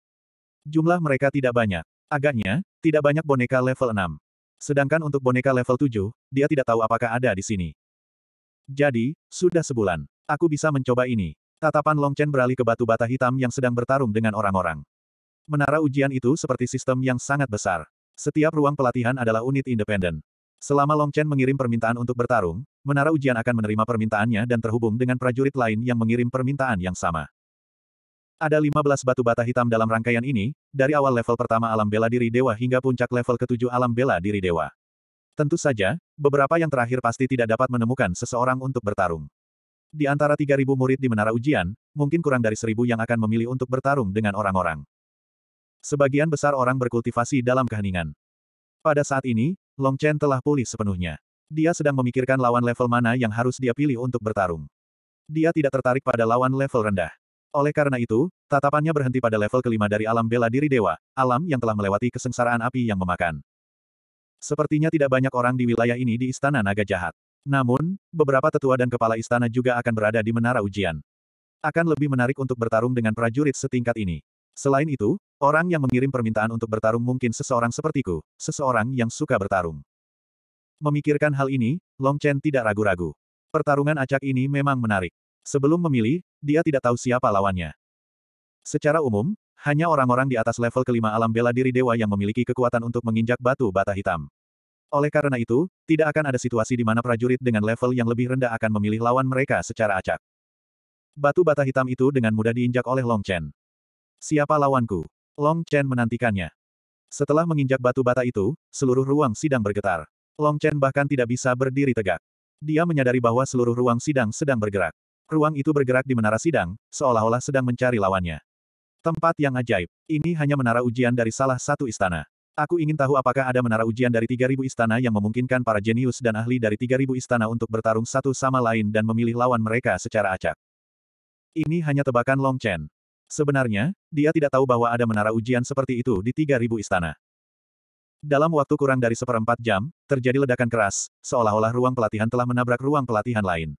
Jumlah mereka tidak banyak. Agaknya, tidak banyak boneka level 6. Sedangkan untuk boneka level 7, dia tidak tahu apakah ada di sini. Jadi, sudah sebulan. Aku bisa mencoba ini. Tatapan Long Chen beralih ke batu bata hitam yang sedang bertarung dengan orang-orang. Menara ujian itu seperti sistem yang sangat besar. Setiap ruang pelatihan adalah unit independen. Selama Long Chen mengirim permintaan untuk bertarung, menara ujian akan menerima permintaannya dan terhubung dengan prajurit lain yang mengirim permintaan yang sama. Ada 15 batu bata hitam dalam rangkaian ini, dari awal level pertama alam bela diri dewa hingga puncak level ketujuh alam bela diri dewa. Tentu saja, beberapa yang terakhir pasti tidak dapat menemukan seseorang untuk bertarung. Di antara 3.000 murid di menara ujian, mungkin kurang dari 1.000 yang akan memilih untuk bertarung dengan orang-orang. Sebagian besar orang berkultivasi dalam keheningan. Pada saat ini, Long Chen telah pulih sepenuhnya. Dia sedang memikirkan lawan level mana yang harus dia pilih untuk bertarung. Dia tidak tertarik pada lawan level rendah. Oleh karena itu, tatapannya berhenti pada level kelima dari alam bela diri dewa, alam yang telah melewati kesengsaraan api yang memakan. Sepertinya tidak banyak orang di wilayah ini di Istana Naga Jahat. Namun, beberapa tetua dan kepala istana juga akan berada di Menara Ujian. Akan lebih menarik untuk bertarung dengan prajurit setingkat ini. Selain itu, orang yang mengirim permintaan untuk bertarung mungkin seseorang sepertiku, seseorang yang suka bertarung. Memikirkan hal ini, Long Chen tidak ragu-ragu. Pertarungan acak ini memang menarik. Sebelum memilih, dia tidak tahu siapa lawannya. Secara umum, hanya orang-orang di atas level kelima alam bela diri dewa yang memiliki kekuatan untuk menginjak batu bata hitam. Oleh karena itu, tidak akan ada situasi di mana prajurit dengan level yang lebih rendah akan memilih lawan mereka secara acak. Batu bata hitam itu dengan mudah diinjak oleh Long Chen. Siapa lawanku? Long Chen menantikannya. Setelah menginjak batu bata itu, seluruh ruang sidang bergetar. Long Chen bahkan tidak bisa berdiri tegak. Dia menyadari bahwa seluruh ruang sidang sedang bergerak. Ruang itu bergerak di menara sidang, seolah-olah sedang mencari lawannya. Tempat yang ajaib. Ini hanya menara ujian dari salah satu istana. Aku ingin tahu apakah ada menara ujian dari 3.000 istana yang memungkinkan para jenius dan ahli dari 3.000 istana untuk bertarung satu sama lain dan memilih lawan mereka secara acak. Ini hanya tebakan Long Chen. Sebenarnya, dia tidak tahu bahwa ada menara ujian seperti itu di 3.000 istana. Dalam waktu kurang dari seperempat jam, terjadi ledakan keras, seolah-olah ruang pelatihan telah menabrak ruang pelatihan lain.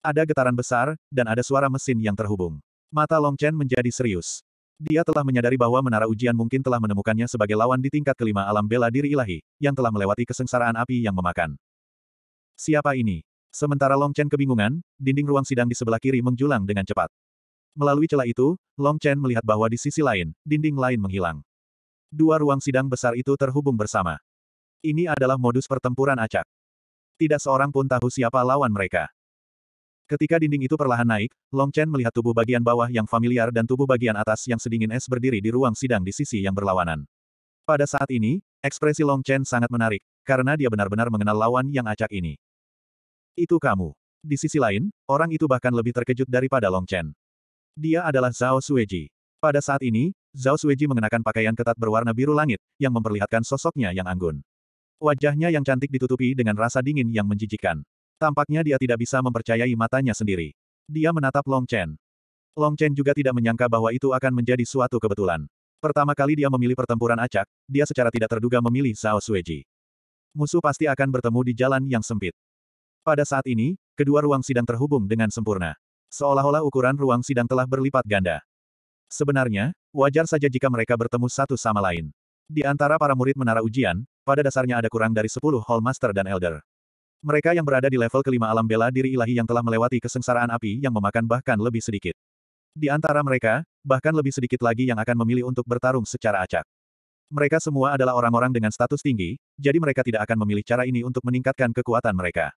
Ada getaran besar, dan ada suara mesin yang terhubung. Mata Long Chen menjadi serius. Dia telah menyadari bahwa menara ujian mungkin telah menemukannya sebagai lawan di tingkat kelima alam bela diri ilahi, yang telah melewati kesengsaraan api yang memakan. Siapa ini? Sementara Long Chen kebingungan, dinding ruang sidang di sebelah kiri menjulang dengan cepat. Melalui celah itu, Long Chen melihat bahwa di sisi lain, dinding lain menghilang. Dua ruang sidang besar itu terhubung bersama. Ini adalah modus pertempuran acak. Tidak seorang pun tahu siapa lawan mereka. Ketika dinding itu perlahan naik, Long Chen melihat tubuh bagian bawah yang familiar dan tubuh bagian atas yang sedingin es berdiri di ruang sidang di sisi yang berlawanan. Pada saat ini, ekspresi Long Chen sangat menarik, karena dia benar-benar mengenal lawan yang acak ini. Itu kamu. Di sisi lain, orang itu bahkan lebih terkejut daripada Long Chen. Dia adalah Zhao Suiji. Pada saat ini, Zhao Suiji mengenakan pakaian ketat berwarna biru langit, yang memperlihatkan sosoknya yang anggun. Wajahnya yang cantik ditutupi dengan rasa dingin yang menjijikan. Tampaknya dia tidak bisa mempercayai matanya sendiri. Dia menatap Long Chen. Long Chen juga tidak menyangka bahwa itu akan menjadi suatu kebetulan. Pertama kali dia memilih pertempuran acak, dia secara tidak terduga memilih Zhao Sueji. Musuh pasti akan bertemu di jalan yang sempit. Pada saat ini, kedua ruang sidang terhubung dengan sempurna. Seolah-olah ukuran ruang sidang telah berlipat ganda. Sebenarnya, wajar saja jika mereka bertemu satu sama lain. Di antara para murid menara ujian, pada dasarnya ada kurang dari 10 Hallmaster dan Elder. Mereka yang berada di level kelima alam bela diri ilahi yang telah melewati kesengsaraan api yang memakan bahkan lebih sedikit. Di antara mereka, bahkan lebih sedikit lagi yang akan memilih untuk bertarung secara acak. Mereka semua adalah orang-orang dengan status tinggi, jadi mereka tidak akan memilih cara ini untuk meningkatkan kekuatan mereka.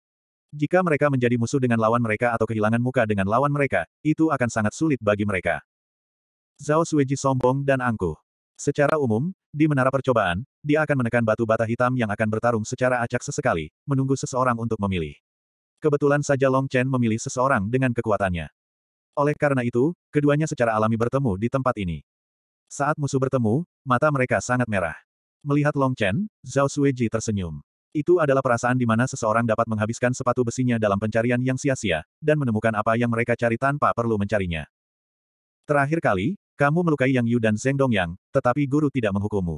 Jika mereka menjadi musuh dengan lawan mereka atau kehilangan muka dengan lawan mereka, itu akan sangat sulit bagi mereka. Zhao Suiji sombong dan angkuh. Secara umum, di menara percobaan, dia akan menekan batu bata hitam yang akan bertarung secara acak sesekali, menunggu seseorang untuk memilih. Kebetulan saja Long Chen memilih seseorang dengan kekuatannya. Oleh karena itu, keduanya secara alami bertemu di tempat ini. Saat musuh bertemu, mata mereka sangat merah. Melihat Long Chen, Zhao Suiji tersenyum. Itu adalah perasaan di mana seseorang dapat menghabiskan sepatu besinya dalam pencarian yang sia-sia, dan menemukan apa yang mereka cari tanpa perlu mencarinya. Terakhir kali, kamu melukai Yang Yu dan Zeng Dongyang, tetapi guru tidak menghukummu.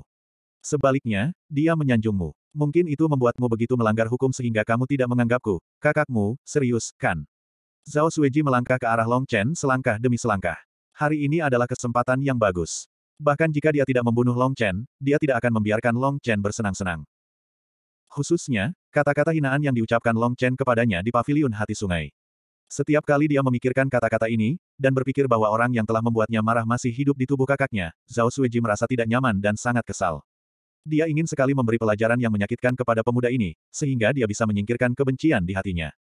Sebaliknya, dia menyanjungmu. Mungkin itu membuatmu begitu melanggar hukum sehingga kamu tidak menganggapku, kakakmu, serius, kan? Zhao Suiji melangkah ke arah Long Chen selangkah demi selangkah. Hari ini adalah kesempatan yang bagus. Bahkan jika dia tidak membunuh Long Chen, dia tidak akan membiarkan Long Chen bersenang-senang. Khususnya, kata-kata hinaan yang diucapkan Long Chen kepadanya di pavilion hati sungai. Setiap kali dia memikirkan kata-kata ini, dan berpikir bahwa orang yang telah membuatnya marah masih hidup di tubuh kakaknya, Zhao Suiji merasa tidak nyaman dan sangat kesal. Dia ingin sekali memberi pelajaran yang menyakitkan kepada pemuda ini, sehingga dia bisa menyingkirkan kebencian di hatinya.